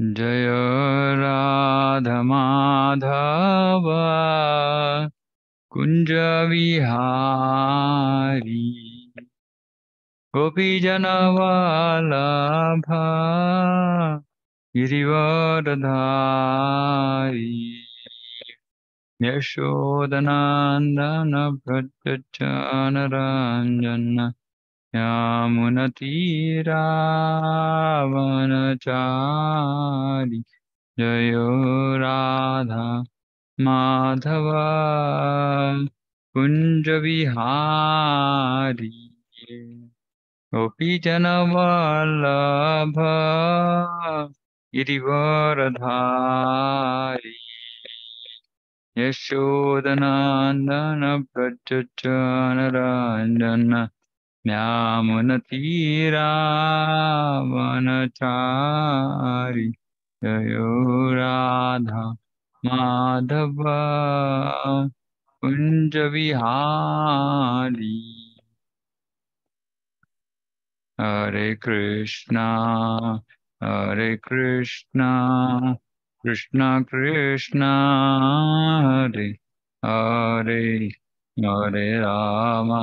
जय राधमाधव कुञ्जविहारी गोपीजनवल्लभ गिरिवरधारी यशोदनान्दनभ्रजनरञ्जन यमुनतीरावनचारि जयो राधा माधव कुञ्जविहारी गोपीजनवल्लभ गिरिवरधारी यशोदनान्दन प्रचुचनराञ्जन श्यामनती रावनचारि जयो राधा माधव विहारी हरे कृष्णा हरे कृष्णा कृष्णा कृष्णा हरे हरे हरे रामा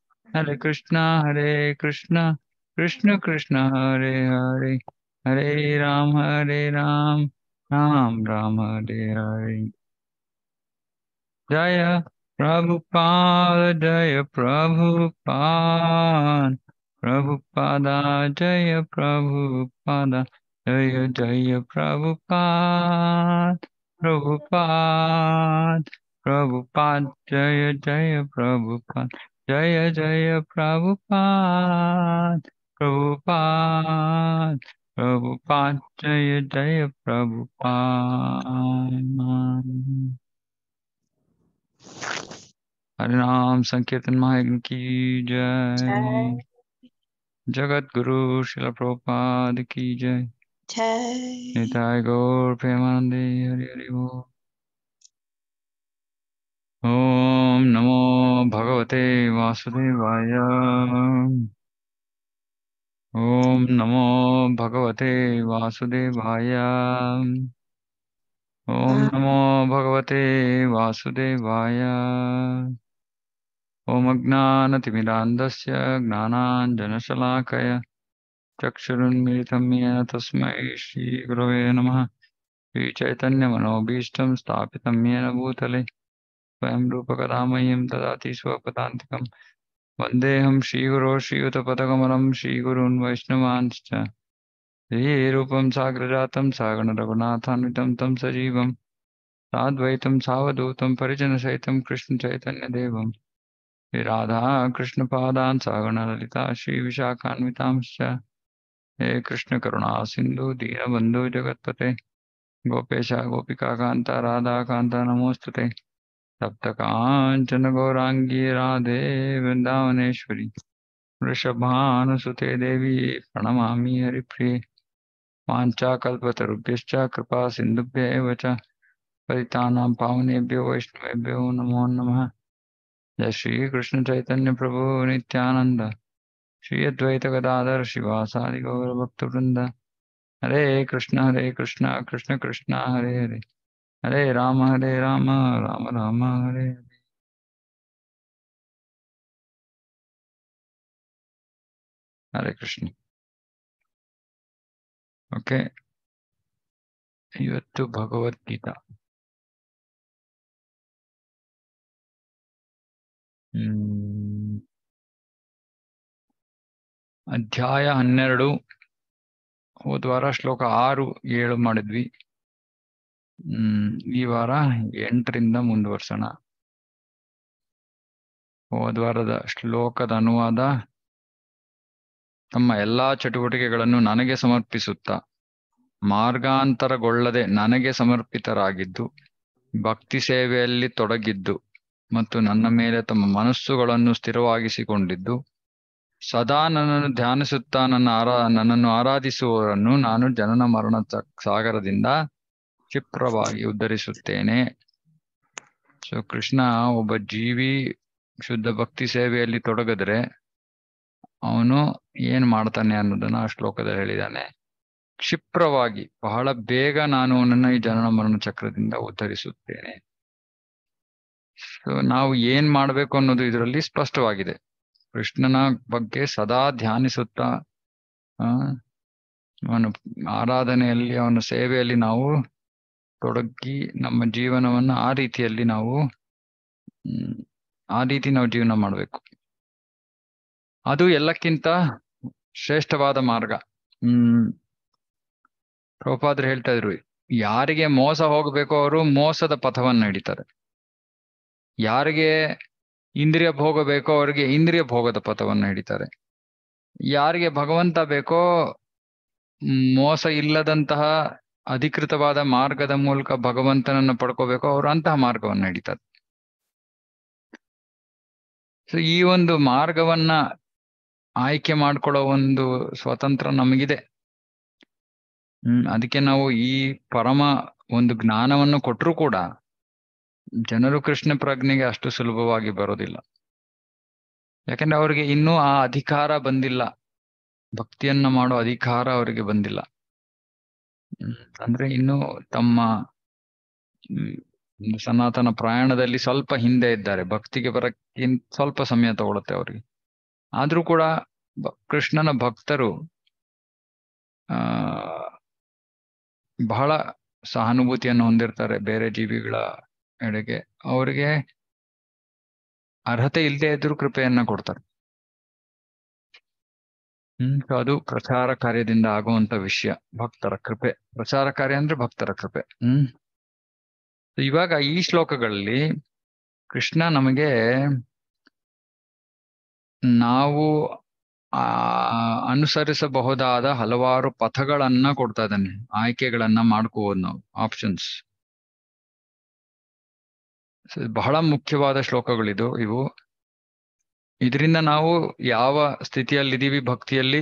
हरे कृष्णा हरे कृष्णा कृष्ण कृष्ण हरे हरे हरे राम हरे राम राम राम हरे हरे जय प्रभुपाद जय प्रभु पादा जय प्रभु पादा जय जय प्रभु पाद प्रभु पाद जय जय पाद जय जय प्रभुपाद प्रभुपाद प्रभुपाद जय जय प्रभुपाद हरे नाम संकीर्तन महायज्ञ की जय जगत गुरु शिला प्रपाद की जय निताय गौर प्रेमानंदे हरि हरि ओम ॐ नमो भगवते वासुदेवाय ॐ नमो भगवते वासुदेवाय ॐ नमो भगवते वासुदेवाय ओम अज्ञानतिमिरान्धस्य ज्ञानाञ्जनशलाकय चक्षुरुन्मिलितं येन तस्मै श्रीगुरवे नमः श्रीचैतन्यमनोभीष्टं स्थापितं येन भूतले स्वयं रूपकदामह्यं ददाति स्वपदान्तिकं वन्देऽहं श्रीगुरो श्रीयुतपदकमलं श्रीगुरून् सवधूत श्रीरूपं सहित कृष्ण चैतन्यदेव श्री राधा कृष्ण परिजनसहितं कृष्णचैतन्यदेवं ललिता श्री विशाखान्विता हे कृष्णकरुणासिन्धु दीनबन्धु जगत्पते गोपिका कांता राधा कांता नमोस्तुते सप्तकांचन गौरांगी राधे वृन्दावनेश्वरी वृषभानुसुते देवी प्रणमा हरिप्रिये वाञ्छाकल्पतरुभ्यश्च कृपा सिंधुभ्य पिता पावनेभ्यो वैष्णवेभ्यो नमो नम जय प्रभु नित्यानन्द श्री गदाधर शिवासादि गौरभक्तवृंद हरे कृष्ण हरे कृष्ण कृष्ण कृष्ण हरे हरे హరే రామ హరే రామ రామ రామ హరే హరే కృష్ణ ఓಕೆ ಇವತ್ತು ಭಗವದ್ಗೀತಾ ಅಧ್ಯಾಯ ಹನ್ನೆರಡು ಹೋದ್ವಾರ ಶ್ಲೋಕ ಆರು ಏಳು ಮಾಡಿದ್ವಿ ಹ್ಮ್ ಈ ವಾರ ಎಂಟರಿಂದ ಮುಂದುವರ್ಸೋಣ ಹೋದ್ವಾರದ ಶ್ಲೋಕದ ಅನುವಾದ ತಮ್ಮ ಎಲ್ಲಾ ಚಟುವಟಿಕೆಗಳನ್ನು ನನಗೆ ಸಮರ್ಪಿಸುತ್ತಾ ಮಾರ್ಗಾಂತರಗೊಳ್ಳದೆ ನನಗೆ ಸಮರ್ಪಿತರಾಗಿದ್ದು ಭಕ್ತಿ ಸೇವೆಯಲ್ಲಿ ತೊಡಗಿದ್ದು ಮತ್ತು ನನ್ನ ಮೇಲೆ ತಮ್ಮ ಮನಸ್ಸುಗಳನ್ನು ಸ್ಥಿರವಾಗಿಸಿಕೊಂಡಿದ್ದು ಸದಾ ನನ್ನನ್ನು ಧ್ಯಾನಿಸುತ್ತಾ ನನ್ನ ಆರಾ ನನ್ನನ್ನು ಆರಾಧಿಸುವವರನ್ನು ನಾನು ಜನನ ಮರಣ ಸಾಗರದಿಂದ ಕ್ಷಿಪ್ರವಾಗಿ ಉದ್ಧರಿಸುತ್ತೇನೆ ಸೊ ಕೃಷ್ಣ ಒಬ್ಬ ಜೀವಿ ಶುದ್ಧ ಭಕ್ತಿ ಸೇವೆಯಲ್ಲಿ ತೊಡಗಿದ್ರೆ ಅವನು ಏನ್ ಮಾಡ್ತಾನೆ ಅನ್ನೋದನ್ನ ಆ ಶ್ಲೋಕದಲ್ಲಿ ಹೇಳಿದಾನೆ ಕ್ಷಿಪ್ರವಾಗಿ ಬಹಳ ಬೇಗ ನಾನು ಅವನನ್ನ ಈ ಜನನ ಮರಣ ಚಕ್ರದಿಂದ ಉದ್ಧರಿಸುತ್ತೇನೆ ಸೊ ನಾವು ಏನ್ ಮಾಡ್ಬೇಕು ಅನ್ನೋದು ಇದರಲ್ಲಿ ಸ್ಪಷ್ಟವಾಗಿದೆ ಕೃಷ್ಣನ ಬಗ್ಗೆ ಸದಾ ಧ್ಯಾನಿಸುತ್ತಾ ಅವನು ಆರಾಧನೆಯಲ್ಲಿ ಅವನ ಸೇವೆಯಲ್ಲಿ ನಾವು ತೊಡಗಿ ನಮ್ಮ ಜೀವನವನ್ನ ಆ ರೀತಿಯಲ್ಲಿ ನಾವು ಆ ರೀತಿ ನಾವು ಜೀವನ ಮಾಡಬೇಕು ಅದು ಎಲ್ಲಕ್ಕಿಂತ ಶ್ರೇಷ್ಠವಾದ ಮಾರ್ಗ ಹ್ಮ್ ಪ್ರಭುಪಾದ್ರು ಹೇಳ್ತಾ ಇದ್ರು ಯಾರಿಗೆ ಮೋಸ ಹೋಗಬೇಕು ಅವರು ಮೋಸದ ಪಥವನ್ನು ಹಿಡಿತಾರೆ ಯಾರಿಗೆ ಇಂದ್ರಿಯ ಭೋಗ ಬೇಕೋ ಅವರಿಗೆ ಇಂದ್ರಿಯ ಭೋಗದ ಪಥವನ್ನು ಹಿಡಿತಾರೆ ಯಾರಿಗೆ ಭಗವಂತ ಬೇಕೋ ಮೋಸ ಇಲ್ಲದಂತಹ ಅಧಿಕೃತವಾದ ಮಾರ್ಗದ ಮೂಲಕ ಭಗವಂತನನ್ನು ಪಡ್ಕೋಬೇಕು ಅವರು ಅಂತಹ ಮಾರ್ಗವನ್ನು ಹಿಡಿತಾರೆ ಸೊ ಈ ಒಂದು ಮಾರ್ಗವನ್ನ ಆಯ್ಕೆ ಮಾಡ್ಕೊಳ್ಳೋ ಒಂದು ಸ್ವತಂತ್ರ ನಮಗಿದೆ ಹ್ಮ್ ಅದಕ್ಕೆ ನಾವು ಈ ಪರಮ ಒಂದು ಜ್ಞಾನವನ್ನು ಕೊಟ್ಟರು ಕೂಡ ಜನರು ಕೃಷ್ಣ ಪ್ರಜ್ಞೆಗೆ ಅಷ್ಟು ಸುಲಭವಾಗಿ ಬರೋದಿಲ್ಲ ಯಾಕಂದ್ರೆ ಅವ್ರಿಗೆ ಇನ್ನೂ ಆ ಅಧಿಕಾರ ಬಂದಿಲ್ಲ ಭಕ್ತಿಯನ್ನ ಮಾಡೋ ಅಧಿಕಾರ ಅವರಿಗೆ ಬಂದಿಲ್ಲ ಅಂದ್ರೆ ಇನ್ನು ತಮ್ಮ ಸನಾತನ ಪ್ರಯಾಣದಲ್ಲಿ ಸ್ವಲ್ಪ ಹಿಂದೆ ಇದ್ದಾರೆ ಭಕ್ತಿಗೆ ಬರಕ್ಕಿಂತ ಸ್ವಲ್ಪ ಸಮಯ ತಗೊಳುತ್ತೆ ಅವ್ರಿಗೆ ಆದ್ರೂ ಕೂಡ ಕೃಷ್ಣನ ಭಕ್ತರು ಆ ಬಹಳ ಸಹಾನುಭೂತಿಯನ್ನು ಹೊಂದಿರ್ತಾರೆ ಬೇರೆ ಜೀವಿಗಳ ಎಡೆಗೆ ಅವರಿಗೆ ಅರ್ಹತೆ ಇಲ್ಲದೆ ಇದ್ರು ಕೃಪೆಯನ್ನ ಕೊಡ್ತಾರೆ ಸೊ ಅದು ಪ್ರಚಾರ ಕಾರ್ಯದಿಂದ ಆಗುವಂತ ವಿಷಯ ಭಕ್ತರ ಕೃಪೆ ಪ್ರಚಾರ ಕಾರ್ಯ ಅಂದ್ರೆ ಭಕ್ತರ ಕೃಪೆ ಹ್ಮ್ ಇವಾಗ ಈ ಶ್ಲೋಕಗಳಲ್ಲಿ ಕೃಷ್ಣ ನಮಗೆ ನಾವು ಆ ಅನುಸರಿಸಬಹುದಾದ ಹಲವಾರು ಪಥಗಳನ್ನ ಕೊಡ್ತಾ ಇದ್ದಾನೆ ಆಯ್ಕೆಗಳನ್ನ ಮಾಡ್ಕೋಬಹುದು ನಾವು ಆಪ್ಷನ್ಸ್ ಬಹಳ ಮುಖ್ಯವಾದ ಶ್ಲೋಕಗಳಿದು ಇವು ಇದರಿಂದ ನಾವು ಯಾವ ಸ್ಥಿತಿಯಲ್ಲಿದ್ದೀವಿ ಭಕ್ತಿಯಲ್ಲಿ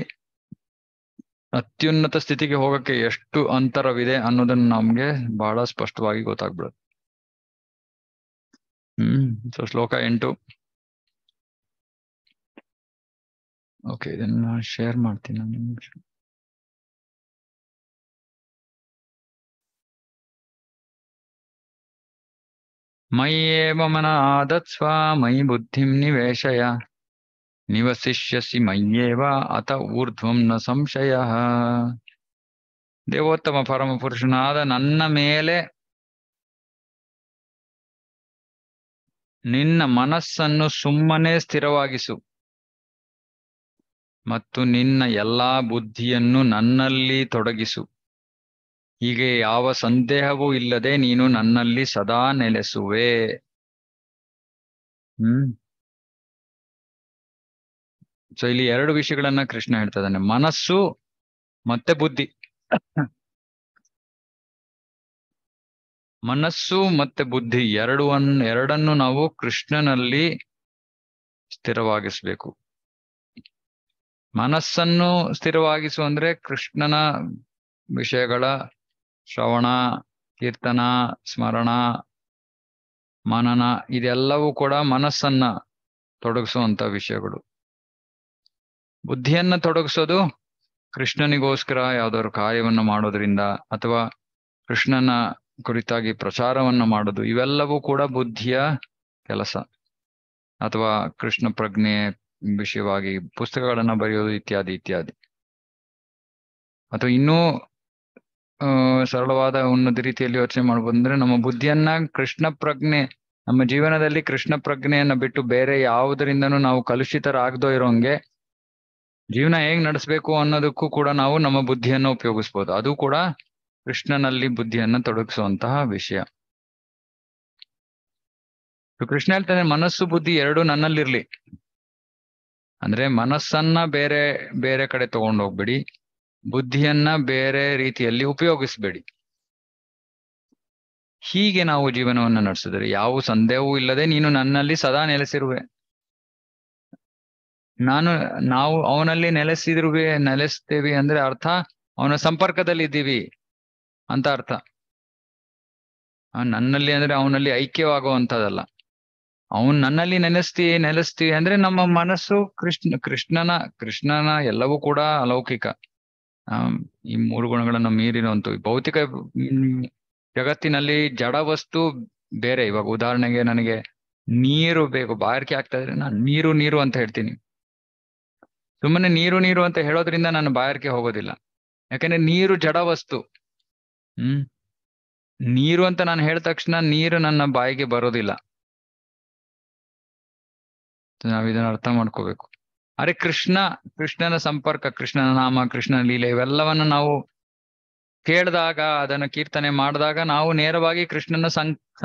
ಅತ್ಯುನ್ನತ ಸ್ಥಿತಿಗೆ ಹೋಗಕ್ಕೆ ಎಷ್ಟು ಅಂತರವಿದೆ ಅನ್ನೋದನ್ನು ನಮ್ಗೆ ಬಹಳ ಸ್ಪಷ್ಟವಾಗಿ ಗೊತ್ತಾಗ್ಬಿಡುತ್ತೆ ಹ್ಮ್ ಸೊ ಶ್ಲೋಕ ಎಂಟು ಓಕೆ ಇದನ್ನ ಶೇರ್ ಮಾಡ್ತೀನಿ ನಾನು ಮಯ್ಯೇವ ಮನ ಆದತ್ಸ್ವ ಮಯಿ ಬುದ್ಧಿಂ ನಿವೇಶಯ ನಿವಸಿಷ್ಯಸಿ ಮಯ್ಯೇವ ಅಥ ಊರ್ಧ್ವಂ ನ ಸಂಶಯ ದೇವೋತ್ತಮ ಪರಮ ಪುರುಷನಾದ ನನ್ನ ಮೇಲೆ ನಿನ್ನ ಮನಸ್ಸನ್ನು ಸುಮ್ಮನೆ ಸ್ಥಿರವಾಗಿಸು ಮತ್ತು ನಿನ್ನ ಎಲ್ಲಾ ಬುದ್ಧಿಯನ್ನು ನನ್ನಲ್ಲಿ ತೊಡಗಿಸು ಹೀಗೆ ಯಾವ ಸಂದೇಹವೂ ಇಲ್ಲದೆ ನೀನು ನನ್ನಲ್ಲಿ ಸದಾ ನೆಲೆಸುವೆ ಹ್ಮ್ ಸೊ ಇಲ್ಲಿ ಎರಡು ವಿಷಯಗಳನ್ನ ಕೃಷ್ಣ ಹೇಳ್ತಾ ಇದ್ದಾನೆ ಮನಸ್ಸು ಮತ್ತೆ ಬುದ್ಧಿ ಮನಸ್ಸು ಮತ್ತೆ ಬುದ್ಧಿ ಎರಡು ಅನ್ ಎರಡನ್ನು ನಾವು ಕೃಷ್ಣನಲ್ಲಿ ಸ್ಥಿರವಾಗಿಸ್ಬೇಕು ಮನಸ್ಸನ್ನು ಸ್ಥಿರವಾಗಿಸು ಅಂದ್ರೆ ಕೃಷ್ಣನ ವಿಷಯಗಳ ಶ್ರವಣ ಕೀರ್ತನ ಸ್ಮರಣ ಮನನ ಇದೆಲ್ಲವೂ ಕೂಡ ಮನಸ್ಸನ್ನ ತೊಡಗಿಸುವಂತ ವಿಷಯಗಳು ಬುದ್ಧಿಯನ್ನ ತೊಡಗಿಸೋದು ಕೃಷ್ಣನಿಗೋಸ್ಕರ ಯಾವ್ದಾದ್ರು ಕಾರ್ಯವನ್ನು ಮಾಡೋದ್ರಿಂದ ಅಥವಾ ಕೃಷ್ಣನ ಕುರಿತಾಗಿ ಪ್ರಚಾರವನ್ನು ಮಾಡೋದು ಇವೆಲ್ಲವೂ ಕೂಡ ಬುದ್ಧಿಯ ಕೆಲಸ ಅಥವಾ ಕೃಷ್ಣ ಪ್ರಜ್ಞೆ ವಿಷಯವಾಗಿ ಪುಸ್ತಕಗಳನ್ನ ಬರೆಯೋದು ಇತ್ಯಾದಿ ಇತ್ಯಾದಿ ಅಥವಾ ಇನ್ನೂ ಸರಳವಾದ ಒಂದು ರೀತಿಯಲ್ಲಿ ಯೋಚನೆ ಮಾಡ್ಬೋದು ಅಂದ್ರೆ ನಮ್ಮ ಬುದ್ಧಿಯನ್ನ ಕೃಷ್ಣ ಪ್ರಜ್ಞೆ ನಮ್ಮ ಜೀವನದಲ್ಲಿ ಕೃಷ್ಣ ಪ್ರಜ್ಞೆಯನ್ನ ಬಿಟ್ಟು ಬೇರೆ ಯಾವುದರಿಂದನೂ ನಾವು ಕಲುಷಿತರಾಗದೋ ಇರೋಂಗೆ ಜೀವನ ಹೇಗ್ ನಡೆಸ್ಬೇಕು ಅನ್ನೋದಕ್ಕೂ ಕೂಡ ನಾವು ನಮ್ಮ ಬುದ್ಧಿಯನ್ನ ಉಪಯೋಗಿಸ್ಬೋದು ಅದು ಕೂಡ ಕೃಷ್ಣನಲ್ಲಿ ಬುದ್ಧಿಯನ್ನ ತೊಡಗಿಸುವಂತಹ ವಿಷಯ ಕೃಷ್ಣ ಹೇಳ್ತಾನೆ ಮನಸ್ಸು ಬುದ್ಧಿ ಎರಡು ನನ್ನಲ್ಲಿರ್ಲಿ ಅಂದ್ರೆ ಮನಸ್ಸನ್ನ ಬೇರೆ ಬೇರೆ ಕಡೆ ತಗೊಂಡೋಗ್ಬಿಡಿ ಹೋಗ್ಬಿಡಿ ಬುದ್ಧಿಯನ್ನ ಬೇರೆ ರೀತಿಯಲ್ಲಿ ಉಪಯೋಗಿಸ್ಬೇಡಿ ಹೀಗೆ ನಾವು ಜೀವನವನ್ನು ನಡೆಸಿದರೆ ಯಾವ ಸಂದೇಹವೂ ಇಲ್ಲದೆ ನೀನು ನನ್ನಲ್ಲಿ ಸದಾ ನೆಲೆಸಿರುವೆ ನಾನು ನಾವು ಅವನಲ್ಲಿ ನೆಲೆಸಿರುವೆ ನೆಲೆಸ್ತೇವೆ ಅಂದ್ರೆ ಅರ್ಥ ಅವನ ಸಂಪರ್ಕದಲ್ಲಿ ಇದ್ದೀವಿ ಅಂತ ಅರ್ಥ ನನ್ನಲ್ಲಿ ಅಂದ್ರೆ ಅವನಲ್ಲಿ ಐಕ್ಯವಾಗುವಂತದಲ್ಲ ಅವನ್ ನನ್ನಲ್ಲಿ ನೆನೆಸ್ತೀವಿ ನೆಲೆಸ್ತೀವಿ ಅಂದ್ರೆ ನಮ್ಮ ಮನಸ್ಸು ಕೃಷ್ಣ ಕೃಷ್ಣನ ಕೃಷ್ಣನ ಎಲ್ಲವೂ ಕೂಡ ಅಲೌಕಿಕ ಈ ಮೂರು ಗುಣಗಳನ್ನು ಮೀರಿರುವಂತ ಭೌತಿಕ ಜಗತ್ತಿನಲ್ಲಿ ಜಡ ವಸ್ತು ಬೇರೆ ಇವಾಗ ಉದಾಹರಣೆಗೆ ನನಗೆ ನೀರು ಬೇಕು ಬಾರಿಕೆ ಆಗ್ತಾ ಇದ್ರೆ ನಾನು ನೀರು ನೀರು ಅಂತ ಹೇಳ್ತೀನಿ ಸುಮ್ಮನೆ ನೀರು ನೀರು ಅಂತ ಹೇಳೋದ್ರಿಂದ ನಾನು ಬಾಯಾರಿಕೆ ಹೋಗೋದಿಲ್ಲ ಯಾಕಂದ್ರೆ ನೀರು ಜಡ ವಸ್ತು ಹ್ಮ್ ನೀರು ಅಂತ ನಾನು ಹೇಳಿದ ತಕ್ಷಣ ನೀರು ನನ್ನ ಬಾಯಿಗೆ ಬರೋದಿಲ್ಲ ನಾವಿದನ್ನ ಅರ್ಥ ಮಾಡ್ಕೋಬೇಕು ಅರೆ ಕೃಷ್ಣ ಕೃಷ್ಣನ ಸಂಪರ್ಕ ಕೃಷ್ಣನ ನಾಮ ಕೃಷ್ಣನ ಲೀಲೆ ಇವೆಲ್ಲವನ್ನು ನಾವು ಕೇಳಿದಾಗ ಅದನ್ನು ಕೀರ್ತನೆ ಮಾಡಿದಾಗ ನಾವು ನೇರವಾಗಿ ಕೃಷ್ಣನ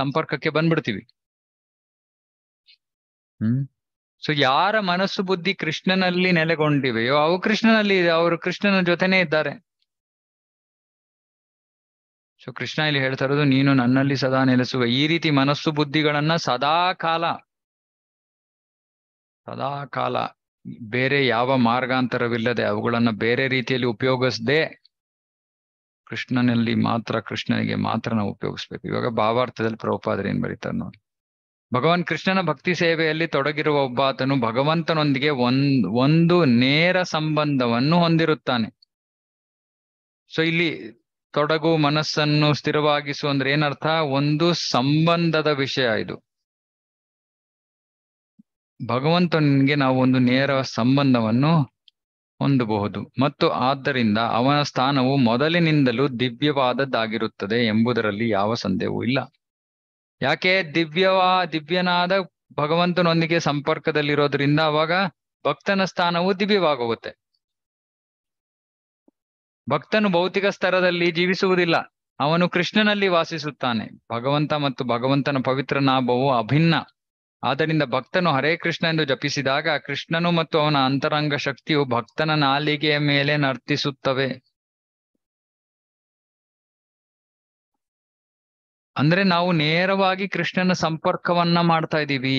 ಸಂಪರ್ಕಕ್ಕೆ ಬಂದ್ಬಿಡ್ತೀವಿ ಹ್ಮ್ ಸೊ ಯಾರ ಮನಸ್ಸು ಬುದ್ಧಿ ಕೃಷ್ಣನಲ್ಲಿ ನೆಲೆಗೊಂಡಿವೆಯೋ ಅವು ಕೃಷ್ಣನಲ್ಲಿ ಅವರು ಕೃಷ್ಣನ ಜೊತೆನೆ ಇದ್ದಾರೆ ಸೊ ಕೃಷ್ಣ ಇಲ್ಲಿ ಹೇಳ್ತಾ ಇರೋದು ನೀನು ನನ್ನಲ್ಲಿ ಸದಾ ನೆಲೆಸುವ ಈ ರೀತಿ ಮನಸ್ಸು ಬುದ್ಧಿಗಳನ್ನ ಸದಾ ಕಾಲ ಸದಾ ಕಾಲ ಬೇರೆ ಯಾವ ಮಾರ್ಗಾಂತರವಿಲ್ಲದೆ ಅವುಗಳನ್ನು ಬೇರೆ ರೀತಿಯಲ್ಲಿ ಉಪಯೋಗಿಸದೆ ಕೃಷ್ಣನಲ್ಲಿ ಮಾತ್ರ ಕೃಷ್ಣನಿಗೆ ಮಾತ್ರ ನಾವು ಉಪಯೋಗಿಸ್ಬೇಕು ಇವಾಗ ಭಾವಾರ್ಥದಲ್ಲಿ ಪ್ರಭುಪಾದ್ರೆ ಏನ್ ಬರೀತಾರೆ ನೋಡಿ ಭಗವಾನ್ ಕೃಷ್ಣನ ಭಕ್ತಿ ಸೇವೆಯಲ್ಲಿ ತೊಡಗಿರುವ ಒಬ್ಬಾತನು ಭಗವಂತನೊಂದಿಗೆ ಒಂದ್ ಒಂದು ನೇರ ಸಂಬಂಧವನ್ನು ಹೊಂದಿರುತ್ತಾನೆ ಸೊ ಇಲ್ಲಿ ತೊಡಗು ಮನಸ್ಸನ್ನು ಸ್ಥಿರವಾಗಿಸು ಅಂದ್ರೆ ಏನರ್ಥ ಒಂದು ಸಂಬಂಧದ ವಿಷಯ ಇದು ಭಗವಂತನಿಗೆ ನಾವು ಒಂದು ನೇರ ಸಂಬಂಧವನ್ನು ಹೊಂದಬಹುದು ಮತ್ತು ಆದ್ದರಿಂದ ಅವನ ಸ್ಥಾನವು ಮೊದಲಿನಿಂದಲೂ ದಿವ್ಯವಾದದ್ದಾಗಿರುತ್ತದೆ ಎಂಬುದರಲ್ಲಿ ಯಾವ ಸಂದೇಹವೂ ಇಲ್ಲ ಯಾಕೆ ದಿವ್ಯವಾ ದಿವ್ಯನಾದ ಭಗವಂತನೊಂದಿಗೆ ಸಂಪರ್ಕದಲ್ಲಿರೋದ್ರಿಂದ ಅವಾಗ ಭಕ್ತನ ಸ್ಥಾನವು ದಿವ್ಯವಾಗುತ್ತೆ ಭಕ್ತನು ಭೌತಿಕ ಸ್ತರದಲ್ಲಿ ಜೀವಿಸುವುದಿಲ್ಲ ಅವನು ಕೃಷ್ಣನಲ್ಲಿ ವಾಸಿಸುತ್ತಾನೆ ಭಗವಂತ ಮತ್ತು ಭಗವಂತನ ಪವಿತ್ರ ನಾಭವು ಅಭಿನ್ನ ಆದ್ದರಿಂದ ಭಕ್ತನು ಹರೇ ಕೃಷ್ಣ ಎಂದು ಜಪಿಸಿದಾಗ ಕೃಷ್ಣನು ಮತ್ತು ಅವನ ಅಂತರಂಗ ಶಕ್ತಿಯು ಭಕ್ತನ ನಾಲಿಗೆಯ ಮೇಲೆ ನರ್ತಿಸುತ್ತವೆ ಅಂದ್ರೆ ನಾವು ನೇರವಾಗಿ ಕೃಷ್ಣನ ಸಂಪರ್ಕವನ್ನ ಮಾಡ್ತಾ ಇದ್ದೀವಿ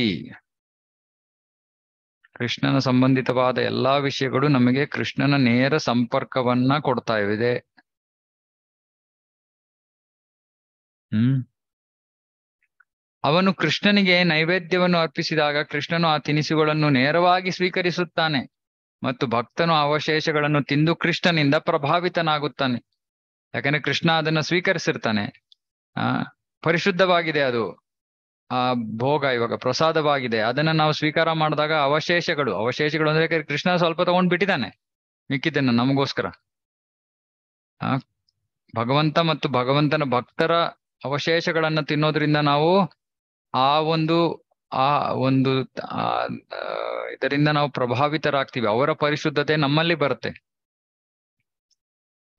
ಕೃಷ್ಣನ ಸಂಬಂಧಿತವಾದ ಎಲ್ಲಾ ವಿಷಯಗಳು ನಮಗೆ ಕೃಷ್ಣನ ನೇರ ಸಂಪರ್ಕವನ್ನ ಕೊಡ್ತಾ ಇದೆ ಹ್ಮ್ ಅವನು ಕೃಷ್ಣನಿಗೆ ನೈವೇದ್ಯವನ್ನು ಅರ್ಪಿಸಿದಾಗ ಕೃಷ್ಣನು ಆ ತಿನಿಸುಗಳನ್ನು ನೇರವಾಗಿ ಸ್ವೀಕರಿಸುತ್ತಾನೆ ಮತ್ತು ಭಕ್ತನು ಅವಶೇಷಗಳನ್ನು ತಿಂದು ಕೃಷ್ಣನಿಂದ ಪ್ರಭಾವಿತನಾಗುತ್ತಾನೆ ಯಾಕಂದ್ರೆ ಕೃಷ್ಣ ಅದನ್ನು ಸ್ವೀಕರಿಸಿರ್ತಾನೆ ಆ ಪರಿಶುದ್ಧವಾಗಿದೆ ಅದು ಆ ಭೋಗ ಇವಾಗ ಪ್ರಸಾದವಾಗಿದೆ ಅದನ್ನ ನಾವು ಸ್ವೀಕಾರ ಮಾಡಿದಾಗ ಅವಶೇಷಗಳು ಅವಶೇಷಗಳು ಅಂದ್ರೆ ಕೃಷ್ಣ ಸ್ವಲ್ಪ ತಗೊಂಡ್ ಬಿಟ್ಟಿದ್ದಾನೆ ಮಿಕ್ಕಿದ್ದನ್ನು ನಮಗೋಸ್ಕರ ಆ ಭಗವಂತ ಮತ್ತು ಭಗವಂತನ ಭಕ್ತರ ಅವಶೇಷಗಳನ್ನು ತಿನ್ನೋದ್ರಿಂದ ನಾವು ಆ ಒಂದು ಆ ಒಂದು ಇದರಿಂದ ನಾವು ಪ್ರಭಾವಿತರಾಗ್ತೀವಿ ಅವರ ಪರಿಶುದ್ಧತೆ ನಮ್ಮಲ್ಲಿ ಬರುತ್ತೆ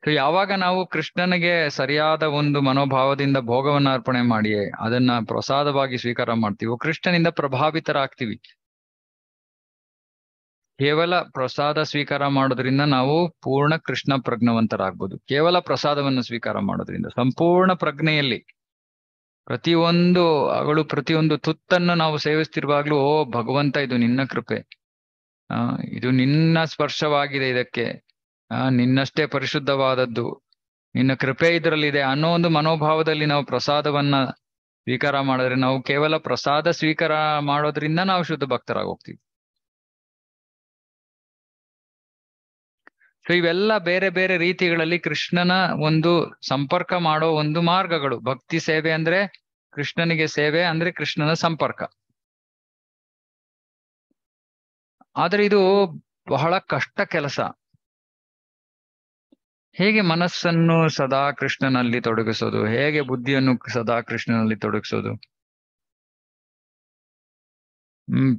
ಸೊ ಯಾವಾಗ ನಾವು ಕೃಷ್ಣನಿಗೆ ಸರಿಯಾದ ಒಂದು ಮನೋಭಾವದಿಂದ ಭೋಗವನ್ನು ಅರ್ಪಣೆ ಮಾಡಿ ಅದನ್ನ ಪ್ರಸಾದವಾಗಿ ಸ್ವೀಕಾರ ಮಾಡ್ತೀವೋ ಕೃಷ್ಣನಿಂದ ಪ್ರಭಾವಿತರಾಗ್ತೀವಿ ಕೇವಲ ಪ್ರಸಾದ ಸ್ವೀಕಾರ ಮಾಡೋದ್ರಿಂದ ನಾವು ಪೂರ್ಣ ಕೃಷ್ಣ ಪ್ರಜ್ಞವಂತರಾಗ್ಬೋದು ಕೇವಲ ಪ್ರಸಾದವನ್ನು ಸ್ವೀಕಾರ ಮಾಡೋದ್ರಿಂದ ಸಂಪೂರ್ಣ ಪ್ರಜ್ಞೆಯಲ್ಲಿ ಪ್ರತಿಯೊಂದು ಅವಳು ಪ್ರತಿಯೊಂದು ತುತ್ತನ್ನು ನಾವು ಸೇವಿಸ್ತಿರುವಾಗ್ಲೂ ಓ ಭಗವಂತ ಇದು ನಿನ್ನ ಕೃಪೆ ಆ ಇದು ನಿನ್ನ ಸ್ಪರ್ಶವಾಗಿದೆ ಇದಕ್ಕೆ ಆ ನಿನ್ನಷ್ಟೇ ಪರಿಶುದ್ಧವಾದದ್ದು ನಿನ್ನ ಕೃಪೆ ಇದರಲ್ಲಿದೆ ಅನ್ನೋ ಒಂದು ಮನೋಭಾವದಲ್ಲಿ ನಾವು ಪ್ರಸಾದವನ್ನ ಸ್ವೀಕಾರ ಮಾಡಿದ್ರೆ ನಾವು ಕೇವಲ ಪ್ರಸಾದ ಸ್ವೀಕಾರ ಮಾಡೋದ್ರಿಂದ ನಾವು ಶುದ್ಧ ಭಕ್ತರಾಗಿ ಹೋಗ್ತೀವಿ ಸೊ ಇವೆಲ್ಲ ಬೇರೆ ಬೇರೆ ರೀತಿಗಳಲ್ಲಿ ಕೃಷ್ಣನ ಒಂದು ಸಂಪರ್ಕ ಮಾಡೋ ಒಂದು ಮಾರ್ಗಗಳು ಭಕ್ತಿ ಸೇವೆ ಅಂದ್ರೆ ಕೃಷ್ಣನಿಗೆ ಸೇವೆ ಅಂದ್ರೆ ಕೃಷ್ಣನ ಸಂಪರ್ಕ ಆದ್ರೆ ಇದು ಬಹಳ ಕಷ್ಟ ಕೆಲಸ ಹೇಗೆ ಮನಸ್ಸನ್ನು ಸದಾ ಕೃಷ್ಣನಲ್ಲಿ ತೊಡಗಿಸೋದು ಹೇಗೆ ಬುದ್ಧಿಯನ್ನು ಸದಾ ಕೃಷ್ಣನಲ್ಲಿ ತೊಡಗಿಸೋದು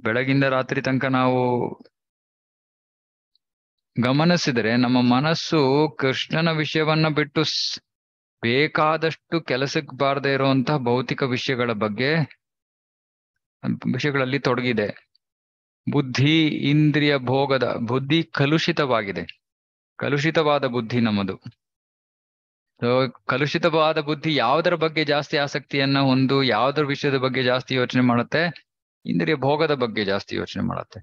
ಬೆಳಗಿಂದ ರಾತ್ರಿ ತನಕ ನಾವು ಗಮನಿಸಿದರೆ ನಮ್ಮ ಮನಸ್ಸು ಕೃಷ್ಣನ ವಿಷಯವನ್ನ ಬಿಟ್ಟು ಬೇಕಾದಷ್ಟು ಕೆಲಸಕ್ಕೆ ಬಾರದೆ ಇರುವಂತಹ ಭೌತಿಕ ವಿಷಯಗಳ ಬಗ್ಗೆ ವಿಷಯಗಳಲ್ಲಿ ತೊಡಗಿದೆ ಬುದ್ಧಿ ಇಂದ್ರಿಯ ಭೋಗದ ಬುದ್ಧಿ ಕಲುಷಿತವಾಗಿದೆ ಕಲುಷಿತವಾದ ಬುದ್ಧಿ ನಮ್ಮದು ಕಲುಷಿತವಾದ ಬುದ್ಧಿ ಯಾವುದರ ಬಗ್ಗೆ ಜಾಸ್ತಿ ಆಸಕ್ತಿಯನ್ನ ಹೊಂದು ಯಾವುದರ ವಿಷಯದ ಬಗ್ಗೆ ಜಾಸ್ತಿ ಯೋಚನೆ ಮಾಡುತ್ತೆ ಇಂದ್ರಿಯ ಭೋಗದ ಬಗ್ಗೆ ಜಾಸ್ತಿ ಯೋಚನೆ ಮಾಡುತ್ತೆ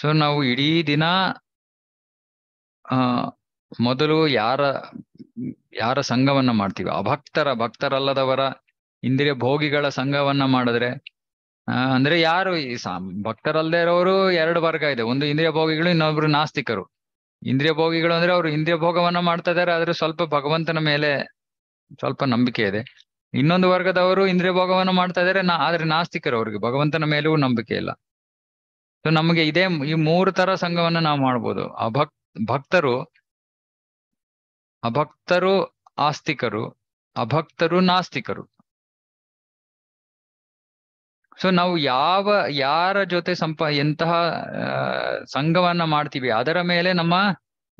ಸೊ ನಾವು ಇಡೀ ದಿನ ಆ ಮೊದಲು ಯಾರ ಯಾರ ಸಂಘವನ್ನ ಮಾಡ್ತೀವಿ ಭಕ್ತರ ಭಕ್ತರಲ್ಲದವರ ಇಂದ್ರಿಯ ಭೋಗಿಗಳ ಸಂಘವನ್ನ ಮಾಡಿದ್ರೆ ಅಂದ್ರೆ ಯಾರು ಈ ಭಕ್ತರಲ್ಲದೆ ಇರೋರು ಎರಡು ವರ್ಗ ಇದೆ ಒಂದು ಇಂದ್ರಿಯ ಭೋಗಿಗಳು ಇನ್ನೊಬ್ರು ನಾಸ್ತಿಕರು ಇಂದ್ರಿಯ ಭೋಗಿಗಳು ಅಂದ್ರೆ ಅವರು ಇಂದ್ರಿಯ ಭೋಗವನ್ನ ಮಾಡ್ತಾ ಇದಾರೆ ಆದ್ರೆ ಸ್ವಲ್ಪ ಭಗವಂತನ ಮೇಲೆ ಸ್ವಲ್ಪ ನಂಬಿಕೆ ಇದೆ ಇನ್ನೊಂದು ವರ್ಗದವರು ಇಂದ್ರಿಯ ಭೋಗವನ್ನ ಮಾಡ್ತಾ ಇದ್ದಾರೆ ನಾ ಆದ್ರೆ ನಾಸ್ತಿಕರು ಅವ್ರಿಗೆ ಭಗವಂತನ ಮೇಲೂ ನಂಬಿಕೆ ಇಲ್ಲ ಸೊ ನಮಗೆ ಇದೇ ಈ ಮೂರು ತರ ಸಂಘವನ್ನ ನಾವು ಮಾಡ್ಬೋದು ಅಭಕ್ ಭಕ್ತರು ಅಭಕ್ತರು ಆಸ್ತಿಕರು ಅಭಕ್ತರು ನಾಸ್ತಿಕರು ಸೊ ನಾವು ಯಾವ ಯಾರ ಜೊತೆ ಸಂಪ ಎಂತಹ ಸಂಘವನ್ನ ಮಾಡ್ತೀವಿ ಅದರ ಮೇಲೆ ನಮ್ಮ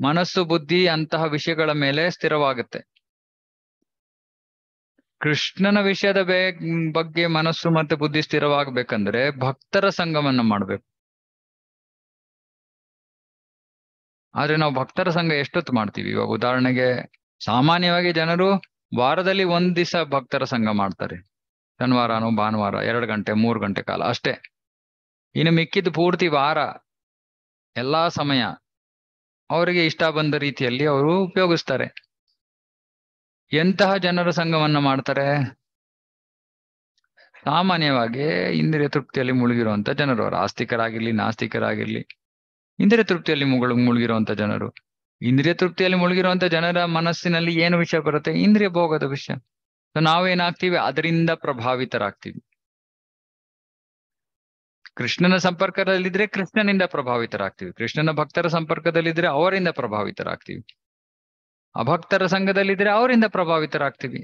ಮನಸ್ಸು ಬುದ್ಧಿ ಅಂತಹ ವಿಷಯಗಳ ಮೇಲೆ ಸ್ಥಿರವಾಗುತ್ತೆ ಕೃಷ್ಣನ ವಿಷಯದ ಬಗ್ಗೆ ಮನಸ್ಸು ಮತ್ತೆ ಬುದ್ಧಿ ಸ್ಥಿರವಾಗಬೇಕಂದ್ರೆ ಭಕ್ತರ ಸಂಘವನ್ನ ಮಾಡ್ಬೇಕು ಆದ್ರೆ ನಾವು ಭಕ್ತರ ಸಂಘ ಎಷ್ಟೊತ್ತು ಮಾಡ್ತೀವಿ ಇವಾಗ ಉದಾಹರಣೆಗೆ ಸಾಮಾನ್ಯವಾಗಿ ಜನರು ವಾರದಲ್ಲಿ ಒಂದ್ ದಿವಸ ಭಕ್ತರ ಸಂಘ ಮಾಡ್ತಾರೆ ಶನಿವಾರನು ಭಾನುವಾರ ಎರಡು ಗಂಟೆ ಮೂರು ಗಂಟೆ ಕಾಲ ಅಷ್ಟೇ ಇನ್ನು ಮಿಕ್ಕಿದ ಪೂರ್ತಿ ವಾರ ಎಲ್ಲಾ ಸಮಯ ಅವರಿಗೆ ಇಷ್ಟ ಬಂದ ರೀತಿಯಲ್ಲಿ ಅವರು ಉಪಯೋಗಿಸ್ತಾರೆ ಎಂತಹ ಜನರ ಸಂಘವನ್ನ ಮಾಡ್ತಾರೆ ಸಾಮಾನ್ಯವಾಗಿ ಇಂದ್ರಿಯ ತೃಪ್ತಿಯಲ್ಲಿ ಮುಳುಗಿರುವಂತ ಜನರು ಆಸ್ತಿಕರಾಗಿರ್ಲಿ ನಾಸ್ತಿಕರಾಗಿರ್ಲಿ ಇಂದ್ರಿಯ ತೃಪ್ತಿಯಲ್ಲಿ ಮುಗಳು ಮುಳುಗಿರುವಂತ ಜನರು ಇಂದ್ರಿಯ ತೃಪ್ತಿಯಲ್ಲಿ ಮುಳುಗಿರುವಂತ ಜನರ ಮನಸ್ಸಿನಲ್ಲಿ ಏನು ವಿಷಯ ಬರುತ್ತೆ ಇಂದ್ರಿಯ ಭೋಗದ ವಿಷಯ ಸೊ ನಾವೇನಾಗ್ತೀವಿ ಅದರಿಂದ ಪ್ರಭಾವಿತರಾಗ್ತೀವಿ ಕೃಷ್ಣನ ಸಂಪರ್ಕದಲ್ಲಿದ್ರೆ ಕೃಷ್ಣನಿಂದ ಪ್ರಭಾವಿತರಾಗ್ತೀವಿ ಕೃಷ್ಣನ ಭಕ್ತರ ಸಂಪರ್ಕದಲ್ಲಿದ್ರೆ ಅವರಿಂದ ಪ್ರಭಾವಿತರಾಗ್ತೀವಿ ಅಭಕ್ತರ ಸಂಘದಲ್ಲಿದ್ರೆ ಅವರಿಂದ ಪ್ರಭಾವಿತರಾಗ್ತೀವಿ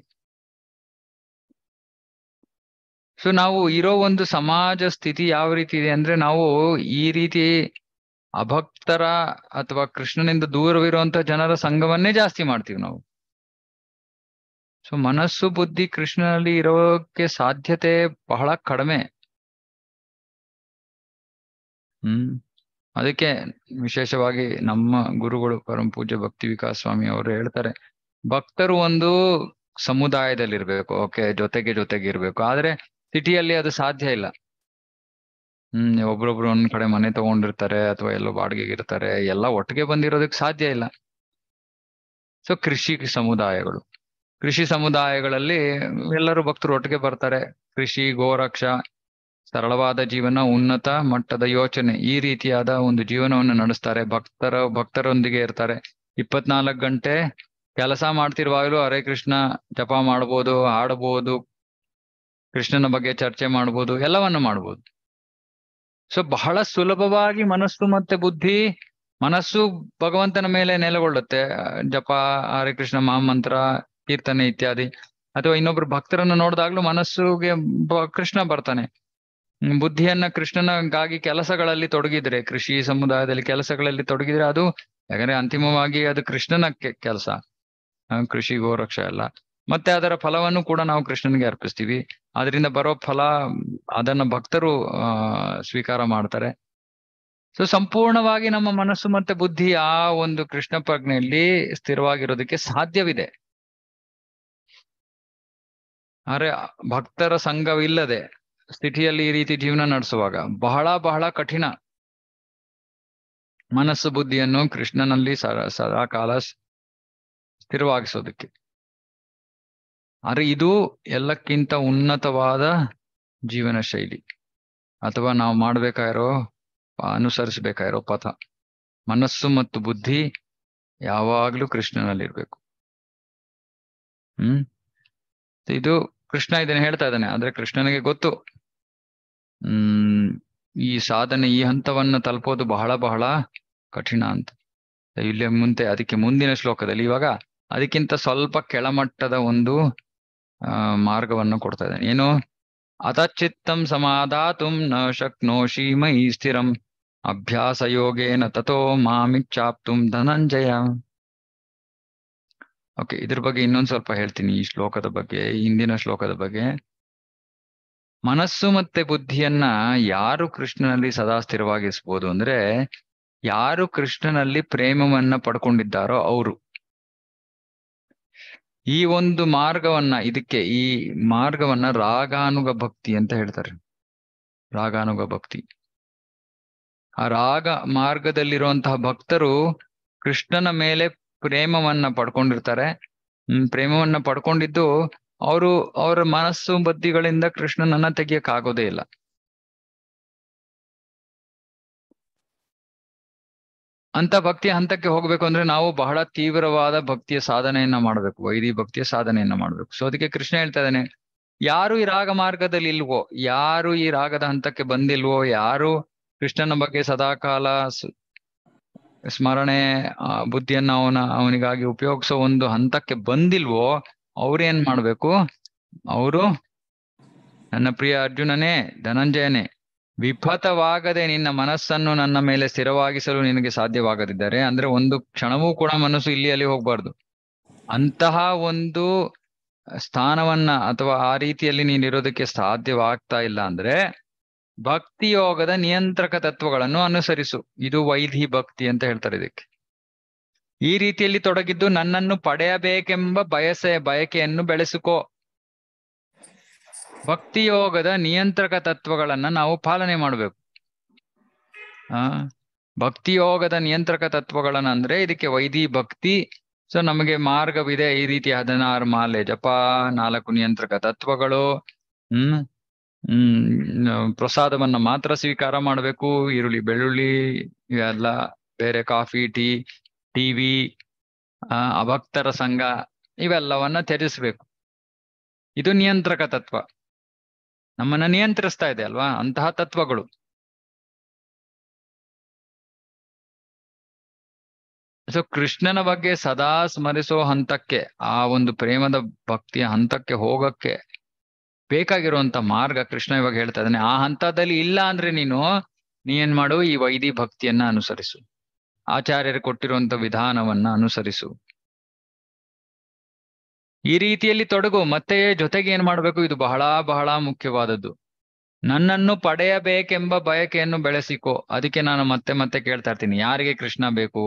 ಸೊ ನಾವು ಇರೋ ಒಂದು ಸಮಾಜ ಸ್ಥಿತಿ ಯಾವ ರೀತಿ ಇದೆ ಅಂದ್ರೆ ನಾವು ಈ ರೀತಿ ಅಭಕ್ತರ ಅಥವಾ ಕೃಷ್ಣನಿಂದ ದೂರವಿರುವಂತಹ ಜನರ ಸಂಘವನ್ನೇ ಜಾಸ್ತಿ ಮಾಡ್ತೀವಿ ನಾವು ಸೊ ಮನಸ್ಸು ಬುದ್ಧಿ ಕೃಷ್ಣನಲ್ಲಿ ಇರೋಕೆ ಸಾಧ್ಯತೆ ಬಹಳ ಕಡಿಮೆ ಹ್ಮ್ ಅದಕ್ಕೆ ವಿಶೇಷವಾಗಿ ನಮ್ಮ ಗುರುಗಳು ಪರಂ ಪೂಜ್ಯ ಭಕ್ತಿ ವಿಕಾಸ್ ಸ್ವಾಮಿ ಅವರು ಹೇಳ್ತಾರೆ ಭಕ್ತರು ಒಂದು ಸಮುದಾಯದಲ್ಲಿ ಓಕೆ ಜೊತೆಗೆ ಜೊತೆಗೆ ಇರ್ಬೇಕು ಆದ್ರೆ ಸಿಟಿಯಲ್ಲಿ ಅದು ಸಾಧ್ಯ ಇಲ್ಲ ಹ್ಮ್ ಒಬ್ರೊಬ್ರು ಒಂದ್ ಕಡೆ ಮನೆ ತಗೊಂಡಿರ್ತಾರೆ ಅಥವಾ ಎಲ್ಲೋ ಬಾಡಿಗೆಗೆ ಇರ್ತಾರೆ ಎಲ್ಲ ಒಟ್ಟಿಗೆ ಬಂದಿರೋದಕ್ಕೆ ಸಾಧ್ಯ ಇಲ್ಲ ಸೊ ಕೃಷಿ ಸಮುದಾಯಗಳು ಕೃಷಿ ಸಮುದಾಯಗಳಲ್ಲಿ ಎಲ್ಲರೂ ಭಕ್ತರು ಒಟ್ಟಿಗೆ ಬರ್ತಾರೆ ಕೃಷಿ ಗೋರಕ್ಷ ಸರಳವಾದ ಜೀವನ ಉನ್ನತ ಮಟ್ಟದ ಯೋಚನೆ ಈ ರೀತಿಯಾದ ಒಂದು ಜೀವನವನ್ನು ನಡೆಸ್ತಾರೆ ಭಕ್ತರ ಭಕ್ತರೊಂದಿಗೆ ಇರ್ತಾರೆ ಇಪ್ಪತ್ನಾಲ್ಕು ಗಂಟೆ ಕೆಲಸ ಮಾಡ್ತಿರುವಾಗಲೂ ಹರೇ ಕೃಷ್ಣ ಜಪ ಮಾಡ್ಬೋದು ಆಡಬಹುದು ಕೃಷ್ಣನ ಬಗ್ಗೆ ಚರ್ಚೆ ಮಾಡ್ಬೋದು ಎಲ್ಲವನ್ನು ಮಾಡ್ಬೋದು ಸೊ ಬಹಳ ಸುಲಭವಾಗಿ ಮನಸ್ಸು ಮತ್ತೆ ಬುದ್ಧಿ ಮನಸ್ಸು ಭಗವಂತನ ಮೇಲೆ ನೆಲೆಗೊಳ್ಳುತ್ತೆ ಜಪ ಹರೇ ಕೃಷ್ಣ ಮಹಾಮಂತ್ರ ಕೀರ್ತನೆ ಇತ್ಯಾದಿ ಅಥವಾ ಇನ್ನೊಬ್ರು ಭಕ್ತರನ್ನು ನೋಡಿದಾಗ್ಲೂ ಮನಸ್ಸುಗೆ ಕೃಷ್ಣ ಬರ್ತಾನೆ ಬುದ್ಧಿಯನ್ನ ಕೃಷ್ಣನಗಾಗಿ ಕೆಲಸಗಳಲ್ಲಿ ತೊಡಗಿದ್ರೆ ಕೃಷಿ ಸಮುದಾಯದಲ್ಲಿ ಕೆಲಸಗಳಲ್ಲಿ ತೊಡಗಿದ್ರೆ ಅದು ಯಾಕಂದ್ರೆ ಅಂತಿಮವಾಗಿ ಅದು ಕೃಷ್ಣನ ಕೆಲಸ ಕೃಷಿ ಗೋರಕ್ಷ ಎಲ್ಲ ಮತ್ತೆ ಅದರ ಫಲವನ್ನು ಕೂಡ ನಾವು ಕೃಷ್ಣನಿಗೆ ಅರ್ಪಿಸ್ತೀವಿ ಅದರಿಂದ ಬರೋ ಫಲ ಅದನ್ನ ಭಕ್ತರು ಸ್ವೀಕಾರ ಮಾಡ್ತಾರೆ ಸೊ ಸಂಪೂರ್ಣವಾಗಿ ನಮ್ಮ ಮನಸ್ಸು ಮತ್ತೆ ಬುದ್ಧಿ ಆ ಒಂದು ಕೃಷ್ಣ ಪ್ರಜ್ಞೆಯಲ್ಲಿ ಸ್ಥಿರವಾಗಿರೋದಕ್ಕೆ ಸಾಧ್ಯವಿದೆ ಆದ್ರೆ ಭಕ್ತರ ಸಂಘವಿಲ್ಲದೆ ಸ್ಥಿತಿಯಲ್ಲಿ ಈ ರೀತಿ ಜೀವನ ನಡೆಸುವಾಗ ಬಹಳ ಬಹಳ ಕಠಿಣ ಮನಸ್ಸು ಬುದ್ಧಿಯನ್ನು ಕೃಷ್ಣನಲ್ಲಿ ಸದಾ ಕಾಲ ಸ್ಥಿರವಾಗಿಸೋದಕ್ಕೆ ಆದರೆ ಇದು ಎಲ್ಲಕ್ಕಿಂತ ಉನ್ನತವಾದ ಜೀವನ ಶೈಲಿ ಅಥವಾ ನಾವು ಮಾಡ್ಬೇಕಾಗಿರೋ ಅನುಸರಿಸಬೇಕಾಗಿರೋ ಪಥ ಮನಸ್ಸು ಮತ್ತು ಬುದ್ಧಿ ಯಾವಾಗಲೂ ಕೃಷ್ಣನಲ್ಲಿರ್ಬೇಕು ಹ್ಮ್ ಇದು ಕೃಷ್ಣ ಇದನ್ನ ಹೇಳ್ತಾ ಇದ್ದಾನೆ ಆದ್ರೆ ಕೃಷ್ಣನಿಗೆ ಗೊತ್ತು ಹ್ಮ್ ಈ ಸಾಧನೆ ಈ ಹಂತವನ್ನು ತಲುಪೋದು ಬಹಳ ಬಹಳ ಕಠಿಣ ಅಂತ ಇಲ್ಲಿ ಮುಂದೆ ಅದಕ್ಕೆ ಮುಂದಿನ ಶ್ಲೋಕದಲ್ಲಿ ಇವಾಗ ಅದಕ್ಕಿಂತ ಸ್ವಲ್ಪ ಕೆಳಮಟ್ಟದ ಒಂದು ಮಾರ್ಗವನ್ನು ಕೊಡ್ತಾ ಇದ್ದಾನೆ ಏನು ಅತಚಿತ್ತಂ ಸಮಾಧಾತು ನ ಶಕ್ನೋಷಿ ಮೈ ಸ್ಥಿರಂ ಅಭ್ಯಾಸ ಯೋಗೇನ ತಥೋ ಮಾಮಿಚ್ಚಾಪ್ತುಂ ಧನಂಜಯ ಓಕೆ ಇದ್ರ ಬಗ್ಗೆ ಇನ್ನೊಂದು ಸ್ವಲ್ಪ ಹೇಳ್ತೀನಿ ಈ ಶ್ಲೋಕದ ಬಗ್ಗೆ ಹಿಂದಿನ ಶ್ಲೋಕದ ಬಗ್ಗೆ ಮನಸ್ಸು ಮತ್ತೆ ಬುದ್ಧಿಯನ್ನ ಯಾರು ಕೃಷ್ಣನಲ್ಲಿ ಸದಾ ಸ್ಥಿರವಾಗಿಸ್ಬೋದು ಅಂದ್ರೆ ಯಾರು ಕೃಷ್ಣನಲ್ಲಿ ಪ್ರೇಮವನ್ನ ಪಡ್ಕೊಂಡಿದ್ದಾರೋ ಅವರು ಈ ಒಂದು ಮಾರ್ಗವನ್ನ ಇದಕ್ಕೆ ಈ ಮಾರ್ಗವನ್ನ ರಾಗಾನುಗ ಭಕ್ತಿ ಅಂತ ಹೇಳ್ತಾರೆ ರಾಗಾನುಗ ಭಕ್ತಿ ಆ ರಾಗ ಮಾರ್ಗದಲ್ಲಿರುವಂತಹ ಭಕ್ತರು ಕೃಷ್ಣನ ಮೇಲೆ ಪ್ರೇಮವನ್ನ ಪಡ್ಕೊಂಡಿರ್ತಾರೆ ಪ್ರೇಮವನ್ನ ಪಡ್ಕೊಂಡಿದ್ದು ಅವರು ಅವರ ಮನಸ್ಸು ಬುದ್ಧಿಗಳಿಂದ ಕೃಷ್ಣನನ್ನ ತೆಗಿಯಕ್ ಆಗೋದೇ ಇಲ್ಲ ಅಂತ ಭಕ್ತಿಯ ಹಂತಕ್ಕೆ ಹೋಗ್ಬೇಕು ಅಂದ್ರೆ ನಾವು ಬಹಳ ತೀವ್ರವಾದ ಭಕ್ತಿಯ ಸಾಧನೆಯನ್ನ ಮಾಡ್ಬೇಕು ವೈದಿ ಭಕ್ತಿಯ ಸಾಧನೆಯನ್ನ ಮಾಡ್ಬೇಕು ಸೊ ಅದಕ್ಕೆ ಕೃಷ್ಣ ಹೇಳ್ತಾ ಇದ್ದಾನೆ ಯಾರು ಈ ರಾಗ ಮಾರ್ಗದಲ್ಲಿ ಇಲ್ವೋ ಯಾರು ಈ ರಾಗದ ಹಂತಕ್ಕೆ ಬಂದಿಲ್ವೋ ಯಾರು ಕೃಷ್ಣನ ಬಗ್ಗೆ ಸದಾಕಾಲ ಸ್ಮರಣೆ ಬುದ್ಧಿಯನ್ನ ಅವನ ಅವನಿಗಾಗಿ ಉಪಯೋಗಿಸೋ ಒಂದು ಹಂತಕ್ಕೆ ಬಂದಿಲ್ವೋ ಅವ್ರೇನ್ ಮಾಡ್ಬೇಕು ಅವರು ನನ್ನ ಪ್ರಿಯ ಅರ್ಜುನನೇ ಧನಂಜಯನೇ ವಿಫತವಾಗದೆ ನಿನ್ನ ಮನಸ್ಸನ್ನು ನನ್ನ ಮೇಲೆ ಸ್ಥಿರವಾಗಿಸಲು ನಿನಗೆ ಸಾಧ್ಯವಾಗದಿದ್ದರೆ ಅಂದ್ರೆ ಒಂದು ಕ್ಷಣವೂ ಕೂಡ ಮನಸ್ಸು ಇಲ್ಲಿ ಅಲ್ಲಿ ಹೋಗ್ಬಾರ್ದು ಅಂತಹ ಒಂದು ಸ್ಥಾನವನ್ನ ಅಥವಾ ಆ ರೀತಿಯಲ್ಲಿ ನೀನಿರೋದಕ್ಕೆ ಸಾಧ್ಯವಾಗ್ತಾ ಇಲ್ಲ ಅಂದ್ರೆ ಭಕ್ತಿಯೋಗದ ನಿಯಂತ್ರಕ ತತ್ವಗಳನ್ನು ಅನುಸರಿಸು ಇದು ವೈಧಿ ಭಕ್ತಿ ಅಂತ ಹೇಳ್ತಾರೆ ಇದಕ್ಕೆ ಈ ರೀತಿಯಲ್ಲಿ ತೊಡಗಿದ್ದು ನನ್ನನ್ನು ಪಡೆಯಬೇಕೆಂಬ ಬಯಸೆ ಬಯಕೆಯನ್ನು ಬೆಳೆಸಿಕೋ ಭಕ್ತಿಯೋಗದ ನಿಯಂತ್ರಕ ತತ್ವಗಳನ್ನ ನಾವು ಪಾಲನೆ ಮಾಡಬೇಕು ಆ ಭಕ್ತಿಯೋಗದ ನಿಯಂತ್ರಕ ತತ್ವಗಳನ್ನ ಅಂದ್ರೆ ಇದಕ್ಕೆ ವೈದಿ ಭಕ್ತಿ ಸೊ ನಮಗೆ ಮಾರ್ಗವಿದೆ ಈ ರೀತಿ ಹದಿನಾರು ಮಾಲೆ ಜಪ ನಾಲ್ಕು ನಿಯಂತ್ರಕ ತತ್ವಗಳು ಹ್ಮ್ ಹ್ಮ್ ಪ್ರಸಾದವನ್ನ ಮಾತ್ರ ಸ್ವೀಕಾರ ಮಾಡಬೇಕು ಈರುಳ್ಳಿ ಬೆಳ್ಳುಳ್ಳಿ ಇವೆಲ್ಲ ಬೇರೆ ಕಾಫಿ ಟೀ ಟಿವಿ ಅಭಕ್ತರ ಸಂಘ ಇವೆಲ್ಲವನ್ನ ತ್ಯಜಿಸ್ಬೇಕು ಇದು ನಿಯಂತ್ರಕ ತತ್ವ ನಮ್ಮನ್ನ ನಿಯಂತ್ರಿಸ್ತಾ ಇದೆ ಅಲ್ವಾ ಅಂತಹ ತತ್ವಗಳು ಸೊ ಕೃಷ್ಣನ ಬಗ್ಗೆ ಸದಾ ಸ್ಮರಿಸೋ ಹಂತಕ್ಕೆ ಆ ಒಂದು ಪ್ರೇಮದ ಭಕ್ತಿಯ ಹಂತಕ್ಕೆ ಹೋಗಕ್ಕೆ ಬೇಕಾಗಿರುವಂತ ಮಾರ್ಗ ಕೃಷ್ಣ ಇವಾಗ ಹೇಳ್ತಾ ಇದ್ದಾನೆ ಆ ಹಂತದಲ್ಲಿ ಇಲ್ಲ ಅಂದ್ರೆ ನೀನು ನೀ ಏನ್ ಮಾಡು ಈ ವೈದಿ ಭಕ್ತಿಯನ್ನ ಅನುಸರಿಸು ಆಚಾರ್ಯರು ಕೊಟ್ಟಿರುವಂತ ವಿಧಾನವನ್ನ ಅನುಸರಿಸು ಈ ರೀತಿಯಲ್ಲಿ ತೊಡಗು ಮತ್ತೆ ಜೊತೆಗೆ ಏನ್ ಮಾಡಬೇಕು ಇದು ಬಹಳ ಬಹಳ ಮುಖ್ಯವಾದದ್ದು ನನ್ನನ್ನು ಪಡೆಯಬೇಕೆಂಬ ಬಯಕೆಯನ್ನು ಬೆಳೆಸಿಕೋ ಅದಕ್ಕೆ ನಾನು ಮತ್ತೆ ಮತ್ತೆ ಕೇಳ್ತಾ ಇರ್ತೀನಿ ಯಾರಿಗೆ ಕೃಷ್ಣ ಬೇಕು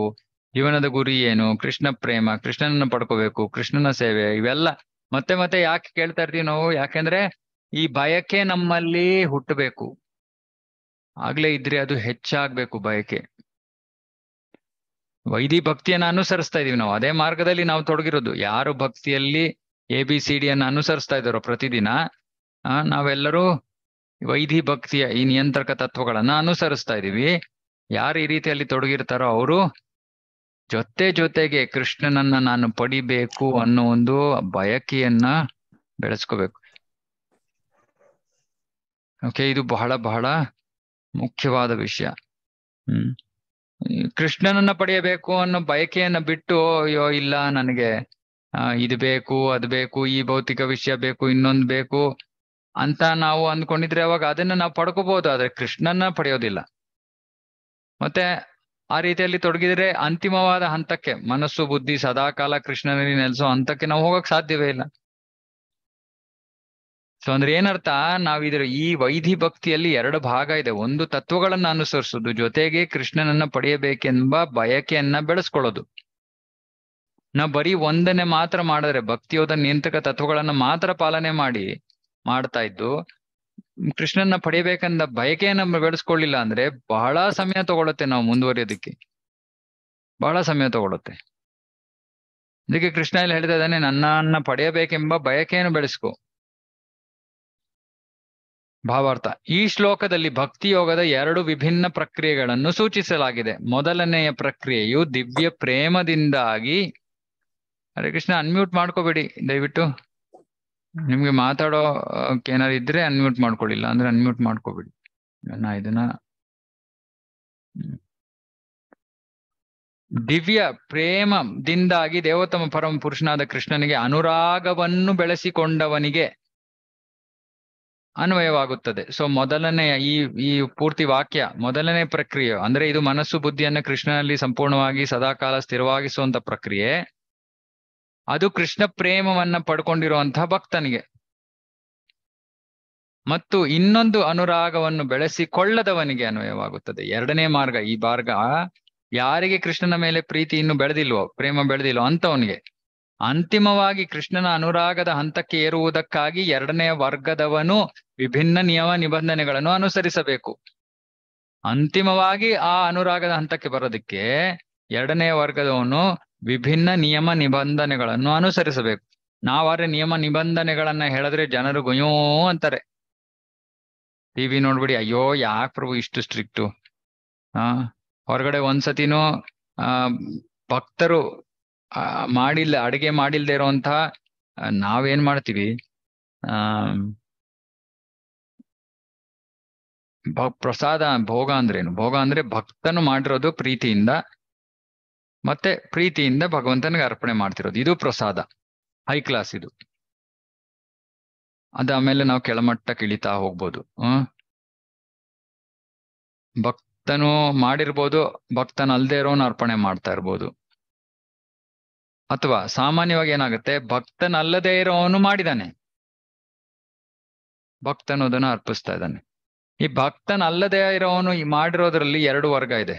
ಜೀವನದ ಗುರಿ ಏನು ಕೃಷ್ಣ ಪ್ರೇಮ ಕೃಷ್ಣನನ್ನು ಪಡ್ಕೋಬೇಕು ಕೃಷ್ಣನ ಸೇವೆ ಇವೆಲ್ಲ ಮತ್ತೆ ಮತ್ತೆ ಯಾಕೆ ಕೇಳ್ತಾ ಇರ್ತೀವಿ ನಾವು ಯಾಕೆಂದ್ರೆ ಈ ಬಯಕೆ ನಮ್ಮಲ್ಲಿ ಹುಟ್ಟಬೇಕು ಆಗ್ಲೇ ಇದ್ರೆ ಅದು ಹೆಚ್ಚಾಗ್ಬೇಕು ಬಯಕೆ ವೈದಿ ಭಕ್ತಿಯನ್ನು ಅನುಸರಿಸ್ತಾ ಇದೀವಿ ನಾವು ಅದೇ ಮಾರ್ಗದಲ್ಲಿ ನಾವು ತೊಡಗಿರೋದು ಯಾರು ಭಕ್ತಿಯಲ್ಲಿ ಎ ಬಿ ಸಿ ಡಿಯನ್ನು ಅನುಸರಿಸ್ತಾ ಇದ್ದಾರೋ ಪ್ರತಿದಿನ ನಾವೆಲ್ಲರೂ ವೈದಿ ಭಕ್ತಿಯ ಈ ನಿಯಂತ್ರಕ ತತ್ವಗಳನ್ನ ಅನುಸರಿಸ್ತಾ ಇದೀವಿ ಯಾರು ಈ ರೀತಿಯಲ್ಲಿ ತೊಡಗಿರ್ತಾರೋ ಅವರು ಜೊತೆ ಜೊತೆಗೆ ಕೃಷ್ಣನನ್ನ ನಾನು ಪಡಿಬೇಕು ಅನ್ನೋ ಒಂದು ಬಯಕೆಯನ್ನ ಬೆಳೆಸ್ಕೋಬೇಕು ಓಕೆ ಇದು ಬಹಳ ಬಹಳ ಮುಖ್ಯವಾದ ವಿಷಯ ಹ್ಮ್ ಕೃಷ್ಣನನ್ನ ಪಡೆಯಬೇಕು ಅನ್ನೋ ಬಯಕೆಯನ್ನ ಬಿಟ್ಟು ಅಯ್ಯೋ ಇಲ್ಲ ನನಗೆ ಇದು ಬೇಕು ಅದ್ ಬೇಕು ಈ ಭೌತಿಕ ವಿಷಯ ಬೇಕು ಇನ್ನೊಂದ್ ಬೇಕು ಅಂತ ನಾವು ಅಂದ್ಕೊಂಡಿದ್ರೆ ಅವಾಗ ಅದನ್ನ ನಾವು ಪಡ್ಕೋಬಹುದು ಆದ್ರೆ ಕೃಷ್ಣನ್ನ ಪಡೆಯೋದಿಲ್ಲ ಮತ್ತೆ ಆ ರೀತಿಯಲ್ಲಿ ತೊಡಗಿದ್ರೆ ಅಂತಿಮವಾದ ಹಂತಕ್ಕೆ ಮನಸ್ಸು ಬುದ್ಧಿ ಸದಾಕಾಲ ಕೃಷ್ಣನಲ್ಲಿ ನೆಲೆಸೋ ಹಂತಕ್ಕೆ ನಾವು ಹೋಗಕ್ ಸಾಧ್ಯವೇ ಇಲ್ಲ ಸೊ ಅಂದ್ರೆ ಏನರ್ಥ ನಾವ್ ಇದ್ರ ಈ ವೈಧಿ ಭಕ್ತಿಯಲ್ಲಿ ಎರಡು ಭಾಗ ಇದೆ ಒಂದು ತತ್ವಗಳನ್ನ ಅನುಸರಿಸೋದು ಜೊತೆಗೆ ಕೃಷ್ಣನನ್ನ ಪಡೆಯಬೇಕೆಂಬ ಬಯಕೆಯನ್ನ ಬೆಳೆಸ್ಕೊಳ್ಳೋದು ನಾ ಬರೀ ಒಂದನ್ನೇ ಮಾತ್ರ ಮಾಡಿದ್ರೆ ಭಕ್ತಿಯೋದ ನಿಯಂತ್ರಕ ತತ್ವಗಳನ್ನ ಮಾತ್ರ ಪಾಲನೆ ಮಾಡಿ ಮಾಡ್ತಾ ಇದ್ದು ಕೃಷ್ಣನ ಪಡೆಯಬೇಕಂದ ಬಯಕೆಯನ್ನ ಬೆಳೆಸ್ಕೊಳ್ಳಿಲ್ಲ ಅಂದ್ರೆ ಬಹಳ ಸಮಯ ತಗೊಳತ್ತೆ ನಾವು ಮುಂದುವರಿಯೋದಕ್ಕೆ ಬಹಳ ಸಮಯ ತಗೊಳುತ್ತೆ ಅದಕ್ಕೆ ಕೃಷ್ಣ ಇಲ್ಲಿ ಹೇಳ್ತಾ ಇದ್ದಾನೆ ನನ್ನನ್ನ ಪಡೆಯಬೇಕೆಂಬ ಬಯಕೆಯನ್ನು ಬೆಳೆಸ್ಕೋ ಭಾವಾರ್ಥ ಈ ಶ್ಲೋಕದಲ್ಲಿ ಭಕ್ತಿಯೋಗದ ಎರಡು ವಿಭಿನ್ನ ಪ್ರಕ್ರಿಯೆಗಳನ್ನು ಸೂಚಿಸಲಾಗಿದೆ ಮೊದಲನೆಯ ಪ್ರಕ್ರಿಯೆಯು ದಿವ್ಯ ಪ್ರೇಮದಿಂದಾಗಿ ಹರೇ ಕೃಷ್ಣ ಅನ್ಮ್ಯೂಟ್ ಮಾಡ್ಕೋಬೇಡಿ ದಯವಿಟ್ಟು ನಿಮ್ಗೆ ಮಾತಾಡೋ ಏನಾರು ಇದ್ರೆ ಅನ್ಮ್ಯೂಟ್ ಮಾಡ್ಕೊಳ್ಳಿಲ್ಲ ಅಂದ್ರೆ ಅನ್ಮ್ಯೂಟ್ ಮಾಡ್ಕೋಬೇಡಿ ನಾ ಇದನ್ನ ದಿವ್ಯ ಪ್ರೇಮದಿಂದಾಗಿ ದೇವತಮ ಪರಮ ಪುರುಷನಾದ ಕೃಷ್ಣನಿಗೆ ಅನುರಾಗವನ್ನು ಬೆಳೆಸಿಕೊಂಡವನಿಗೆ ಅನ್ವಯವಾಗುತ್ತದೆ ಸೊ ಮೊದಲನೆಯ ಈ ಈ ಪೂರ್ತಿ ವಾಕ್ಯ ಮೊದಲನೇ ಪ್ರಕ್ರಿಯೆ ಅಂದ್ರೆ ಇದು ಮನಸ್ಸು ಬುದ್ಧಿಯನ್ನು ಕೃಷ್ಣನಲ್ಲಿ ಸಂಪೂರ್ಣವಾಗಿ ಸದಾಕಾಲ ಸ್ಥಿರವಾಗಿಸುವಂತ ಪ್ರಕ್ರಿಯೆ ಅದು ಕೃಷ್ಣ ಪ್ರೇಮವನ್ನ ಪಡ್ಕೊಂಡಿರುವಂತಹ ಭಕ್ತನಿಗೆ ಮತ್ತು ಇನ್ನೊಂದು ಅನುರಾಗವನ್ನು ಬೆಳೆಸಿಕೊಳ್ಳದವನಿಗೆ ಅನ್ವಯವಾಗುತ್ತದೆ ಎರಡನೇ ಮಾರ್ಗ ಈ ಮಾರ್ಗ ಯಾರಿಗೆ ಕೃಷ್ಣನ ಮೇಲೆ ಪ್ರೀತಿ ಇನ್ನು ಬೆಳೆದಿಲ್ವೋ ಪ್ರೇಮ ಬೆಳೆದಿಲ್ವೋ ಅಂತವನಿಗೆ ಅಂತಿಮವಾಗಿ ಕೃಷ್ಣನ ಅನುರಾಗದ ಹಂತಕ್ಕೆ ಏರುವುದಕ್ಕಾಗಿ ಎರಡನೇ ವರ್ಗದವನು ವಿಭಿನ್ನ ನಿಯಮ ನಿಬಂಧನೆಗಳನ್ನು ಅನುಸರಿಸಬೇಕು ಅಂತಿಮವಾಗಿ ಆ ಅನುರಾಗದ ಹಂತಕ್ಕೆ ಬರೋದಕ್ಕೆ ಎರಡನೇ ವರ್ಗದವನು ವಿಭಿನ್ನ ನಿಯಮ ನಿಬಂಧನೆಗಳನ್ನು ಅನುಸರಿಸಬೇಕು ನಾವಾದ್ರೆ ನಿಯಮ ನಿಬಂಧನೆಗಳನ್ನ ಹೇಳಿದ್ರೆ ಜನರು ಗುಯೋ ಅಂತಾರೆ ಟಿವಿ ನೋಡ್ಬಿಡಿ ಅಯ್ಯೋ ಯಾಕೆ ಪ್ರಭು ಇಷ್ಟು ಸ್ಟ್ರಿಕ್ಟು ಆ ಹೊರಗಡೆ ಒಂದ್ಸತಿನೂ ಭಕ್ತರು ಮಾಡಿಲ್ಲ ಅಡುಗೆ ಮಾಡಿಲ್ದೇ ಇರೋಂತ ನಾವೇನ್ ಮಾಡ್ತೀವಿ ಆ ಪ್ರಸಾದ ಭೋಗ ಅಂದ್ರೇನು ಭೋಗ ಅಂದ್ರೆ ಭಕ್ತನು ಮಾಡಿರೋದು ಪ್ರೀತಿಯಿಂದ ಮತ್ತೆ ಪ್ರೀತಿಯಿಂದ ಭಗವಂತನಿಗೆ ಅರ್ಪಣೆ ಮಾಡ್ತಿರೋದು ಇದು ಪ್ರಸಾದ ಹೈ ಕ್ಲಾಸ್ ಇದು ಆಮೇಲೆ ನಾವು ಕೆಳಮಟ್ಟಕ್ಕೆ ಇಳಿತಾ ಹೋಗ್ಬೋದು ಹ್ಮ್ ಭಕ್ತನು ಮಾಡಿರ್ಬೋದು ಭಕ್ತನ ಅಲ್ದೇ ಇರೋನು ಅರ್ಪಣೆ ಮಾಡ್ತಾ ಇರ್ಬೋದು ಅಥವಾ ಸಾಮಾನ್ಯವಾಗಿ ಏನಾಗುತ್ತೆ ಭಕ್ತನಲ್ಲದೇ ಇರೋವನು ಮಾಡಿದಾನೆ ಅದನ್ನು ಅರ್ಪಿಸ್ತಾ ಇದ್ದಾನೆ ಈ ಭಕ್ತನಲ್ಲದೇ ಇರೋವನು ಮಾಡಿರೋದ್ರಲ್ಲಿ ಎರಡು ವರ್ಗ ಇದೆ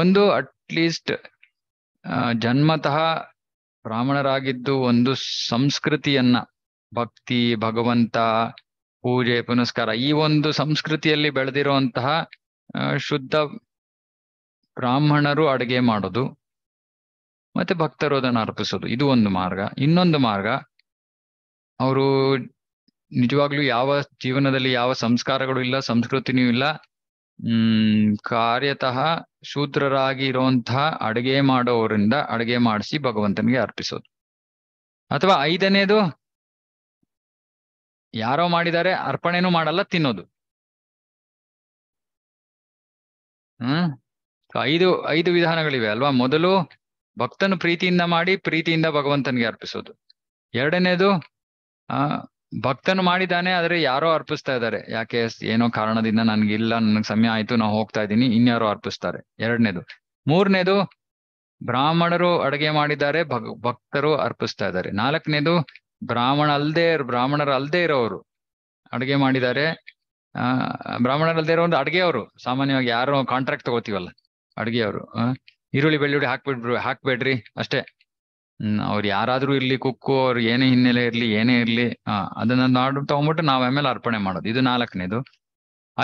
ಒಂದು ಅಟ್ಲೀಸ್ಟ್ ಜನ್ಮತಃ ಬ್ರಾಹ್ಮಣರಾಗಿದ್ದು ಒಂದು ಸಂಸ್ಕೃತಿಯನ್ನ ಭಕ್ತಿ ಭಗವಂತ ಪೂಜೆ ಪುನಸ್ಕಾರ ಈ ಒಂದು ಸಂಸ್ಕೃತಿಯಲ್ಲಿ ಬೆಳೆದಿರುವಂತಹ ಶುದ್ಧ ಬ್ರಾಹ್ಮಣರು ಅಡುಗೆ ಮಾಡೋದು ಮತ್ತೆ ಭಕ್ತರು ಅದನ್ನು ಅರ್ಪಿಸೋದು ಇದು ಒಂದು ಮಾರ್ಗ ಇನ್ನೊಂದು ಮಾರ್ಗ ಅವರು ನಿಜವಾಗ್ಲೂ ಯಾವ ಜೀವನದಲ್ಲಿ ಯಾವ ಸಂಸ್ಕಾರಗಳು ಇಲ್ಲ ಸಂಸ್ಕೃತಿನೂ ಇಲ್ಲ ಹ್ಮ್ ಕಾರ್ಯತಃ ಶೂದ್ರರಾಗಿ ಇರುವಂತಹ ಅಡುಗೆ ಮಾಡೋರಿಂದ ಅಡುಗೆ ಮಾಡಿಸಿ ಭಗವಂತನಿಗೆ ಅರ್ಪಿಸೋದು ಅಥವಾ ಐದನೇದು ಯಾರೋ ಮಾಡಿದ್ದಾರೆ ಅರ್ಪಣೆನೂ ಮಾಡಲ್ಲ ತಿನ್ನೋದು ಹ್ಮ್ ಐದು ಐದು ವಿಧಾನಗಳಿವೆ ಅಲ್ವಾ ಮೊದಲು ಭಕ್ತನು ಪ್ರೀತಿಯಿಂದ ಮಾಡಿ ಪ್ರೀತಿಯಿಂದ ಭಗವಂತನಿಗೆ ಅರ್ಪಿಸೋದು ಎರಡನೇದು ಆ ಭಕ್ತನು ಮಾಡಿದ್ದಾನೆ ಆದ್ರೆ ಯಾರೋ ಅರ್ಪಿಸ್ತಾ ಇದ್ದಾರೆ ಯಾಕೆ ಏನೋ ಕಾರಣದಿಂದ ನನ್ಗಿಲ್ಲ ನನ್ಗೆ ಸಮಯ ಆಯ್ತು ನಾವು ಹೋಗ್ತಾ ಇದ್ದೀನಿ ಇನ್ಯಾರೋ ಅರ್ಪಿಸ್ತಾರೆ ಎರಡನೇದು ಮೂರನೇದು ಬ್ರಾಹ್ಮಣರು ಅಡುಗೆ ಮಾಡಿದ್ದಾರೆ ಭಗ್ ಭಕ್ತರು ಅರ್ಪಿಸ್ತಾ ಇದ್ದಾರೆ ನಾಲ್ಕನೇದು ಬ್ರಾಹ್ಮಣ ಅಲ್ಲದೆ ಬ್ರಾಹ್ಮಣರು ಅಲ್ಲದೆ ಇರೋರು ಅಡುಗೆ ಮಾಡಿದ್ದಾರೆ ಆ ಬ್ರಾಹ್ಮಣರಲ್ದೇ ಇರೋ ಒಂದು ಅಡುಗೆಯವರು ಸಾಮಾನ್ಯವಾಗಿ ಯಾರು ಕಾಂಟ್ರಾಕ್ಟ್ ತಗೋತೀವಲ್ಲ ಅಡುಗೆಯವರು ಈರುಳ್ಳಿ ಬೆಳ್ಳುಳ್ಳಿ ಹಾಕ್ಬಿಡ್ಬಿಡು ಹಾಕ್ಬೇಡ್ರಿ ಅಷ್ಟೇ ಅವ್ರು ಯಾರಾದ್ರೂ ಇರ್ಲಿ ಕುಕ್ಕು ಅವ್ರು ಏನೇ ಹಿನ್ನೆಲೆ ಇರ್ಲಿ ಏನೇ ಇರ್ಲಿ ಅದನ್ನ ನಾಡು ತಗೊಂಡ್ಬಿಟ್ಟು ನಾವ್ ಆಮೇಲೆ ಅರ್ಪಣೆ ಮಾಡೋದು ಇದು ನಾಲ್ಕನೇದು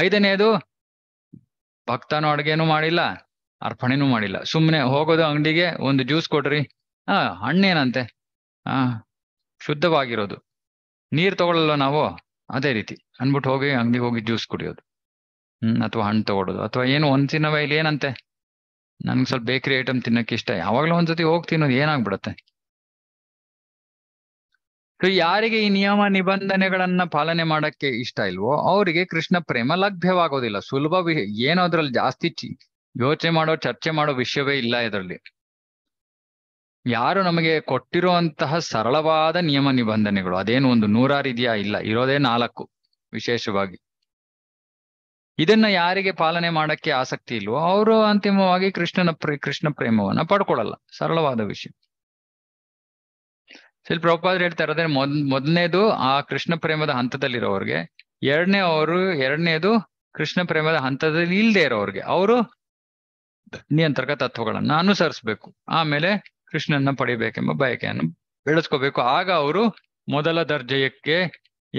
ಐದನೇದು ಭಕ್ತನು ಅಡುಗೆನೂ ಮಾಡಿಲ್ಲ ಅರ್ಪಣೆನೂ ಮಾಡಿಲ್ಲ ಸುಮ್ಮನೆ ಹೋಗೋದು ಅಂಗಡಿಗೆ ಒಂದು ಜ್ಯೂಸ್ ಕೊಡ್ರಿ ಆ ಹಣ್ಣೇನಂತೆ ಆ ಶುದ್ಧವಾಗಿರೋದು ನೀರ್ ತಗೊಳ್ಳಲ್ಲ ನಾವು ಅದೇ ರೀತಿ ಅನ್ಬಿಟ್ಟು ಹೋಗಿ ಅಂಗಡಿಗೆ ಹೋಗಿ ಜ್ಯೂಸ್ ಕುಡಿಯೋದು ಹ್ಮ್ ಅಥವಾ ಹಣ್ಣು ತಗೊಳ್ಳೋದು ಅಥವಾ ಏನು ಒಂದ್ ಇಲ್ಲಿ ಏನಂತೆ ನನ್ಗೆ ಸ್ವಲ್ಪ ಬೇಕರಿ ಐಟಮ್ ತಿನ್ನಕ್ಕೆ ಇಷ್ಟ ಯಾವಾಗ್ಲೂ ಒಂದ್ಸತಿ ಹೋಗ್ ತಿನ್ನೋದು ಏನಾಗ್ಬಿಡತ್ತೆ ಸೊ ಯಾರಿಗೆ ಈ ನಿಯಮ ನಿಬಂಧನೆಗಳನ್ನ ಪಾಲನೆ ಮಾಡಕ್ಕೆ ಇಷ್ಟ ಇಲ್ವೋ ಅವರಿಗೆ ಕೃಷ್ಣ ಪ್ರೇಮ ಲಭ್ಯವಾಗೋದಿಲ್ಲ ಸುಲಭ ಏನೋ ಅದ್ರಲ್ಲಿ ಜಾಸ್ತಿ ಯೋಚನೆ ಮಾಡೋ ಚರ್ಚೆ ಮಾಡೋ ವಿಷಯವೇ ಇಲ್ಲ ಇದರಲ್ಲಿ ಯಾರು ನಮಗೆ ಕೊಟ್ಟಿರುವಂತಹ ಸರಳವಾದ ನಿಯಮ ನಿಬಂಧನೆಗಳು ಅದೇನು ಒಂದು ನೂರಾರು ಇದೆಯಾ ಇಲ್ಲ ಇರೋದೇ ನಾಲ್ಕು ವಿಶೇಷವಾಗಿ ಇದನ್ನ ಯಾರಿಗೆ ಪಾಲನೆ ಮಾಡಕ್ಕೆ ಆಸಕ್ತಿ ಇಲ್ವೋ ಅವರು ಅಂತಿಮವಾಗಿ ಕೃಷ್ಣನ ಕೃಷ್ಣ ಪ್ರೇಮವನ್ನ ಪಡ್ಕೊಳ್ಳಲ್ಲ ಸರಳವಾದ ವಿಷಯ ಸಿಲ್ ಪ್ರಭುಪಾದ್ರು ಹೇಳ್ತಾ ಇರೋದ್ರೆ ಮೊದ್ ಮೊದಲನೇದು ಆ ಕೃಷ್ಣ ಪ್ರೇಮದ ಹಂತದಲ್ಲಿರೋರ್ಗೆ ಎರಡನೇ ಅವರು ಎರಡನೇದು ಕೃಷ್ಣ ಪ್ರೇಮದ ಹಂತದಲ್ಲಿ ಇಲ್ಲದೆ ಇರೋರ್ಗೆ ಅವರು ನಿಯಂತ್ರಕ ತತ್ವಗಳನ್ನ ಅನುಸರಿಸಬೇಕು ಆಮೇಲೆ ಕೃಷ್ಣನ ಪಡಿಬೇಕೆಂಬ ಬಯಕೆಯನ್ನು ಬೆಳೆಸ್ಕೋಬೇಕು ಆಗ ಅವರು ಮೊದಲ ದರ್ಜೆಯಕ್ಕೆ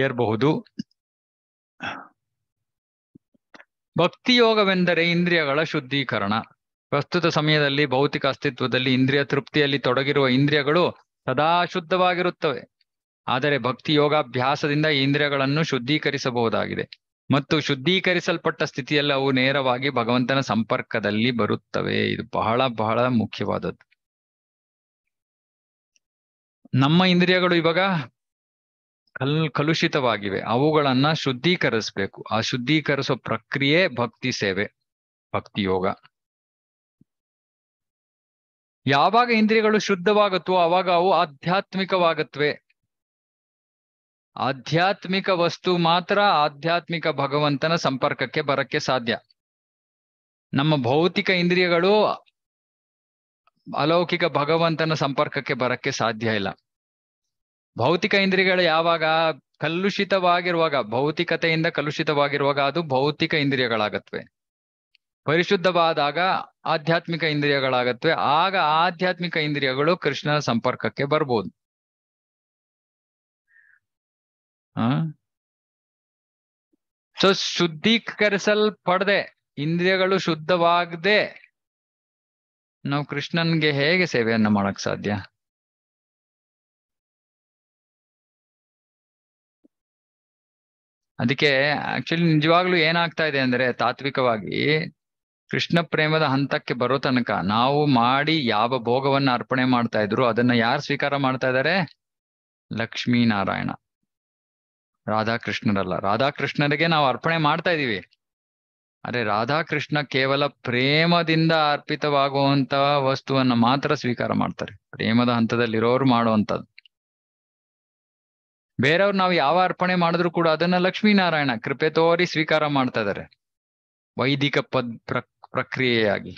ಏರ್ಬಹುದು ಭಕ್ತಿಯೋಗವೆಂದರೆ ಇಂದ್ರಿಯಗಳ ಶುದ್ಧೀಕರಣ ಪ್ರಸ್ತುತ ಸಮಯದಲ್ಲಿ ಭೌತಿಕ ಅಸ್ತಿತ್ವದಲ್ಲಿ ಇಂದ್ರಿಯ ತೃಪ್ತಿಯಲ್ಲಿ ತೊಡಗಿರುವ ಇಂದ್ರಿಯಗಳು ಸದಾ ಶುದ್ಧವಾಗಿರುತ್ತವೆ ಆದರೆ ಭಕ್ತಿ ಯೋಗಾಭ್ಯಾಸದಿಂದ ಇಂದ್ರಿಯಗಳನ್ನು ಶುದ್ಧೀಕರಿಸಬಹುದಾಗಿದೆ ಮತ್ತು ಶುದ್ಧೀಕರಿಸಲ್ಪಟ್ಟ ಸ್ಥಿತಿಯಲ್ಲಿ ಅವು ನೇರವಾಗಿ ಭಗವಂತನ ಸಂಪರ್ಕದಲ್ಲಿ ಬರುತ್ತವೆ ಇದು ಬಹಳ ಬಹಳ ಮುಖ್ಯವಾದದ್ದು ನಮ್ಮ ಇಂದ್ರಿಯಗಳು ಇವಾಗ ಕಲ್ ಕಲುಷಿತವಾಗಿವೆ ಅವುಗಳನ್ನ ಶುದ್ಧೀಕರಿಸ್ಬೇಕು ಆ ಶುದ್ಧೀಕರಿಸೋ ಪ್ರಕ್ರಿಯೆ ಭಕ್ತಿ ಸೇವೆ ಭಕ್ತಿ ಯೋಗ ಯಾವಾಗ ಇಂದ್ರಿಯಗಳು ಶುದ್ಧವಾಗುತ್ತೋ ಅವಾಗ ಅವು ಆಧ್ಯಾತ್ಮಿಕವಾಗತ್ವೆ ಆಧ್ಯಾತ್ಮಿಕ ವಸ್ತು ಮಾತ್ರ ಆಧ್ಯಾತ್ಮಿಕ ಭಗವಂತನ ಸಂಪರ್ಕಕ್ಕೆ ಬರಕ್ಕೆ ಸಾಧ್ಯ ನಮ್ಮ ಭೌತಿಕ ಇಂದ್ರಿಯಗಳು ಅಲೌಕಿಕ ಭಗವಂತನ ಸಂಪರ್ಕಕ್ಕೆ ಬರಕ್ಕೆ ಸಾಧ್ಯ ಇಲ್ಲ ಭೌತಿಕ ಇಂದ್ರಿಯಗಳು ಯಾವಾಗ ಕಲುಷಿತವಾಗಿರುವಾಗ ಭೌತಿಕತೆಯಿಂದ ಕಲುಷಿತವಾಗಿರುವಾಗ ಅದು ಭೌತಿಕ ಇಂದ್ರಿಯಗಳಾಗತ್ವೆ ಪರಿಶುದ್ಧವಾದಾಗ ಆಧ್ಯಾತ್ಮಿಕ ಇಂದ್ರಿಯಗಳಾಗತ್ವೆ ಆಗ ಆಧ್ಯಾತ್ಮಿಕ ಇಂದ್ರಿಯಗಳು ಕೃಷ್ಣನ ಸಂಪರ್ಕಕ್ಕೆ ಬರ್ಬೋದು ಆ ಸೊ ಶುದ್ಧೀಕರಿಸಲ್ಪಡದೆ ಇಂದ್ರಿಯಗಳು ಶುದ್ಧವಾಗದೆ ನಾವು ಕೃಷ್ಣನ್ಗೆ ಹೇಗೆ ಸೇವೆಯನ್ನು ಮಾಡಕ್ ಸಾಧ್ಯ ಅದಕ್ಕೆ ಆಕ್ಚುಲಿ ನಿಜವಾಗ್ಲೂ ಏನಾಗ್ತಾ ಇದೆ ಅಂದ್ರೆ ತಾತ್ವಿಕವಾಗಿ ಕೃಷ್ಣ ಪ್ರೇಮದ ಹಂತಕ್ಕೆ ಬರೋ ತನಕ ನಾವು ಮಾಡಿ ಯಾವ ಭೋಗವನ್ನ ಅರ್ಪಣೆ ಮಾಡ್ತಾ ಇದ್ರು ಅದನ್ನ ಯಾರು ಸ್ವೀಕಾರ ಮಾಡ್ತಾ ಇದ್ದಾರೆ ಲಕ್ಷ್ಮೀನಾರಾಯಣ ರಾಧಾಕೃಷ್ಣರಲ್ಲ ರಾಧಾಕೃಷ್ಣರಿಗೆ ನಾವು ಅರ್ಪಣೆ ಮಾಡ್ತಾ ಇದೀವಿ ಅರೆ ರಾಧಾಕೃಷ್ಣ ಕೇವಲ ಪ್ರೇಮದಿಂದ ಅರ್ಪಿತವಾಗುವಂತ ವಸ್ತುವನ್ನ ಮಾತ್ರ ಸ್ವೀಕಾರ ಮಾಡ್ತಾರೆ ಪ್ರೇಮದ ಹಂತದಲ್ಲಿರೋರು ಮಾಡುವಂಥದ್ದು ಬೇರೆಯವ್ರು ನಾವು ಯಾವ ಅರ್ಪಣೆ ಮಾಡಿದ್ರು ಕೂಡ ಅದನ್ನ ಲಕ್ಷ್ಮೀನಾರಾಯಣ ಕೃಪೆ ತೋರಿ ಸ್ವೀಕಾರ ಮಾಡ್ತಾ ಇದಾರೆ ವೈದಿಕ ಪದ್ ಪ್ರಕ್ರಿಯೆಯಾಗಿ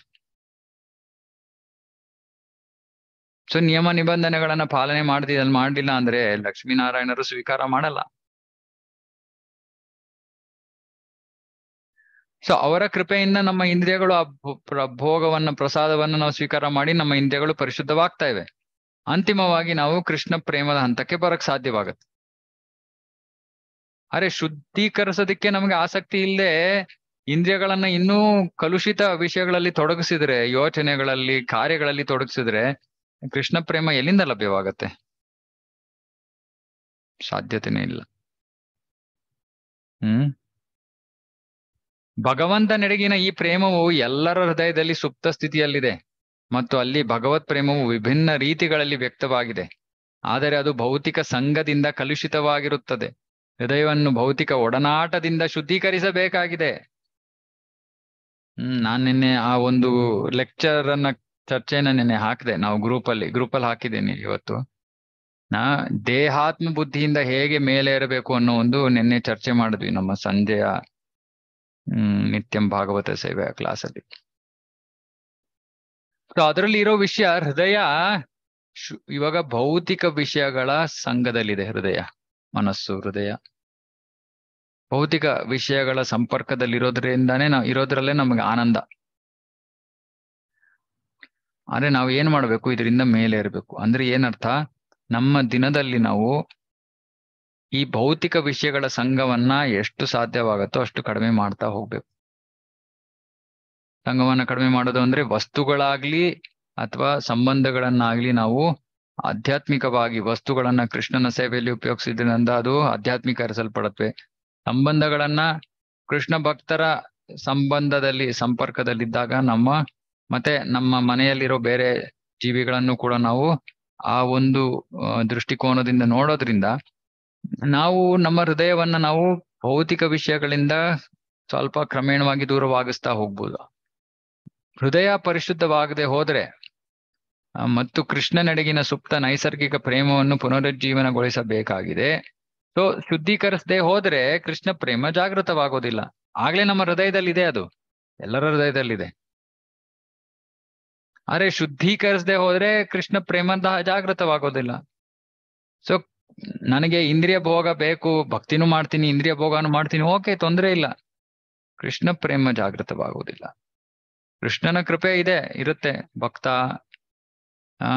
ಸೊ ನಿಯಮ ನಿಬಂಧನೆಗಳನ್ನ ಪಾಲನೆ ಮಾಡ್ತಿದ್ ಮಾಡಲಿಲ್ಲ ಅಂದ್ರೆ ಲಕ್ಷ್ಮೀನಾರಾಯಣರು ಸ್ವೀಕಾರ ಮಾಡಲ್ಲ ಸೊ ಅವರ ಕೃಪೆಯಿಂದ ನಮ್ಮ ಇಂದ್ರಿಯಗಳು ಆ ಭೋಗವನ್ನ ಪ್ರಸಾದವನ್ನ ನಾವು ಸ್ವೀಕಾರ ಮಾಡಿ ನಮ್ಮ ಇಂದ್ರಿಯಗಳು ಪರಿಶುದ್ಧವಾಗ್ತಾ ಇವೆ ಅಂತಿಮವಾಗಿ ನಾವು ಕೃಷ್ಣ ಪ್ರೇಮದ ಹಂತಕ್ಕೆ ಬರಕ್ ಸಾಧ್ಯವಾಗುತ್ತೆ ಅರೆ ಶುದ್ಧೀಕರಿಸೋದಕ್ಕೆ ನಮ್ಗೆ ಆಸಕ್ತಿ ಇಲ್ಲದೆ ಇಂದ್ರಿಯಗಳನ್ನ ಇನ್ನೂ ಕಲುಷಿತ ವಿಷಯಗಳಲ್ಲಿ ತೊಡಗಿಸಿದ್ರೆ ಯೋಚನೆಗಳಲ್ಲಿ ಕಾರ್ಯಗಳಲ್ಲಿ ತೊಡಗಿಸಿದ್ರೆ ಕೃಷ್ಣ ಪ್ರೇಮ ಎಲ್ಲಿಂದ ಲಭ್ಯವಾಗತ್ತೆ ಸಾಧ್ಯತೆನೇ ಇಲ್ಲ ಹ್ಮ್ ಭಗವಂತನೆಡೆಗಿನ ಈ ಪ್ರೇಮವು ಎಲ್ಲರ ಹೃದಯದಲ್ಲಿ ಸುಪ್ತ ಸ್ಥಿತಿಯಲ್ಲಿದೆ ಮತ್ತು ಅಲ್ಲಿ ಭಗವತ್ ಪ್ರೇಮವು ವಿಭಿನ್ನ ರೀತಿಗಳಲ್ಲಿ ವ್ಯಕ್ತವಾಗಿದೆ ಆದರೆ ಅದು ಭೌತಿಕ ಸಂಘದಿಂದ ಕಲುಷಿತವಾಗಿರುತ್ತದೆ ಹೃದಯವನ್ನು ಭೌತಿಕ ಒಡನಾಟದಿಂದ ಶುದ್ಧೀಕರಿಸಬೇಕಾಗಿದೆ ಹ್ಮ್ ನಾನ್ ನಿನ್ನೆ ಆ ಒಂದು ಲೆಕ್ಚರ್ ಅನ್ನ ಚರ್ಚೆನ ನಿನ್ನೆ ಹಾಕಿದೆ ನಾವು ಗ್ರೂಪ್ ಅಲ್ಲಿ ಗ್ರೂಪ್ ಅಲ್ಲಿ ಹಾಕಿದ್ದೀನಿ ಇವತ್ತು ನಾ ದೇಹಾತ್ಮ ಬುದ್ಧಿಯಿಂದ ಹೇಗೆ ಮೇಲೆ ಇರಬೇಕು ಅನ್ನೋ ಒಂದು ನಿನ್ನೆ ಚರ್ಚೆ ಮಾಡಿದ್ವಿ ನಮ್ಮ ಸಂಜೆಯ ಹ್ಮ್ ನಿತ್ಯಂ ಭಾಗವತ ಸೇವೆ ಕ್ಲಾಸ್ ಅಲ್ಲಿ ಸೊ ಅದರಲ್ಲಿ ಇರೋ ವಿಷಯ ಹೃದಯ ಇವಾಗ ಭೌತಿಕ ವಿಷಯಗಳ ಸಂಘದಲ್ಲಿದೆ ಹೃದಯ ಮನಸ್ಸು ಹೃದಯ ಭೌತಿಕ ವಿಷಯಗಳ ಸಂಪರ್ಕದಲ್ಲಿರೋದ್ರಿಂದಾನೇ ನಾವು ಇರೋದ್ರಲ್ಲೇ ನಮಗೆ ಆನಂದ ಆದ್ರೆ ನಾವು ಏನ್ ಮಾಡ್ಬೇಕು ಇದರಿಂದ ಮೇಲೆ ಇರಬೇಕು ಅಂದ್ರೆ ಏನರ್ಥ ನಮ್ಮ ದಿನದಲ್ಲಿ ನಾವು ಈ ಭೌತಿಕ ವಿಷಯಗಳ ಸಂಘವನ್ನ ಎಷ್ಟು ಸಾಧ್ಯವಾಗುತ್ತೋ ಅಷ್ಟು ಕಡಿಮೆ ಮಾಡ್ತಾ ಹೋಗ್ಬೇಕು ಸಂಘವನ್ನ ಕಡಿಮೆ ಮಾಡೋದು ಅಂದ್ರೆ ವಸ್ತುಗಳಾಗ್ಲಿ ಅಥವಾ ಸಂಬಂಧಗಳನ್ನಾಗ್ಲಿ ನಾವು ಆಧ್ಯಾತ್ಮಿಕವಾಗಿ ವಸ್ತುಗಳನ್ನ ಕೃಷ್ಣನ ಸೇವೆಯಲ್ಲಿ ಉಪಯೋಗಿಸಿದ್ರಿಂದ ಅದು ಆಧ್ಯಾತ್ಮಿಕ ಸಂಬಂಧಗಳನ್ನ ಕೃಷ್ಣ ಭಕ್ತರ ಸಂಬಂಧದಲ್ಲಿ ಸಂಪರ್ಕದಲ್ಲಿದ್ದಾಗ ನಮ್ಮ ಮತ್ತೆ ನಮ್ಮ ಮನೆಯಲ್ಲಿರೋ ಬೇರೆ ಜೀವಿಗಳನ್ನು ಕೂಡ ನಾವು ಆ ಒಂದು ದೃಷ್ಟಿಕೋನದಿಂದ ನೋಡೋದ್ರಿಂದ ನಾವು ನಮ್ಮ ಹೃದಯವನ್ನ ನಾವು ಭೌತಿಕ ವಿಷಯಗಳಿಂದ ಸ್ವಲ್ಪ ಕ್ರಮೇಣವಾಗಿ ದೂರವಾಗಿಸ್ತಾ ಹೋಗ್ಬೋದು ಹೃದಯ ಪರಿಶುದ್ಧವಾಗದೆ ಹೋದ್ರೆ ಮತ್ತು ಕೃಷ್ಣನಡೆಗಿನ ಸುಪ್ತ ನೈಸರ್ಗಿಕ ಪ್ರೇಮವನ್ನು ಪುನರುಜ್ಜೀವನಗೊಳಿಸಬೇಕಾಗಿದೆ ಸೊ ಶುದ್ಧೀಕರಿಸದೆ ಹೋದ್ರೆ ಕೃಷ್ಣ ಪ್ರೇಮ ಜಾಗೃತವಾಗೋದಿಲ್ಲ ಆಗ್ಲೇ ನಮ್ಮ ಹೃದಯದಲ್ಲಿದೆ ಅದು ಎಲ್ಲರ ಹೃದಯದಲ್ಲಿದೆ ಅರೆ ಶುದ್ಧೀಕರಿಸದೆ ಹೋದ್ರೆ ಕೃಷ್ಣ ಪ್ರೇಮ ಜಾಗೃತವಾಗೋದಿಲ್ಲ ಸೊ ನನಗೆ ಇಂದ್ರಿಯ ಭೋಗ ಬೇಕು ಭಕ್ತಿನೂ ಮಾಡ್ತೀನಿ ಇಂದ್ರಿಯ ಭೋಗನೂ ಮಾಡ್ತೀನಿ ಓಕೆ ತೊಂದರೆ ಇಲ್ಲ ಕೃಷ್ಣ ಪ್ರೇಮ ಜಾಗೃತವಾಗುವುದಿಲ್ಲ ಕೃಷ್ಣನ ಕೃಪೆ ಇದೆ ಇರುತ್ತೆ ಭಕ್ತ ಆ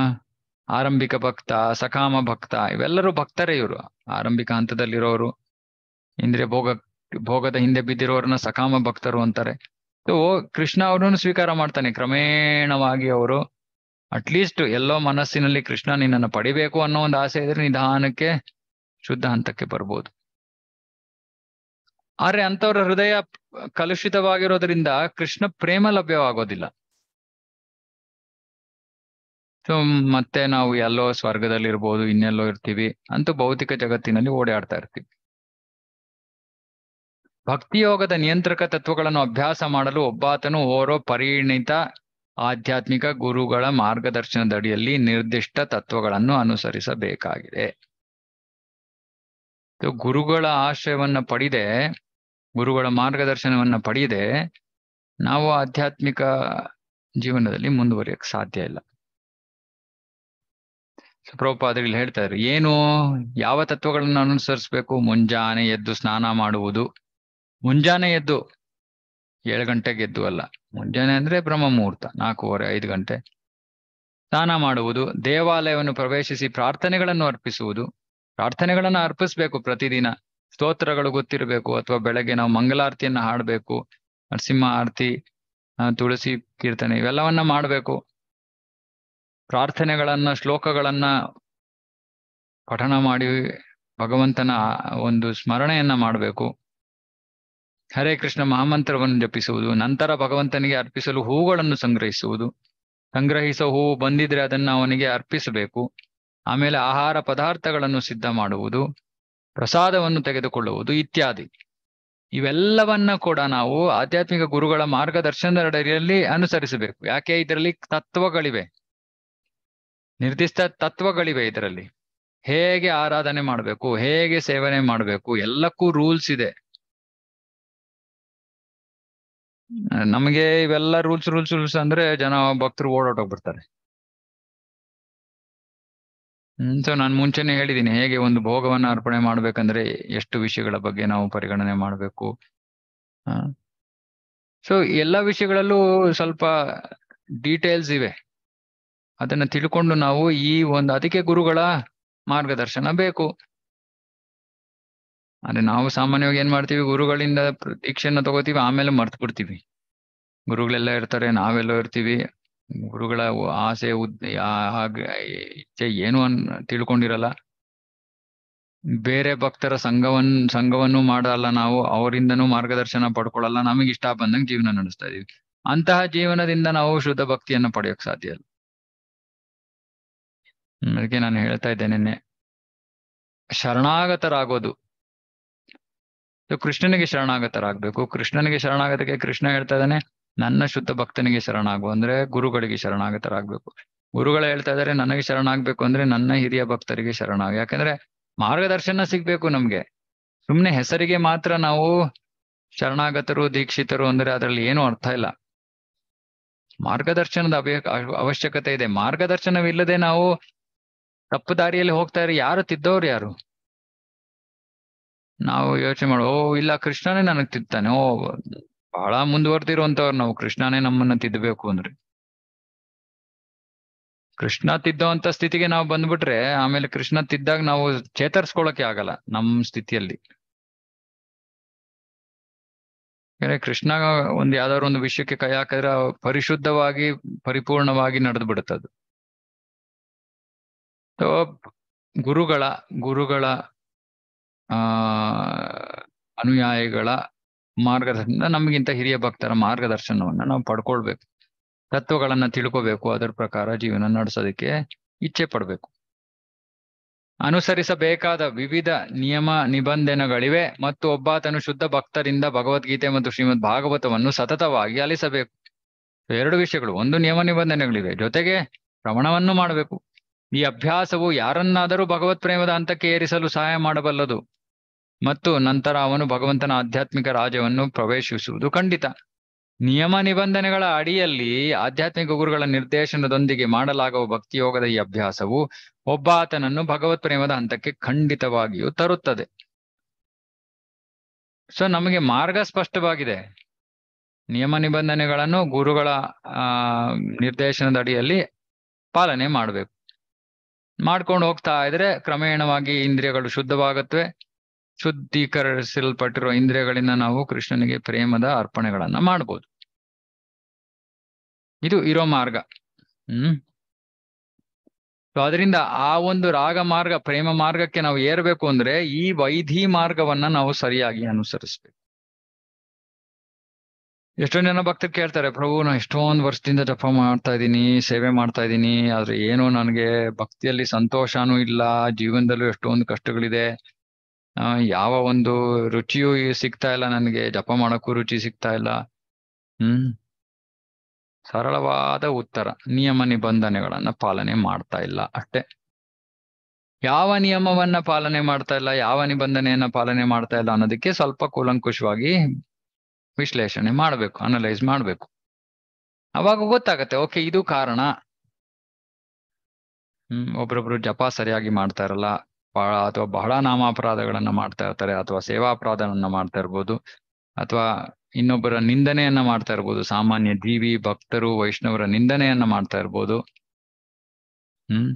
ಆರಂಭಿಕ ಭಕ್ತ ಸಕಾಮ ಭಕ್ತ ಇವೆಲ್ಲರೂ ಭಕ್ತರೇ ಇವರು ಆರಂಭಿಕ ಹಂತದಲ್ಲಿರೋರು ಇಂದ್ರಿಯ ಭೋಗ ಭೋಗದ ಹಿಂದೆ ಬಿದ್ದಿರೋರನ್ನ ಸಕಾಮ ಭಕ್ತರು ಅಂತಾರೆ ಸೊ ಕೃಷ್ಣ ಅವರನ್ನು ಸ್ವೀಕಾರ ಮಾಡ್ತಾನೆ ಕ್ರಮೇಣವಾಗಿ ಅವರು ಅಟ್ಲೀಸ್ಟ್ ಎಲ್ಲೋ ಮನಸ್ಸಿನಲ್ಲಿ ಕೃಷ್ಣ ನಿನ್ನನ್ನು ಪಡಿಬೇಕು ಅನ್ನೋ ಒಂದು ಆಸೆ ಇದ್ರೆ ನಿಧಾನಕ್ಕೆ ಶುದ್ಧ ಹಂತಕ್ಕೆ ಬರ್ಬೋದು ಆದ್ರೆ ಅಂಥವ್ರ ಹೃದಯ ಕಲುಷಿತವಾಗಿರೋದ್ರಿಂದ ಕೃಷ್ಣ ಪ್ರೇಮ ಲಭ್ಯವಾಗೋದಿಲ್ಲ ಸೊ ಮತ್ತೆ ನಾವು ಎಲ್ಲೋ ಸ್ವರ್ಗದಲ್ಲಿ ಇರ್ಬೋದು ಇನ್ನೆಲ್ಲೋ ಇರ್ತೀವಿ ಅಂತೂ ಭೌತಿಕ ಜಗತ್ತಿನಲ್ಲಿ ಓಡಾಡ್ತಾ ಇರ್ತೀವಿ ಭಕ್ತಿಯೋಗದ ನಿಯಂತ್ರಕ ತತ್ವಗಳನ್ನು ಅಭ್ಯಾಸ ಮಾಡಲು ಒಬ್ಬಾತನು ಓರೋ ಪರಿಣಿತ ಆಧ್ಯಾತ್ಮಿಕ ಗುರುಗಳ ಮಾರ್ಗದರ್ಶನದಡಿಯಲ್ಲಿ ನಿರ್ದಿಷ್ಟ ತತ್ವಗಳನ್ನು ಅನುಸರಿಸಬೇಕಾಗಿದೆ ಗುರುಗಳ ಆಶ್ರಯವನ್ನು ಪಡೆದೆ ಗುರುಗಳ ಮಾರ್ಗದರ್ಶನವನ್ನ ಪಡೆಯದೆ ನಾವು ಆಧ್ಯಾತ್ಮಿಕ ಜೀವನದಲ್ಲಿ ಮುಂದುವರಿಯಕ್ಕೆ ಸಾಧ್ಯ ಇಲ್ಲ ಹೇಳ್ತಾ ಹೇಳ್ತಾರೆ ಏನು ಯಾವ ತತ್ವಗಳನ್ನು ಅನುಸರಿಸಬೇಕು ಮುಂಜಾನೆ ಎದ್ದು ಸ್ನಾನ ಮಾಡುವುದು ಮುಂಜಾನೆ ಎದ್ದು ಏಳು ಗಂಟೆಗೆ ಎದ್ದು ಅಲ್ಲ ಮುಂಜಾನೆ ಅಂದ್ರೆ ಬ್ರಹ್ಮ ಮುಹೂರ್ತ ನಾಲ್ಕೂವರೆ ಐದು ಗಂಟೆ ಸ್ನಾನ ಮಾಡುವುದು ದೇವಾಲಯವನ್ನು ಪ್ರವೇಶಿಸಿ ಪ್ರಾರ್ಥನೆಗಳನ್ನು ಅರ್ಪಿಸುವುದು ಪ್ರಾರ್ಥನೆಗಳನ್ನು ಅರ್ಪಿಸ್ಬೇಕು ಪ್ರತಿದಿನ ಸ್ತೋತ್ರಗಳು ಗೊತ್ತಿರಬೇಕು ಅಥವಾ ಬೆಳಗ್ಗೆ ನಾವು ಮಂಗಲಾರತಿಯನ್ನು ಹಾಡಬೇಕು ನರಸಿಂಹ ಆರತಿ ತುಳಸಿ ಕೀರ್ತನೆ ಇವೆಲ್ಲವನ್ನ ಮಾಡಬೇಕು ಪ್ರಾರ್ಥನೆಗಳನ್ನ ಶ್ಲೋಕಗಳನ್ನ ಪಠಣ ಮಾಡಿ ಭಗವಂತನ ಒಂದು ಸ್ಮರಣೆಯನ್ನ ಮಾಡಬೇಕು ಹರೇ ಕೃಷ್ಣ ಮಹಾಮಂತ್ರವನ್ನು ಜಪಿಸುವುದು ನಂತರ ಭಗವಂತನಿಗೆ ಅರ್ಪಿಸಲು ಹೂಗಳನ್ನು ಸಂಗ್ರಹಿಸುವುದು ಸಂಗ್ರಹಿಸುವ ಹೂವು ಬಂದಿದ್ರೆ ಅದನ್ನ ಅವನಿಗೆ ಅರ್ಪಿಸಬೇಕು ಆಮೇಲೆ ಆಹಾರ ಪದಾರ್ಥಗಳನ್ನು ಸಿದ್ಧ ಮಾಡುವುದು ಪ್ರಸಾದವನ್ನು ತೆಗೆದುಕೊಳ್ಳುವುದು ಇತ್ಯಾದಿ ಇವೆಲ್ಲವನ್ನ ಕೂಡ ನಾವು ಆಧ್ಯಾತ್ಮಿಕ ಗುರುಗಳ ಮಾರ್ಗದರ್ಶನದಲ್ಲಿ ಅನುಸರಿಸಬೇಕು ಯಾಕೆ ಇದರಲ್ಲಿ ತತ್ವಗಳಿವೆ ನಿರ್ದಿಷ್ಟ ತತ್ವಗಳಿವೆ ಇದರಲ್ಲಿ ಹೇಗೆ ಆರಾಧನೆ ಮಾಡಬೇಕು ಹೇಗೆ ಸೇವನೆ ಮಾಡಬೇಕು ಎಲ್ಲಕ್ಕೂ ರೂಲ್ಸ್ ಇದೆ ನಮಗೆ ಇವೆಲ್ಲ ರೂಲ್ಸ್ ರೂಲ್ಸ್ ರೂಲ್ಸ್ ಅಂದ್ರೆ ಜನ ಭಕ್ತರು ಓಡಾಟೋಗ್ಬಿಡ್ತಾರೆ ಹ್ಮ್ ಸೊ ನಾನು ಮುಂಚೆನೆ ಹೇಳಿದ್ದೀನಿ ಹೇಗೆ ಒಂದು ಭೋಗವನ್ನು ಅರ್ಪಣೆ ಮಾಡ್ಬೇಕಂದ್ರೆ ಎಷ್ಟು ವಿಷಯಗಳ ಬಗ್ಗೆ ನಾವು ಪರಿಗಣನೆ ಮಾಡಬೇಕು ಸೊ ಎಲ್ಲ ವಿಷಯಗಳಲ್ಲೂ ಸ್ವಲ್ಪ ಡೀಟೇಲ್ಸ್ ಇವೆ ಅದನ್ನ ತಿಳ್ಕೊಂಡು ನಾವು ಈ ಒಂದು ಅದಕ್ಕೆ ಗುರುಗಳ ಮಾರ್ಗದರ್ಶನ ಬೇಕು ಅಂದ್ರೆ ನಾವು ಸಾಮಾನ್ಯವಾಗಿ ಏನ್ ಮಾಡ್ತೀವಿ ಗುರುಗಳಿಂದ ದೀಕ್ಷೆನ ತಗೋತೀವಿ ಆಮೇಲೆ ಮರ್ತು ಬಿಡ್ತೀವಿ ಗುರುಗಳೆಲ್ಲ ಇರ್ತಾರೆ ನಾವೆಲ್ಲೋ ಇರ್ತೀವಿ ಗುರುಗಳ ಆಸೆ ಉದ್ ಇಚ್ಛೆ ಏನು ಅನ್ ತಿಳ್ಕೊಂಡಿರಲ್ಲ ಬೇರೆ ಭಕ್ತರ ಸಂಘವನ್ ಸಂಘವನ್ನು ಮಾಡಲ್ಲ ನಾವು ಅವರಿಂದನೂ ಮಾರ್ಗದರ್ಶನ ಪಡ್ಕೊಳ್ಳಲ್ಲ ನಮಗೆ ಇಷ್ಟ ಬಂದಂಗೆ ಜೀವನ ನಡೆಸ್ತಾ ಇದೀವಿ ಅಂತಹ ಜೀವನದಿಂದ ನಾವು ಶುದ್ಧ ಭಕ್ತಿಯನ್ನ ಪಡೆಯೋಕ್ ಸಾಧ್ಯ ಇಲ್ಲ ಅದಕ್ಕೆ ನಾನು ಹೇಳ್ತಾ ಇದ್ದೆ ನಿನ್ನೆ ಶರಣಾಗತರಾಗೋದು ಕೃಷ್ಣನಿಗೆ ಶರಣಾಗತರಾಗಬೇಕು ಕೃಷ್ಣನಿಗೆ ಶರಣಾಗತಕ್ಕೆ ಕೃಷ್ಣ ಹೇಳ್ತಾ ಇದ್ದಾನೆ ನನ್ನ ಶುದ್ಧ ಭಕ್ತನಿಗೆ ಶರಣಾಗು ಅಂದ್ರೆ ಗುರುಗಳಿಗೆ ಶರಣಾಗತರಾಗಬೇಕು ಗುರುಗಳು ಹೇಳ್ತಾ ಇದಾರೆ ನನಗೆ ಶರಣಾಗಬೇಕು ಅಂದ್ರೆ ನನ್ನ ಹಿರಿಯ ಭಕ್ತರಿಗೆ ಶರಣಾಗ ಯಾಕಂದ್ರೆ ಮಾರ್ಗದರ್ಶನ ಸಿಗ್ಬೇಕು ನಮ್ಗೆ ಸುಮ್ನೆ ಹೆಸರಿಗೆ ಮಾತ್ರ ನಾವು ಶರಣಾಗತರು ದೀಕ್ಷಿತರು ಅಂದ್ರೆ ಅದರಲ್ಲಿ ಏನು ಅರ್ಥ ಇಲ್ಲ ಮಾರ್ಗದರ್ಶನದ ಅವಶ್ಯಕತೆ ಇದೆ ಮಾರ್ಗದರ್ಶನವಿಲ್ಲದೆ ನಾವು ತಪ್ಪು ದಾರಿಯಲ್ಲಿ ಹೋಗ್ತಾ ಇರೋ ಯಾರು ತಿದ್ದವ್ರು ಯಾರು ನಾವು ಯೋಚನೆ ಮಾಡು ಓ ಇಲ್ಲ ಕೃಷ್ಣನೇ ನನಗ್ ತಿದ್ದಾನೆ ಓ ಬಹಳ ಮುಂದುವರೆದಿರುವಂತವ್ರು ನಾವು ಕೃಷ್ಣನೇ ನಮ್ಮನ್ನ ತಿದ್ದಬೇಕು ಅಂದ್ರೆ ಕೃಷ್ಣ ತಿದ್ದೋಂತ ಸ್ಥಿತಿಗೆ ನಾವು ಬಂದ್ಬಿಟ್ರೆ ಆಮೇಲೆ ಕೃಷ್ಣ ತಿದ್ದಾಗ ನಾವು ಚೇತರಿಸ್ಕೊಳಕ್ಕೆ ಆಗಲ್ಲ ನಮ್ಮ ಸ್ಥಿತಿಯಲ್ಲಿ ಕೃಷ್ಣ ಒಂದ್ ಯಾವ್ದಾದ್ರು ಒಂದು ವಿಷಯಕ್ಕೆ ಕೈ ಹಾಕಿದ್ರೆ ಪರಿಶುದ್ಧವಾಗಿ ಪರಿಪೂರ್ಣವಾಗಿ ನಡೆದು ಅದು ಗುರುಗಳ ಗುರುಗಳ ಅನುಯಾಯಿಗಳ ಮಾರ್ಗದರ್ಶನ ನಮಗಿಂತ ಹಿರಿಯ ಭಕ್ತರ ಮಾರ್ಗದರ್ಶನವನ್ನು ನಾವು ಪಡ್ಕೊಳ್ಬೇಕು ತತ್ವಗಳನ್ನು ತಿಳ್ಕೋಬೇಕು ಅದರ ಪ್ರಕಾರ ಜೀವನ ನಡೆಸೋದಕ್ಕೆ ಇಚ್ಛೆ ಪಡಬೇಕು ಅನುಸರಿಸಬೇಕಾದ ವಿವಿಧ ನಿಯಮ ನಿಬಂಧನೆಗಳಿವೆ ಮತ್ತು ಒಬ್ಬಾತನು ಶುದ್ಧ ಭಕ್ತರಿಂದ ಭಗವದ್ಗೀತೆ ಮತ್ತು ಶ್ರೀಮದ್ ಭಾಗವತವನ್ನು ಸತತವಾಗಿ ಅಲಿಸಬೇಕು ಎರಡು ವಿಷಯಗಳು ಒಂದು ನಿಯಮ ನಿಬಂಧನೆಗಳಿವೆ ಜೊತೆಗೆ ಶ್ರವಣವನ್ನು ಮಾಡಬೇಕು ಈ ಅಭ್ಯಾಸವು ಯಾರನ್ನಾದರೂ ಭಗವತ್ ಪ್ರೇಮದ ಹಂತಕ್ಕೆ ಏರಿಸಲು ಸಹಾಯ ಮಾಡಬಲ್ಲದು ಮತ್ತು ನಂತರ ಅವನು ಭಗವಂತನ ಆಧ್ಯಾತ್ಮಿಕ ರಾಜ್ಯವನ್ನು ಪ್ರವೇಶಿಸುವುದು ಖಂಡಿತ ನಿಯಮ ನಿಬಂಧನೆಗಳ ಅಡಿಯಲ್ಲಿ ಆಧ್ಯಾತ್ಮಿಕ ಗುರುಗಳ ನಿರ್ದೇಶನದೊಂದಿಗೆ ಮಾಡಲಾಗುವ ಭಕ್ತಿಯೋಗದ ಈ ಅಭ್ಯಾಸವು ಒಬ್ಬ ಆತನನ್ನು ಭಗವತ್ ಪ್ರೇಮದ ಹಂತಕ್ಕೆ ಖಂಡಿತವಾಗಿಯೂ ತರುತ್ತದೆ ಸೊ ನಮಗೆ ಮಾರ್ಗ ಸ್ಪಷ್ಟವಾಗಿದೆ ನಿಯಮ ನಿಬಂಧನೆಗಳನ್ನು ಗುರುಗಳ ನಿರ್ದೇಶನದ ಅಡಿಯಲ್ಲಿ ಪಾಲನೆ ಮಾಡಬೇಕು ಮಾಡ್ಕೊಂಡು ಹೋಗ್ತಾ ಇದ್ರೆ ಕ್ರಮೇಣವಾಗಿ ಇಂದ್ರಿಯಗಳು ಶುದ್ಧವಾಗತ್ವೆ ಶುದ್ಧೀಕರಿಸಲ್ಪಟ್ಟಿರೋ ಇಂದ್ರಿಯಗಳಿಂದ ನಾವು ಕೃಷ್ಣನಿಗೆ ಪ್ರೇಮದ ಅರ್ಪಣೆಗಳನ್ನ ಮಾಡ್ಬೋದು ಇದು ಇರೋ ಮಾರ್ಗ ಹ್ಮ್ ಸೊ ಅದರಿಂದ ಆ ಒಂದು ರಾಗ ಮಾರ್ಗ ಪ್ರೇಮ ಮಾರ್ಗಕ್ಕೆ ನಾವು ಏರ್ಬೇಕು ಅಂದ್ರೆ ಈ ವೈಧಿ ಮಾರ್ಗವನ್ನ ನಾವು ಸರಿಯಾಗಿ ಅನುಸರಿಸ್ಬೇಕು ಎಷ್ಟೊಂದ್ ಜನ ಭಕ್ತರು ಕೇಳ್ತಾರೆ ಪ್ರಭು ನಾ ಎಷ್ಟೊಂದ್ ವರ್ಷದಿಂದ ಜಪ ಮಾಡ್ತಾ ಇದ್ದೀನಿ ಸೇವೆ ಮಾಡ್ತಾ ಇದ್ದೀನಿ ಆದ್ರೆ ಏನು ನನ್ಗೆ ಭಕ್ತಿಯಲ್ಲಿ ಸಂತೋಷನೂ ಇಲ್ಲ ಜೀವನದಲ್ಲೂ ಎಷ್ಟೊಂದು ಕಷ್ಟಗಳಿದೆ ಯಾವ ಒಂದು ರುಚಿಯೂ ಸಿಗ್ತಾ ಇಲ್ಲ ನನ್ಗೆ ಜಪ ಮಾಡಕ್ಕೂ ರುಚಿ ಸಿಗ್ತಾ ಇಲ್ಲ ಹ್ಮ್ ಸರಳವಾದ ಉತ್ತರ ನಿಯಮ ನಿಬಂಧನೆಗಳನ್ನ ಪಾಲನೆ ಮಾಡ್ತಾ ಇಲ್ಲ ಅಷ್ಟೇ ಯಾವ ನಿಯಮವನ್ನ ಪಾಲನೆ ಮಾಡ್ತಾ ಇಲ್ಲ ಯಾವ ನಿಬಂಧನೆಯನ್ನ ಪಾಲನೆ ಮಾಡ್ತಾ ಇಲ್ಲ ಅನ್ನೋದಕ್ಕೆ ಸ್ವಲ್ಪ ಕೂಲಂಕುಷವಾಗಿ ವಿಶ್ಲೇಷಣೆ ಮಾಡಬೇಕು ಅನಲೈಸ್ ಮಾಡಬೇಕು ಅವಾಗ ಗೊತ್ತಾಗತ್ತೆ ಓಕೆ ಇದು ಕಾರಣ ಹ್ಮ್ ಒಬ್ರೊಬ್ರು ಜಪ ಸರಿಯಾಗಿ ಮಾಡ್ತಾ ಇರಲ್ಲ ಬಹಳ ಅಥವಾ ಬಹಳ ನಾಮಾಪರಾಧಗಳನ್ನ ಮಾಡ್ತಾ ಇರ್ತಾರೆ ಅಥವಾ ಸೇವಾ ಸೇವಾಪರಾಧಗಳನ್ನ ಮಾಡ್ತಾ ಇರ್ಬೋದು ಅಥವಾ ಇನ್ನೊಬ್ಬರ ನಿಂದನೆಯನ್ನ ಮಾಡ್ತಾ ಇರ್ಬೋದು ಸಾಮಾನ್ಯ ಜೀವಿ ಭಕ್ತರು ವೈಷ್ಣವರ ನಿಂದನೆಯನ್ನ ಮಾಡ್ತಾ ಇರ್ಬೋದು ಹ್ಮ್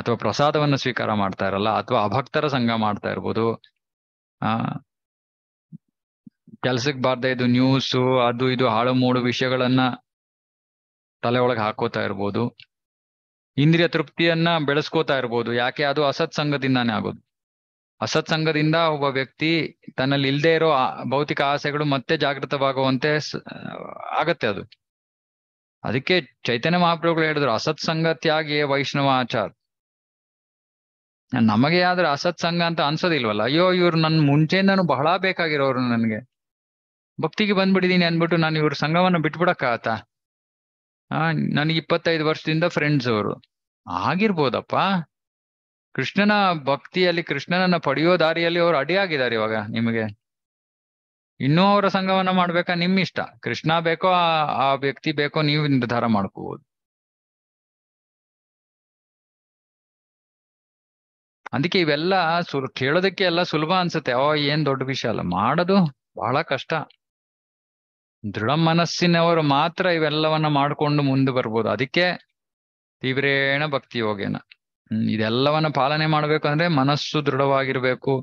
ಅಥವಾ ಪ್ರಸಾದವನ್ನು ಸ್ವೀಕಾರ ಮಾಡ್ತಾ ಇರಲ್ಲ ಅಥವಾ ಅಭಕ್ತರ ಸಂಘ ಮಾಡ್ತಾ ಇರ್ಬೋದು ಆ ಕೆಲ್ಸಕ್ ಬಾರ್ದೇ ಇದು ನ್ಯೂಸ್ ಅದು ಇದು ಹಾಳು ಮೂಡು ವಿಷಯಗಳನ್ನ ತಲೆ ಒಳಗೆ ಹಾಕೋತಾ ಇರ್ಬೋದು ಇಂದ್ರಿಯ ತೃಪ್ತಿಯನ್ನ ಬೆಳೆಸ್ಕೋತಾ ಇರ್ಬೋದು ಯಾಕೆ ಅದು ಅಸತ್ ಸಂಘದಿಂದಾನೇ ಆಗೋದು ಅಸತ್ ಸಂಘದಿಂದ ಒಬ್ಬ ವ್ಯಕ್ತಿ ತನ್ನಲ್ಲಿ ಇಲ್ದೇ ಇರೋ ಭೌತಿಕ ಆಸೆಗಳು ಮತ್ತೆ ಜಾಗೃತವಾಗುವಂತೆ ಆಗತ್ತೆ ಅದು ಅದಕ್ಕೆ ಚೈತನ್ಯ ಮಹಾಪ್ರಭುಗಳು ಹೇಳಿದ್ರು ಅಸತ್ ಸಂಗತಿಯಾಗಿ ವೈಷ್ಣವ ಆಚಾರ ನಮಗೆ ಆದ್ರೆ ಅಸತ್ ಸಂಘ ಅಂತ ಅನ್ಸೋದಿಲ್ವಲ್ಲ ಅಯ್ಯೋ ಇವ್ರು ನನ್ನ ಮುಂಚೆಯಿಂದನೂ ಬಹಳ ಬೇಕಾಗಿರೋರು ನನ್ಗೆ ಭಕ್ತಿಗೆ ಬಂದ್ಬಿಟ್ಟಿದೀನಿ ಅಂದ್ಬಿಟ್ಟು ನಾನು ಇವ್ರ ಸಂಘವನ್ನ ಆತ ಆ ನನಗೆ ಇಪ್ಪತ್ತೈದು ವರ್ಷದಿಂದ ಫ್ರೆಂಡ್ಸ್ ಅವರು ಆಗಿರ್ಬೋದಪ್ಪ ಕೃಷ್ಣನ ಭಕ್ತಿಯಲ್ಲಿ ಕೃಷ್ಣನನ್ನ ಪಡೆಯೋ ದಾರಿಯಲ್ಲಿ ಅವರು ಅಡಿಯಾಗಿದ್ದಾರೆ ಇವಾಗ ನಿಮಗೆ ಇನ್ನೂ ಅವರ ಸಂಘವನ್ನ ಮಾಡ್ಬೇಕಾ ನಿಮ್ಮ ಇಷ್ಟ ಕೃಷ್ಣ ಬೇಕೋ ಆ ವ್ಯಕ್ತಿ ಬೇಕೋ ನೀವು ನಿರ್ಧಾರ ಮಾಡ್ಕೋಬಹುದು ಅದಕ್ಕೆ ಇವೆಲ್ಲ ಕೇಳೋದಕ್ಕೆ ಎಲ್ಲ ಸುಲಭ ಅನ್ಸುತ್ತೆ ಓ ಏನ್ ದೊಡ್ಡ ವಿಷಯ ಅಲ್ಲ ಮಾಡೋದು ಬಹಳ ಕಷ್ಟ ದೃಢ ಮನಸ್ಸಿನವರು ಮಾತ್ರ ಇವೆಲ್ಲವನ್ನ ಮಾಡಿಕೊಂಡು ಮುಂದೆ ಬರ್ಬೋದು ಅದಕ್ಕೆ ತೀವ್ರೇಣ ಭಕ್ತಿ ಯೋಗೇನ ಇದೆಲ್ಲವನ್ನ ಪಾಲನೆ ಅಂದ್ರೆ ಮನಸ್ಸು ದೃಢವಾಗಿರ್ಬೇಕು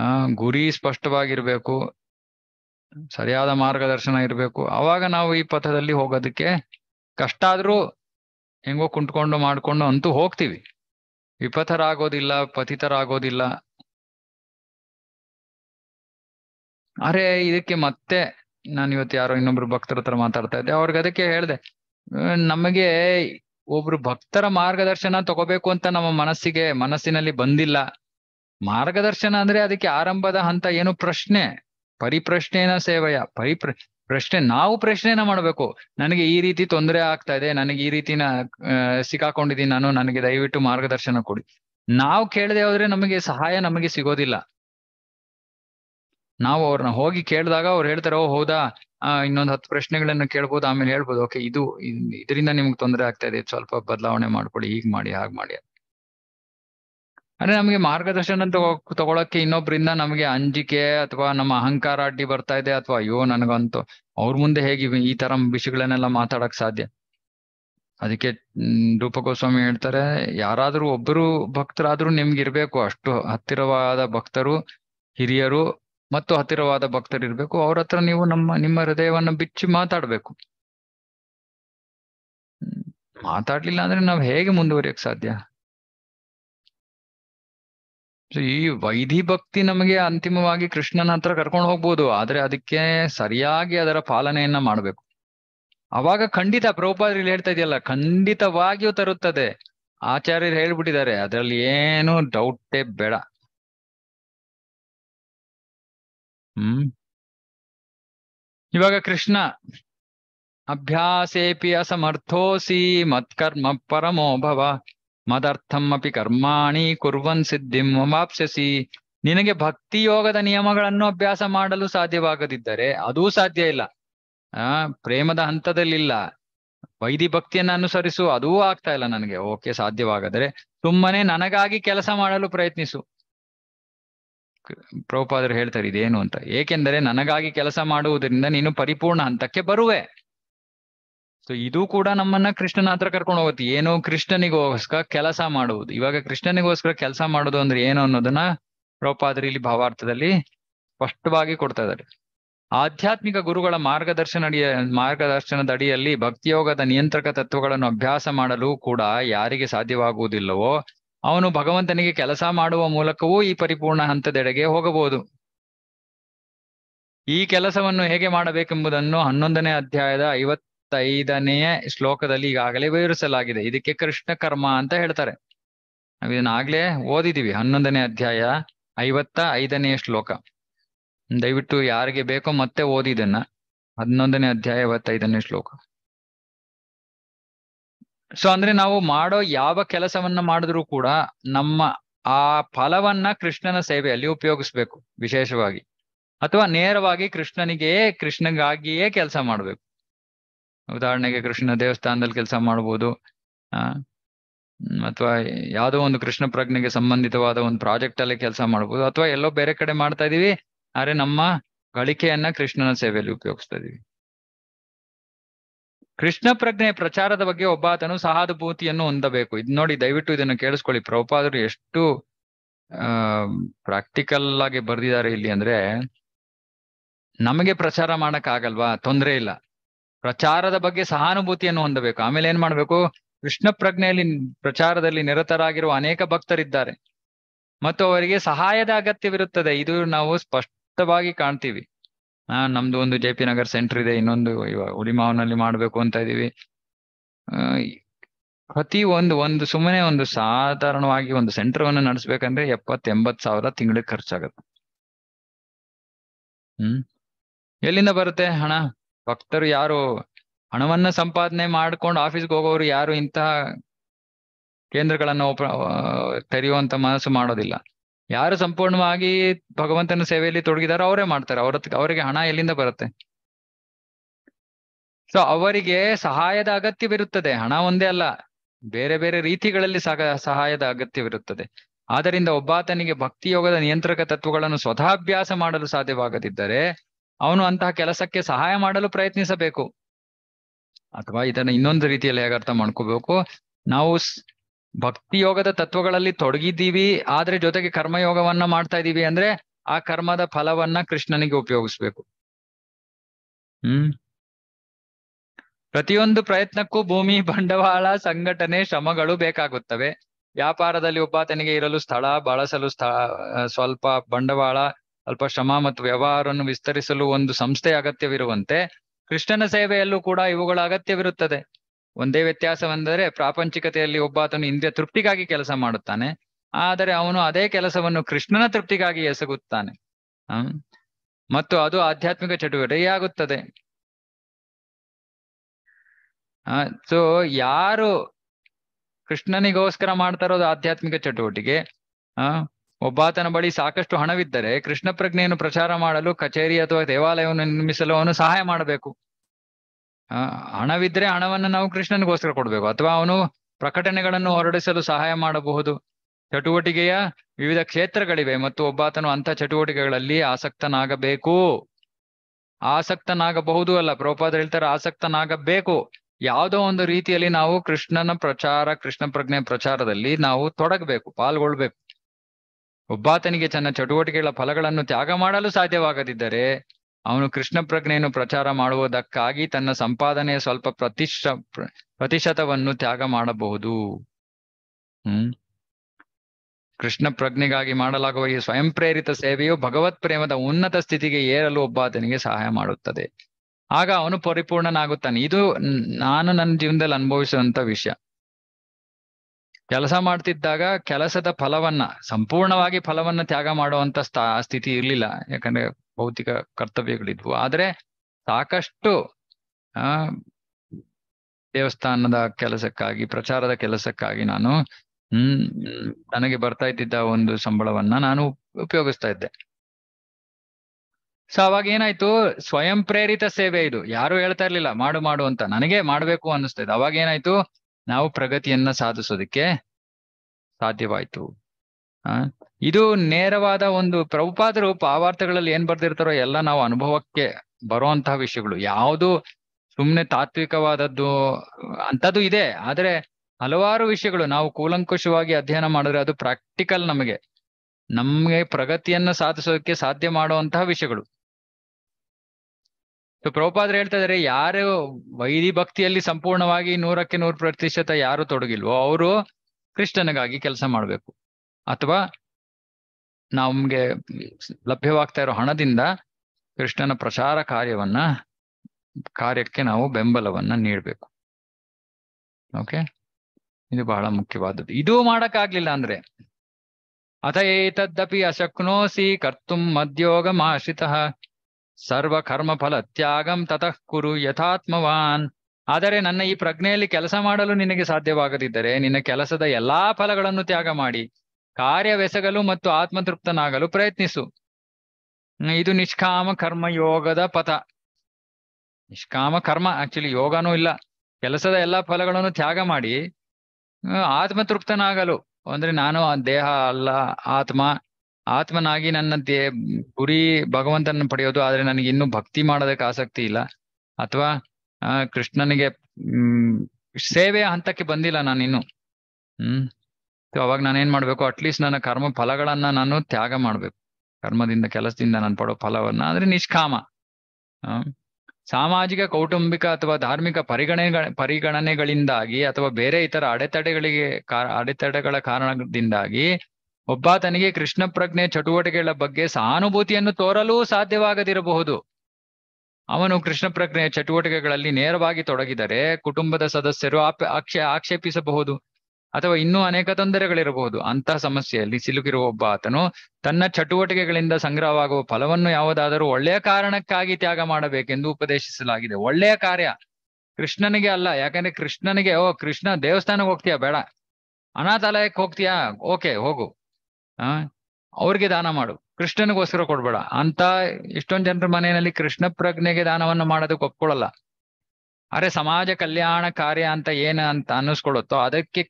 ಆ ಗುರಿ ಸ್ಪಷ್ಟವಾಗಿರ್ಬೇಕು ಸರಿಯಾದ ಮಾರ್ಗದರ್ಶನ ಇರಬೇಕು ಅವಾಗ ನಾವು ಈ ಪಥದಲ್ಲಿ ಹೋಗೋದಕ್ಕೆ ಕಷ್ಟ ಆದ್ರೂ ಹೆಂಗೋ ಕುಂಟ್ಕೊಂಡು ಮಾಡ್ಕೊಂಡು ಅಂತೂ ಹೋಗ್ತೀವಿ ವಿಪಥರಾಗೋದಿಲ್ಲ ಪತಿತರಾಗೋದಿಲ್ಲ ಅರೆ ಇದಕ್ಕೆ ಮತ್ತೆ ನಾನು ಇವತ್ತು ಯಾರೋ ಇನ್ನೊಬ್ರು ಭಕ್ತರ ಹತ್ರ ಮಾತಾಡ್ತಾ ಇದ್ದೆ ಅವ್ರಿಗೆ ಅದಕ್ಕೆ ಹೇಳ್ದೆ ನಮಗೆ ಒಬ್ರು ಭಕ್ತರ ಮಾರ್ಗದರ್ಶನ ತಗೋಬೇಕು ಅಂತ ನಮ್ಮ ಮನಸ್ಸಿಗೆ ಮನಸ್ಸಿನಲ್ಲಿ ಬಂದಿಲ್ಲ ಮಾರ್ಗದರ್ಶನ ಅಂದ್ರೆ ಅದಕ್ಕೆ ಆರಂಭದ ಹಂತ ಏನು ಪ್ರಶ್ನೆ ಪರಿಪ್ರಶ್ನೆನ ಸೇವೆಯ ಪರಿಪ್ರ ಪ್ರಶ್ನೆ ನಾವು ಪ್ರಶ್ನೆನ ಮಾಡ್ಬೇಕು ನನಗೆ ಈ ರೀತಿ ತೊಂದರೆ ಆಗ್ತಾ ಇದೆ ನನಗೆ ಈ ರೀತಿನ ಸಿಕ್ಕಾಕೊಂಡಿದ್ದೀನಿ ನಾನು ನನಗೆ ದಯವಿಟ್ಟು ಮಾರ್ಗದರ್ಶನ ಕೊಡಿ ನಾವು ಕೇಳದೆ ಹೋದ್ರೆ ನಮಗೆ ಸಹಾಯ ನಮಗೆ ಸಿಗೋದಿಲ್ಲ ನಾವು ಅವ್ರನ್ನ ಹೋಗಿ ಕೇಳಿದಾಗ ಅವ್ರು ಹೇಳ್ತಾರೆ ಓ ಹೌದಾ ಇನ್ನೊಂದು ಹತ್ತು ಪ್ರಶ್ನೆಗಳನ್ನ ಕೇಳ್ಬೋದು ಆಮೇಲೆ ಹೇಳ್ಬೋದು ಓಕೆ ಇದು ಇದರಿಂದ ನಿಮ್ಗೆ ತೊಂದರೆ ಆಗ್ತಾ ಇದೆ ಸ್ವಲ್ಪ ಬದಲಾವಣೆ ಮಾಡ್ಕೊಳ್ಳಿ ಹೀಗ್ ಮಾಡಿ ಹಾಗೆ ಮಾಡಿ ಅಂದ್ರೆ ನಮಗೆ ಮಾರ್ಗದರ್ಶನ ತಗೊಳಕ್ಕೆ ಇನ್ನೊಬ್ರಿಂದ ನಮಗೆ ಅಂಜಿಕೆ ಅಥವಾ ನಮ್ಮ ಅಹಂಕಾರ ಅಡ್ಡಿ ಬರ್ತಾ ಇದೆ ಅಥವಾ ಅಯ್ಯೋ ನನಗಂತೂ ಅವ್ರ ಮುಂದೆ ಹೇಗೆ ಈ ತರ ವಿಷಯಗಳನ್ನೆಲ್ಲ ಮಾತಾಡಕ್ ಸಾಧ್ಯ ಅದಕ್ಕೆ ರೂಪಗೋಸ್ವಾಮಿ ಹೇಳ್ತಾರೆ ಯಾರಾದ್ರೂ ಒಬ್ಬರು ಭಕ್ತರಾದ್ರೂ ಇರ್ಬೇಕು ಅಷ್ಟು ಹತ್ತಿರವಾದ ಭಕ್ತರು ಹಿರಿಯರು ಮತ್ತು ಹತ್ತಿರವಾದ ಭಕ್ತರಿರ್ಬೇಕು ಅವ್ರ ಹತ್ರ ನೀವು ನಮ್ಮ ನಿಮ್ಮ ಹೃದಯವನ್ನ ಬಿಚ್ಚಿ ಮಾತಾಡ್ಬೇಕು ಮಾತಾಡ್ಲಿಲ್ಲ ಅಂದ್ರೆ ನಾವು ಹೇಗೆ ಮುಂದುವರಿಯಕ್ ಸಾಧ್ಯ ಈ ವೈಧಿ ಭಕ್ತಿ ನಮಗೆ ಅಂತಿಮವಾಗಿ ಕೃಷ್ಣನ ಹತ್ರ ಕರ್ಕೊಂಡು ಹೋಗ್ಬೋದು ಆದ್ರೆ ಅದಕ್ಕೆ ಸರಿಯಾಗಿ ಅದರ ಪಾಲನೆಯನ್ನ ಮಾಡ್ಬೇಕು ಅವಾಗ ಖಂಡಿತ ಪ್ರಭುಪಾದ್ರಿ ಹೇಳ್ತಾ ಇದೆಯಲ್ಲ ಖಂಡಿತವಾಗಿಯೂ ತರುತ್ತದೆ ಆಚಾರ್ಯರು ಹೇಳ್ಬಿಟ್ಟಿದ್ದಾರೆ ಅದರಲ್ಲಿ ಏನು ಡೌಟೇ ಬೇಡ ಹ್ಮ್ ಇವಾಗ ಕೃಷ್ಣ ಅಭ್ಯಾಸೇಪಿ ಅಸಮರ್ಥೋಸಿ ಮತ್ಕರ್ಮ ಪರಮೋಭವ ಭವ ಮದರ್ಥಂ ಅಪಿ ಕರ್ಮಾಣಿ ಕುರ್ವನ್ ಸಿದ್ಧಿಂ ಮಮಾಪ್ಸ್ಯಸಿ ನಿನಗೆ ಭಕ್ತಿ ಯೋಗದ ನಿಯಮಗಳನ್ನು ಅಭ್ಯಾಸ ಮಾಡಲು ಸಾಧ್ಯವಾಗದಿದ್ದರೆ ಅದೂ ಸಾಧ್ಯ ಇಲ್ಲ ಆ ಪ್ರೇಮದ ಹಂತದಲ್ಲಿಲ್ಲ ವೈದಿ ಭಕ್ತಿಯನ್ನು ಅನುಸರಿಸು ಅದೂ ಆಗ್ತಾ ಇಲ್ಲ ನನಗೆ ಓಕೆ ಸಾಧ್ಯವಾಗದರೆ ಸುಮ್ಮನೆ ನನಗಾಗಿ ಕೆಲಸ ಮಾಡಲು ಪ್ರಯತ್ನಿಸು ಪ್ರಭುಪಾದರು ಹೇಳ್ತಾರೆ ಇದೇನು ಅಂತ ಏಕೆಂದರೆ ನನಗಾಗಿ ಕೆಲಸ ಮಾಡುವುದರಿಂದ ನೀನು ಪರಿಪೂರ್ಣ ಹಂತಕ್ಕೆ ಬರುವೆ ಸೊ ಇದು ಕೂಡ ನಮ್ಮನ್ನ ಕೃಷ್ಣನ ಹತ್ರ ಕರ್ಕೊಂಡು ಹೋಗುತ್ತೆ ಏನು ಕೃಷ್ಣನಿಗೋಸ್ಕರ ಕೆಲಸ ಮಾಡುವುದು ಇವಾಗ ಕೃಷ್ಣನಿಗೋಸ್ಕರ ಕೆಲಸ ಮಾಡೋದು ಅಂದ್ರೆ ಏನು ಅನ್ನೋದನ್ನ ಪ್ರಭುಪಾದರು ಇಲ್ಲಿ ಭಾವಾರ್ಥದಲ್ಲಿ ಸ್ಪಷ್ಟವಾಗಿ ಕೊಡ್ತಾ ಇದ್ದಾರೆ ಆಧ್ಯಾತ್ಮಿಕ ಗುರುಗಳ ಮಾರ್ಗದರ್ಶನ ಅಡಿಯ ಮಾರ್ಗದರ್ಶನದ ಅಡಿಯಲ್ಲಿ ಭಕ್ತಿಯೋಗದ ನಿಯಂತ್ರಕ ತತ್ವಗಳನ್ನು ಅಭ್ಯಾಸ ಮಾಡಲು ಕೂಡ ಯಾರಿಗೆ ಸಾಧ್ಯವಾಗುವುದಿಲ್ಲವೋ ಅವನು ಭಗವಂತನಿಗೆ ಕೆಲಸ ಮಾಡುವ ಮೂಲಕವೂ ಈ ಪರಿಪೂರ್ಣ ಹಂತದೆಡೆಗೆ ಹೋಗಬಹುದು ಈ ಕೆಲಸವನ್ನು ಹೇಗೆ ಮಾಡಬೇಕೆಂಬುದನ್ನು ಹನ್ನೊಂದನೇ ಅಧ್ಯಾಯದ ಐವತ್ತೈದನೆಯ ಶ್ಲೋಕದಲ್ಲಿ ಈಗಾಗಲೇ ವಿವರಿಸಲಾಗಿದೆ ಇದಕ್ಕೆ ಕೃಷ್ಣ ಕರ್ಮ ಅಂತ ಹೇಳ್ತಾರೆ ನಾವು ಇದನ್ನಾಗಲೇ ಓದಿದೀವಿ ಹನ್ನೊಂದನೇ ಅಧ್ಯಾಯ ಐವತ್ತ ಐದನೆಯ ಶ್ಲೋಕ ದಯವಿಟ್ಟು ಯಾರಿಗೆ ಬೇಕೋ ಮತ್ತೆ ಓದಿದನ್ನ ಹನ್ನೊಂದನೇ ಅಧ್ಯಾಯ ಐವತ್ತೈದನೇ ಶ್ಲೋಕ ಸೊ ಅಂದ್ರೆ ನಾವು ಮಾಡೋ ಯಾವ ಕೆಲಸವನ್ನ ಮಾಡಿದ್ರು ಕೂಡ ನಮ್ಮ ಆ ಫಲವನ್ನ ಕೃಷ್ಣನ ಸೇವೆಯಲ್ಲಿ ಉಪಯೋಗಿಸ್ಬೇಕು ವಿಶೇಷವಾಗಿ ಅಥವಾ ನೇರವಾಗಿ ಕೃಷ್ಣನಿಗೆ ಕೃಷ್ಣಗಾಗಿಯೇ ಕೆಲಸ ಮಾಡ್ಬೇಕು ಉದಾಹರಣೆಗೆ ಕೃಷ್ಣ ದೇವಸ್ಥಾನದಲ್ಲಿ ಕೆಲಸ ಮಾಡ್ಬೋದು ಅಥವಾ ಯಾವುದೋ ಒಂದು ಕೃಷ್ಣ ಪ್ರಜ್ಞೆಗೆ ಸಂಬಂಧಿತವಾದ ಒಂದು ಪ್ರಾಜೆಕ್ಟ್ ಅಲ್ಲಿ ಕೆಲಸ ಮಾಡ್ಬೋದು ಅಥವಾ ಎಲ್ಲೋ ಬೇರೆ ಕಡೆ ಮಾಡ್ತಾ ಇದೀವಿ ಆದ್ರೆ ನಮ್ಮ ಗಳಿಕೆಯನ್ನ ಕೃಷ್ಣನ ಸೇವೆಯಲ್ಲಿ ಉಪಯೋಗಿಸ್ತಾ ಇದೀವಿ ಕೃಷ್ಣ ಪ್ರಜ್ಞೆ ಪ್ರಚಾರದ ಬಗ್ಗೆ ಆತನು ಸಹಾನುಭೂತಿಯನ್ನು ಹೊಂದಬೇಕು ಇದು ನೋಡಿ ದಯವಿಟ್ಟು ಇದನ್ನು ಕೇಳಿಸ್ಕೊಳ್ಳಿ ಪ್ರಭುಪಾದರು ಎಷ್ಟು ಪ್ರಾಕ್ಟಿಕಲ್ ಆಗಿ ಬರ್ದಿದ್ದಾರೆ ಇಲ್ಲಿ ಅಂದ್ರೆ ನಮಗೆ ಪ್ರಚಾರ ಮಾಡಕ್ಕಾಗಲ್ವಾ ಆಗಲ್ವಾ ತೊಂದರೆ ಇಲ್ಲ ಪ್ರಚಾರದ ಬಗ್ಗೆ ಸಹಾನುಭೂತಿಯನ್ನು ಹೊಂದಬೇಕು ಆಮೇಲೆ ಏನ್ ಮಾಡ್ಬೇಕು ಕೃಷ್ಣ ಪ್ರಜ್ಞೆಯಲ್ಲಿ ಪ್ರಚಾರದಲ್ಲಿ ನಿರತರಾಗಿರುವ ಅನೇಕ ಭಕ್ತರಿದ್ದಾರೆ ಮತ್ತು ಅವರಿಗೆ ಸಹಾಯದ ಅಗತ್ಯವಿರುತ್ತದೆ ಇದು ನಾವು ಸ್ಪಷ್ಟವಾಗಿ ಕಾಣ್ತೀವಿ ಹಾ ನಮ್ದು ಒಂದು ಜೆ ಪಿ ನಗರ್ ಸೆಂಟರ್ ಇದೆ ಇನ್ನೊಂದು ಇವಾಗ ಹುಳಿಮಾವಿನಲ್ಲಿ ಮಾಡ್ಬೇಕು ಅಂತ ಇದೀವಿ ಪ್ರತಿ ಒಂದು ಒಂದು ಸುಮ್ಮನೆ ಒಂದು ಸಾಧಾರಣವಾಗಿ ಒಂದು ಸೆಂಟರ್ ಅನ್ನು ನಡೆಸ್ಬೇಕಂದ್ರೆ ಎಪ್ಪತ್ ಎಂಬತ್ ಸಾವಿರ ತಿಂಗಳಿಗೆ ಖರ್ಚಾಗತ್ತೆ ಹ್ಮ್ ಎಲ್ಲಿಂದ ಬರುತ್ತೆ ಹಣ ಭಕ್ತರು ಯಾರು ಹಣವನ್ನ ಸಂಪಾದನೆ ಮಾಡ್ಕೊಂಡು ಆಫೀಸ್ಗೆ ಹೋಗೋರು ಯಾರು ಇಂತಹ ಕೇಂದ್ರಗಳನ್ನ ತೆರೆಯುವಂತ ಮನಸ್ಸು ಮಾಡೋದಿಲ್ಲ ಯಾರು ಸಂಪೂರ್ಣವಾಗಿ ಭಗವಂತನ ಸೇವೆಯಲ್ಲಿ ತೊಡಗಿದಾರೋ ಅವರೇ ಮಾಡ್ತಾರೆ ಅವರ ಅವರಿಗೆ ಹಣ ಎಲ್ಲಿಂದ ಬರುತ್ತೆ ಸೊ ಅವರಿಗೆ ಸಹಾಯದ ಅಗತ್ಯವಿರುತ್ತದೆ ಹಣ ಒಂದೇ ಅಲ್ಲ ಬೇರೆ ಬೇರೆ ರೀತಿಗಳಲ್ಲಿ ಸಹ ಸಹಾಯದ ಅಗತ್ಯವಿರುತ್ತದೆ ಆದ್ದರಿಂದ ಒಬ್ಬಾತನಿಗೆ ಭಕ್ತಿ ಯೋಗದ ನಿಯಂತ್ರಕ ತತ್ವಗಳನ್ನು ಸ್ವತಃ ಅಭ್ಯಾಸ ಮಾಡಲು ಸಾಧ್ಯವಾಗದಿದ್ದರೆ ಅವನು ಅಂತಹ ಕೆಲಸಕ್ಕೆ ಸಹಾಯ ಮಾಡಲು ಪ್ರಯತ್ನಿಸಬೇಕು ಅಥವಾ ಇದನ್ನು ಇನ್ನೊಂದು ರೀತಿಯಲ್ಲಿ ಹೇಗೆ ಅರ್ಥ ಮಾಡ್ಕೋಬೇಕು ನಾವು ಭಕ್ತಿಯೋಗದ ತತ್ವಗಳಲ್ಲಿ ತೊಡಗಿದ್ದೀವಿ ಆದ್ರೆ ಜೊತೆಗೆ ಕರ್ಮಯೋಗವನ್ನ ಮಾಡ್ತಾ ಇದ್ದೀವಿ ಅಂದ್ರೆ ಆ ಕರ್ಮದ ಫಲವನ್ನ ಕೃಷ್ಣನಿಗೆ ಉಪಯೋಗಿಸ್ಬೇಕು ಹ್ಮ್ ಪ್ರತಿಯೊಂದು ಪ್ರಯತ್ನಕ್ಕೂ ಭೂಮಿ ಬಂಡವಾಳ ಸಂಘಟನೆ ಶ್ರಮಗಳು ಬೇಕಾಗುತ್ತವೆ ವ್ಯಾಪಾರದಲ್ಲಿ ಒಬ್ಬಾತನಿಗೆ ಇರಲು ಸ್ಥಳ ಬಳಸಲು ಸ್ಥಳ ಸ್ವಲ್ಪ ಬಂಡವಾಳ ಸ್ವಲ್ಪ ಶ್ರಮ ಮತ್ತು ವ್ಯವಹಾರವನ್ನು ವಿಸ್ತರಿಸಲು ಒಂದು ಸಂಸ್ಥೆ ಅಗತ್ಯವಿರುವಂತೆ ಕೃಷ್ಣನ ಸೇವೆಯಲ್ಲೂ ಕೂಡ ಇವುಗಳ ಅಗತ್ಯವಿರುತ್ತದೆ ಒಂದೇ ವ್ಯತ್ಯಾಸವೆಂದರೆ ಪ್ರಾಪಂಚಿಕತೆಯಲ್ಲಿ ಒಬ್ಬಾತನು ಇಂದ್ರಿಯ ತೃಪ್ತಿಗಾಗಿ ಕೆಲಸ ಮಾಡುತ್ತಾನೆ ಆದರೆ ಅವನು ಅದೇ ಕೆಲಸವನ್ನು ಕೃಷ್ಣನ ತೃಪ್ತಿಗಾಗಿ ಎಸಗುತ್ತಾನೆ ಹ್ಮ್ ಮತ್ತು ಅದು ಆಧ್ಯಾತ್ಮಿಕ ಚಟುವಟಿಕೆಯಾಗುತ್ತದೆ ಸೊ ಯಾರು ಕೃಷ್ಣನಿಗೋಸ್ಕರ ಮಾಡ್ತಾ ಆಧ್ಯಾತ್ಮಿಕ ಚಟುವಟಿಕೆ ಆ ಒಬ್ಬಾತನ ಬಳಿ ಸಾಕಷ್ಟು ಹಣವಿದ್ದರೆ ಕೃಷ್ಣ ಪ್ರಜ್ಞೆಯನ್ನು ಪ್ರಚಾರ ಮಾಡಲು ಕಚೇರಿ ಅಥವಾ ದೇವಾಲಯವನ್ನು ನಿರ್ಮಿಸಲು ಅವನು ಸಹಾಯ ಮಾಡಬೇಕು ಹಣವಿದ್ರೆ ಹಣವನ್ನು ನಾವು ಕೃಷ್ಣನಿಗೋಸ್ಕರ ಕೊಡಬೇಕು ಅಥವಾ ಅವನು ಪ್ರಕಟಣೆಗಳನ್ನು ಹೊರಡಿಸಲು ಸಹಾಯ ಮಾಡಬಹುದು ಚಟುವಟಿಕೆಯ ವಿವಿಧ ಕ್ಷೇತ್ರಗಳಿವೆ ಮತ್ತು ಒಬ್ಬಾತನು ಅಂಥ ಚಟುವಟಿಕೆಗಳಲ್ಲಿ ಆಸಕ್ತನಾಗಬೇಕು ಆಸಕ್ತನಾಗಬಹುದು ಅಲ್ಲ ಪ್ರೋಪಾದ ಹೇಳ್ತಾರೆ ಆಸಕ್ತನಾಗಬೇಕು ಯಾವುದೋ ಒಂದು ರೀತಿಯಲ್ಲಿ ನಾವು ಕೃಷ್ಣನ ಪ್ರಚಾರ ಕೃಷ್ಣ ಪ್ರಜ್ಞೆ ಪ್ರಚಾರದಲ್ಲಿ ನಾವು ತೊಡಗಬೇಕು ಪಾಲ್ಗೊಳ್ಬೇಕು ಒಬ್ಬಾತನಿಗೆ ತನ್ನ ಚಟುವಟಿಕೆಗಳ ಫಲಗಳನ್ನು ತ್ಯಾಗ ಮಾಡಲು ಸಾಧ್ಯವಾಗದಿದ್ದರೆ ಅವನು ಕೃಷ್ಣ ಪ್ರಜ್ಞೆಯನ್ನು ಪ್ರಚಾರ ಮಾಡುವುದಕ್ಕಾಗಿ ತನ್ನ ಸಂಪಾದನೆಯ ಸ್ವಲ್ಪ ಪ್ರತಿಶ ಪ್ರತಿಶತವನ್ನು ತ್ಯಾಗ ಮಾಡಬಹುದು ಹ್ಮ್ ಕೃಷ್ಣ ಪ್ರಜ್ಞೆಗಾಗಿ ಮಾಡಲಾಗುವ ಈ ಸ್ವಯಂ ಪ್ರೇರಿತ ಸೇವೆಯು ಭಗವತ್ ಪ್ರೇಮದ ಉನ್ನತ ಸ್ಥಿತಿಗೆ ಏರಲು ಒಬ್ಬಾತನಿಗೆ ಸಹಾಯ ಮಾಡುತ್ತದೆ ಆಗ ಅವನು ಪರಿಪೂರ್ಣನಾಗುತ್ತಾನೆ ಇದು ನಾನು ನನ್ನ ಜೀವನದಲ್ಲಿ ಅನುಭವಿಸಿದಂತ ವಿಷಯ ಕೆಲಸ ಮಾಡ್ತಿದ್ದಾಗ ಕೆಲಸದ ಫಲವನ್ನ ಸಂಪೂರ್ಣವಾಗಿ ಫಲವನ್ನ ತ್ಯಾಗ ಮಾಡುವಂತ ಸ್ಥಿತಿ ಇರ್ಲಿಲ್ಲ ಯಾಕಂದ್ರೆ ಭೌತಿಕ ಕರ್ತವ್ಯಗಳಿದ್ವು ಆದರೆ ಸಾಕಷ್ಟು ಆ ದೇವಸ್ಥಾನದ ಕೆಲಸಕ್ಕಾಗಿ ಪ್ರಚಾರದ ಕೆಲಸಕ್ಕಾಗಿ ನಾನು ಹ್ಮ್ ನನಗೆ ಬರ್ತಾ ಇದ್ದಿದ್ದ ಒಂದು ಸಂಬಳವನ್ನ ನಾನು ಉಪಯೋಗಿಸ್ತಾ ಇದ್ದೆ ಸೊ ಅವಾಗ ಏನಾಯ್ತು ಸ್ವಯಂ ಪ್ರೇರಿತ ಸೇವೆ ಇದು ಯಾರು ಹೇಳ್ತಾ ಇರ್ಲಿಲ್ಲ ಮಾಡು ಮಾಡು ಅಂತ ನನಗೆ ಮಾಡ್ಬೇಕು ಅನ್ನಿಸ್ತಾ ಇದೆ ಅವಾಗ ಏನಾಯ್ತು ನಾವು ಪ್ರಗತಿಯನ್ನ ಸಾಧಿಸೋದಕ್ಕೆ ಸಾಧ್ಯವಾಯ್ತು ಇದು ನೇರವಾದ ಒಂದು ಪ್ರಭುಪಾದರು ಪಾವಾರ್ಥಗಳಲ್ಲಿ ಏನ್ ಬರ್ದಿರ್ತಾರೋ ಎಲ್ಲ ನಾವು ಅನುಭವಕ್ಕೆ ಬರುವಂತಹ ವಿಷಯಗಳು ಯಾವುದು ಸುಮ್ನೆ ತಾತ್ವಿಕವಾದದ್ದು ಅಂತದ್ದು ಇದೆ ಆದ್ರೆ ಹಲವಾರು ವಿಷಯಗಳು ನಾವು ಕೂಲಂಕುಷವಾಗಿ ಅಧ್ಯಯನ ಮಾಡಿದ್ರೆ ಅದು ಪ್ರಾಕ್ಟಿಕಲ್ ನಮಗೆ ನಮ್ಗೆ ಪ್ರಗತಿಯನ್ನ ಸಾಧಿಸೋದಕ್ಕೆ ಸಾಧ್ಯ ಮಾಡುವಂತಹ ವಿಷಯಗಳು ಪ್ರಭುಪಾದ್ರೆ ಹೇಳ್ತಾ ಇದಾರೆ ಯಾರು ವೈದಿ ಭಕ್ತಿಯಲ್ಲಿ ಸಂಪೂರ್ಣವಾಗಿ ನೂರಕ್ಕೆ ನೂರು ಪ್ರತಿಶತ ಯಾರು ತೊಡಗಿಲ್ವೋ ಅವರು ಕೃಷ್ಣನಿಗಾಗಿ ಕೆಲಸ ಮಾಡ್ಬೇಕು ಅಥವಾ ನಮ್ಗೆ ಲಭ್ಯವಾಗ್ತಾ ಇರೋ ಹಣದಿಂದ ಕೃಷ್ಣನ ಪ್ರಚಾರ ಕಾರ್ಯವನ್ನ ಕಾರ್ಯಕ್ಕೆ ನಾವು ಬೆಂಬಲವನ್ನ ನೀಡಬೇಕು ಓಕೆ ಇದು ಬಹಳ ಮುಖ್ಯವಾದದ್ದು ಇದು ಮಾಡಕ್ಕಾಗ್ಲಿಲ್ಲ ಅಂದ್ರೆ ಅಥ ಏತದ್ದಪಿ ಅಶಕ್ನೋಸಿ ಕರ್ತುಂ ಮದ್ಯೋಗಂ ಆಶ್ರಿತ ಸರ್ವ ಕರ್ಮ ಫಲ ತ್ಯಾಗಂ ತತಃ ಕುರು ಯಥಾತ್ಮವಾನ್ ಆದರೆ ನನ್ನ ಈ ಪ್ರಜ್ಞೆಯಲ್ಲಿ ಕೆಲಸ ಮಾಡಲು ನಿನಗೆ ಸಾಧ್ಯವಾಗದಿದ್ದರೆ ನಿನ್ನ ಕೆಲಸದ ಎಲ್ಲಾ ಫಲಗಳನ್ನು ತ್ಯಾಗ ಮಾಡಿ ಕಾರ್ಯವೆಸಗಲು ಮತ್ತು ಆತ್ಮತೃಪ್ತನಾಗಲು ಪ್ರಯತ್ನಿಸು ಇದು ನಿಷ್ಕಾಮ ಕರ್ಮ ಯೋಗದ ಪಥ ನಿಷ್ಕಾಮ ಕರ್ಮ ಆಕ್ಚುಲಿ ಯೋಗನೂ ಇಲ್ಲ ಕೆಲಸದ ಎಲ್ಲಾ ಫಲಗಳನ್ನು ತ್ಯಾಗ ಮಾಡಿ ಆತ್ಮತೃಪ್ತನಾಗಲು ಅಂದ್ರೆ ನಾನು ದೇಹ ಅಲ್ಲ ಆತ್ಮ ಆತ್ಮನಾಗಿ ನನ್ನ ದೇ ಗುರಿ ಭಗವಂತನ ಪಡೆಯೋದು ಆದ್ರೆ ನನಗೆ ಇನ್ನು ಭಕ್ತಿ ಮಾಡೋದಕ್ಕೆ ಆಸಕ್ತಿ ಇಲ್ಲ ಅಥವಾ ಕೃಷ್ಣನಿಗೆ ಸೇವೆಯ ಹಂತಕ್ಕೆ ಬಂದಿಲ್ಲ ನಾನಿನ್ನು ಹ್ಮ್ ಸೊ ಅವಾಗ ನಾನು ಏನ್ ಮಾಡ್ಬೇಕು ಅಟ್ಲೀಸ್ಟ್ ನನ್ನ ಕರ್ಮ ಫಲಗಳನ್ನ ನಾನು ತ್ಯಾಗ ಮಾಡ್ಬೇಕು ಕರ್ಮದಿಂದ ಕೆಲಸದಿಂದ ನಾನು ಪಡೋ ಫಲವನ್ನ ಅಂದ್ರೆ ನಿಷ್ಕಾಮ ಸಾಮಾಜಿಕ ಕೌಟುಂಬಿಕ ಅಥವಾ ಧಾರ್ಮಿಕ ಪರಿಗಣನೆಗಳ ಪರಿಗಣನೆಗಳಿಂದಾಗಿ ಅಥವಾ ಬೇರೆ ಇತರ ಅಡೆತಡೆಗಳಿಗೆ ಅಡೆತಡೆಗಳ ಕಾರಣದಿಂದಾಗಿ ಒಬ್ಬಾತನಿಗೆ ಕೃಷ್ಣ ಪ್ರಜ್ಞೆ ಚಟುವಟಿಕೆಗಳ ಬಗ್ಗೆ ಸಹಾನುಭೂತಿಯನ್ನು ತೋರಲು ಸಾಧ್ಯವಾಗದಿರಬಹುದು ಅವನು ಕೃಷ್ಣ ಪ್ರಜ್ಞೆಯ ಚಟುವಟಿಕೆಗಳಲ್ಲಿ ನೇರವಾಗಿ ತೊಡಗಿದರೆ ಕುಟುಂಬದ ಸದಸ್ಯರು ಆಕ್ಷೇ ಆಕ್ಷೇಪಿಸಬಹುದು ಅಥವಾ ಇನ್ನೂ ಅನೇಕ ತೊಂದರೆಗಳಿರಬಹುದು ಅಂತಹ ಸಮಸ್ಯೆಯಲ್ಲಿ ಸಿಲುಕಿರುವ ಒಬ್ಬ ಆತನು ತನ್ನ ಚಟುವಟಿಕೆಗಳಿಂದ ಸಂಗ್ರಹವಾಗುವ ಫಲವನ್ನು ಯಾವುದಾದರೂ ಒಳ್ಳೆಯ ಕಾರಣಕ್ಕಾಗಿ ತ್ಯಾಗ ಮಾಡಬೇಕೆಂದು ಉಪದೇಶಿಸಲಾಗಿದೆ ಒಳ್ಳೆಯ ಕಾರ್ಯ ಕೃಷ್ಣನಿಗೆ ಅಲ್ಲ ಯಾಕಂದ್ರೆ ಕೃಷ್ಣನಿಗೆ ಓ ಕೃಷ್ಣ ದೇವಸ್ಥಾನಕ್ಕೆ ಹೋಗ್ತೀಯಾ ಬೇಡ ಅನಾಥಾಲಯಕ್ಕೆ ಹೋಗ್ತೀಯಾ ಓಕೆ ಹೋಗು ಆ ಅವ್ರಿಗೆ ದಾನ ಮಾಡು ಕೃಷ್ಣನಿಗೋಸ್ಕರ ಕೊಡ್ಬೇಡ ಅಂತ ಇಷ್ಟೊಂದು ಜನರ ಮನೆಯಲ್ಲಿ ಕೃಷ್ಣ ಪ್ರಜ್ಞೆಗೆ ದಾನವನ್ನು ಮಾಡೋದಕ್ಕೆ ಒಪ್ಕೊಳ್ಳಲ್ಲ ಅರೆ ಸಮಾಜ ಕಲ್ಯಾಣ ಕಾರ್ಯ ಅಂತ ಏನ ಅಂತ ಅನ್ನಿಸ್ಕೊಳುತ್ತೋ ಅದಕ್ಕೆ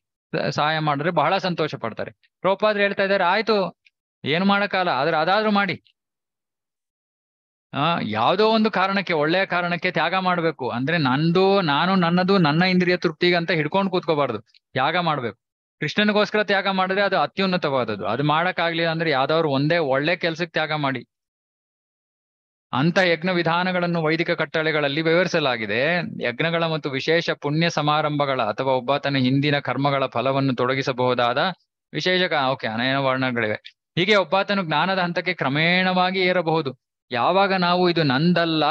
ಸಹಾಯ ಮಾಡಿದ್ರೆ ಬಹಳ ಸಂತೋಷ ಪಡ್ತಾರೆ ಪ್ರೋಪಾದ್ರೆ ಹೇಳ್ತಾ ಇದ್ದಾರೆ ಆಯ್ತು ಏನ್ ಮಾಡಕ್ಕಲ್ಲ ಆದ್ರೆ ಅದಾದ್ರೂ ಮಾಡಿ ಆ ಯಾವುದೋ ಒಂದು ಕಾರಣಕ್ಕೆ ಒಳ್ಳೆಯ ಕಾರಣಕ್ಕೆ ತ್ಯಾಗ ಮಾಡ್ಬೇಕು ಅಂದ್ರೆ ನಂದು ನಾನು ನನ್ನದು ನನ್ನ ಇಂದ್ರಿಯ ತೃಪ್ತಿಗೆ ಅಂತ ಹಿಡ್ಕೊಂಡು ಕೂತ್ಕೋಬಾರ್ದು ತ್ಯಾಗ ಮಾಡ್ಬೇಕು ಕೃಷ್ಣನಿಗೋಸ್ಕರ ತ್ಯಾಗ ಮಾಡಿದ್ರೆ ಅದು ಅತ್ಯುನ್ನತವಾದದ್ದು ಅದು ಮಾಡಕ್ಕಾಗ್ಲಿಲ್ಲ ಅಂದ್ರೆ ಯಾವ್ದಾದ್ರು ಒಂದೇ ಒಳ್ಳೆ ಕೆಲ್ಸಕ್ಕೆ ತ್ಯಾಗ ಮಾಡಿ ಅಂತ ಯಜ್ಞ ವಿಧಾನಗಳನ್ನು ವೈದಿಕ ಕಟ್ಟಳೆಗಳಲ್ಲಿ ವಿವರಿಸಲಾಗಿದೆ ಯಜ್ಞಗಳ ಮತ್ತು ವಿಶೇಷ ಪುಣ್ಯ ಸಮಾರಂಭಗಳ ಅಥವಾ ಒಬ್ಬಾತನ ಹಿಂದಿನ ಕರ್ಮಗಳ ಫಲವನ್ನು ತೊಡಗಿಸಬಹುದಾದ ವಿಶೇಷ ಓಕೆ ಅನಯನ ವರ್ಣಗಳಿವೆ ಹೀಗೆ ಒಬ್ಬಾತನು ಜ್ಞಾನದ ಹಂತಕ್ಕೆ ಕ್ರಮೇಣವಾಗಿ ಏರಬಹುದು ಯಾವಾಗ ನಾವು ಇದು ನಂದಲ್ಲ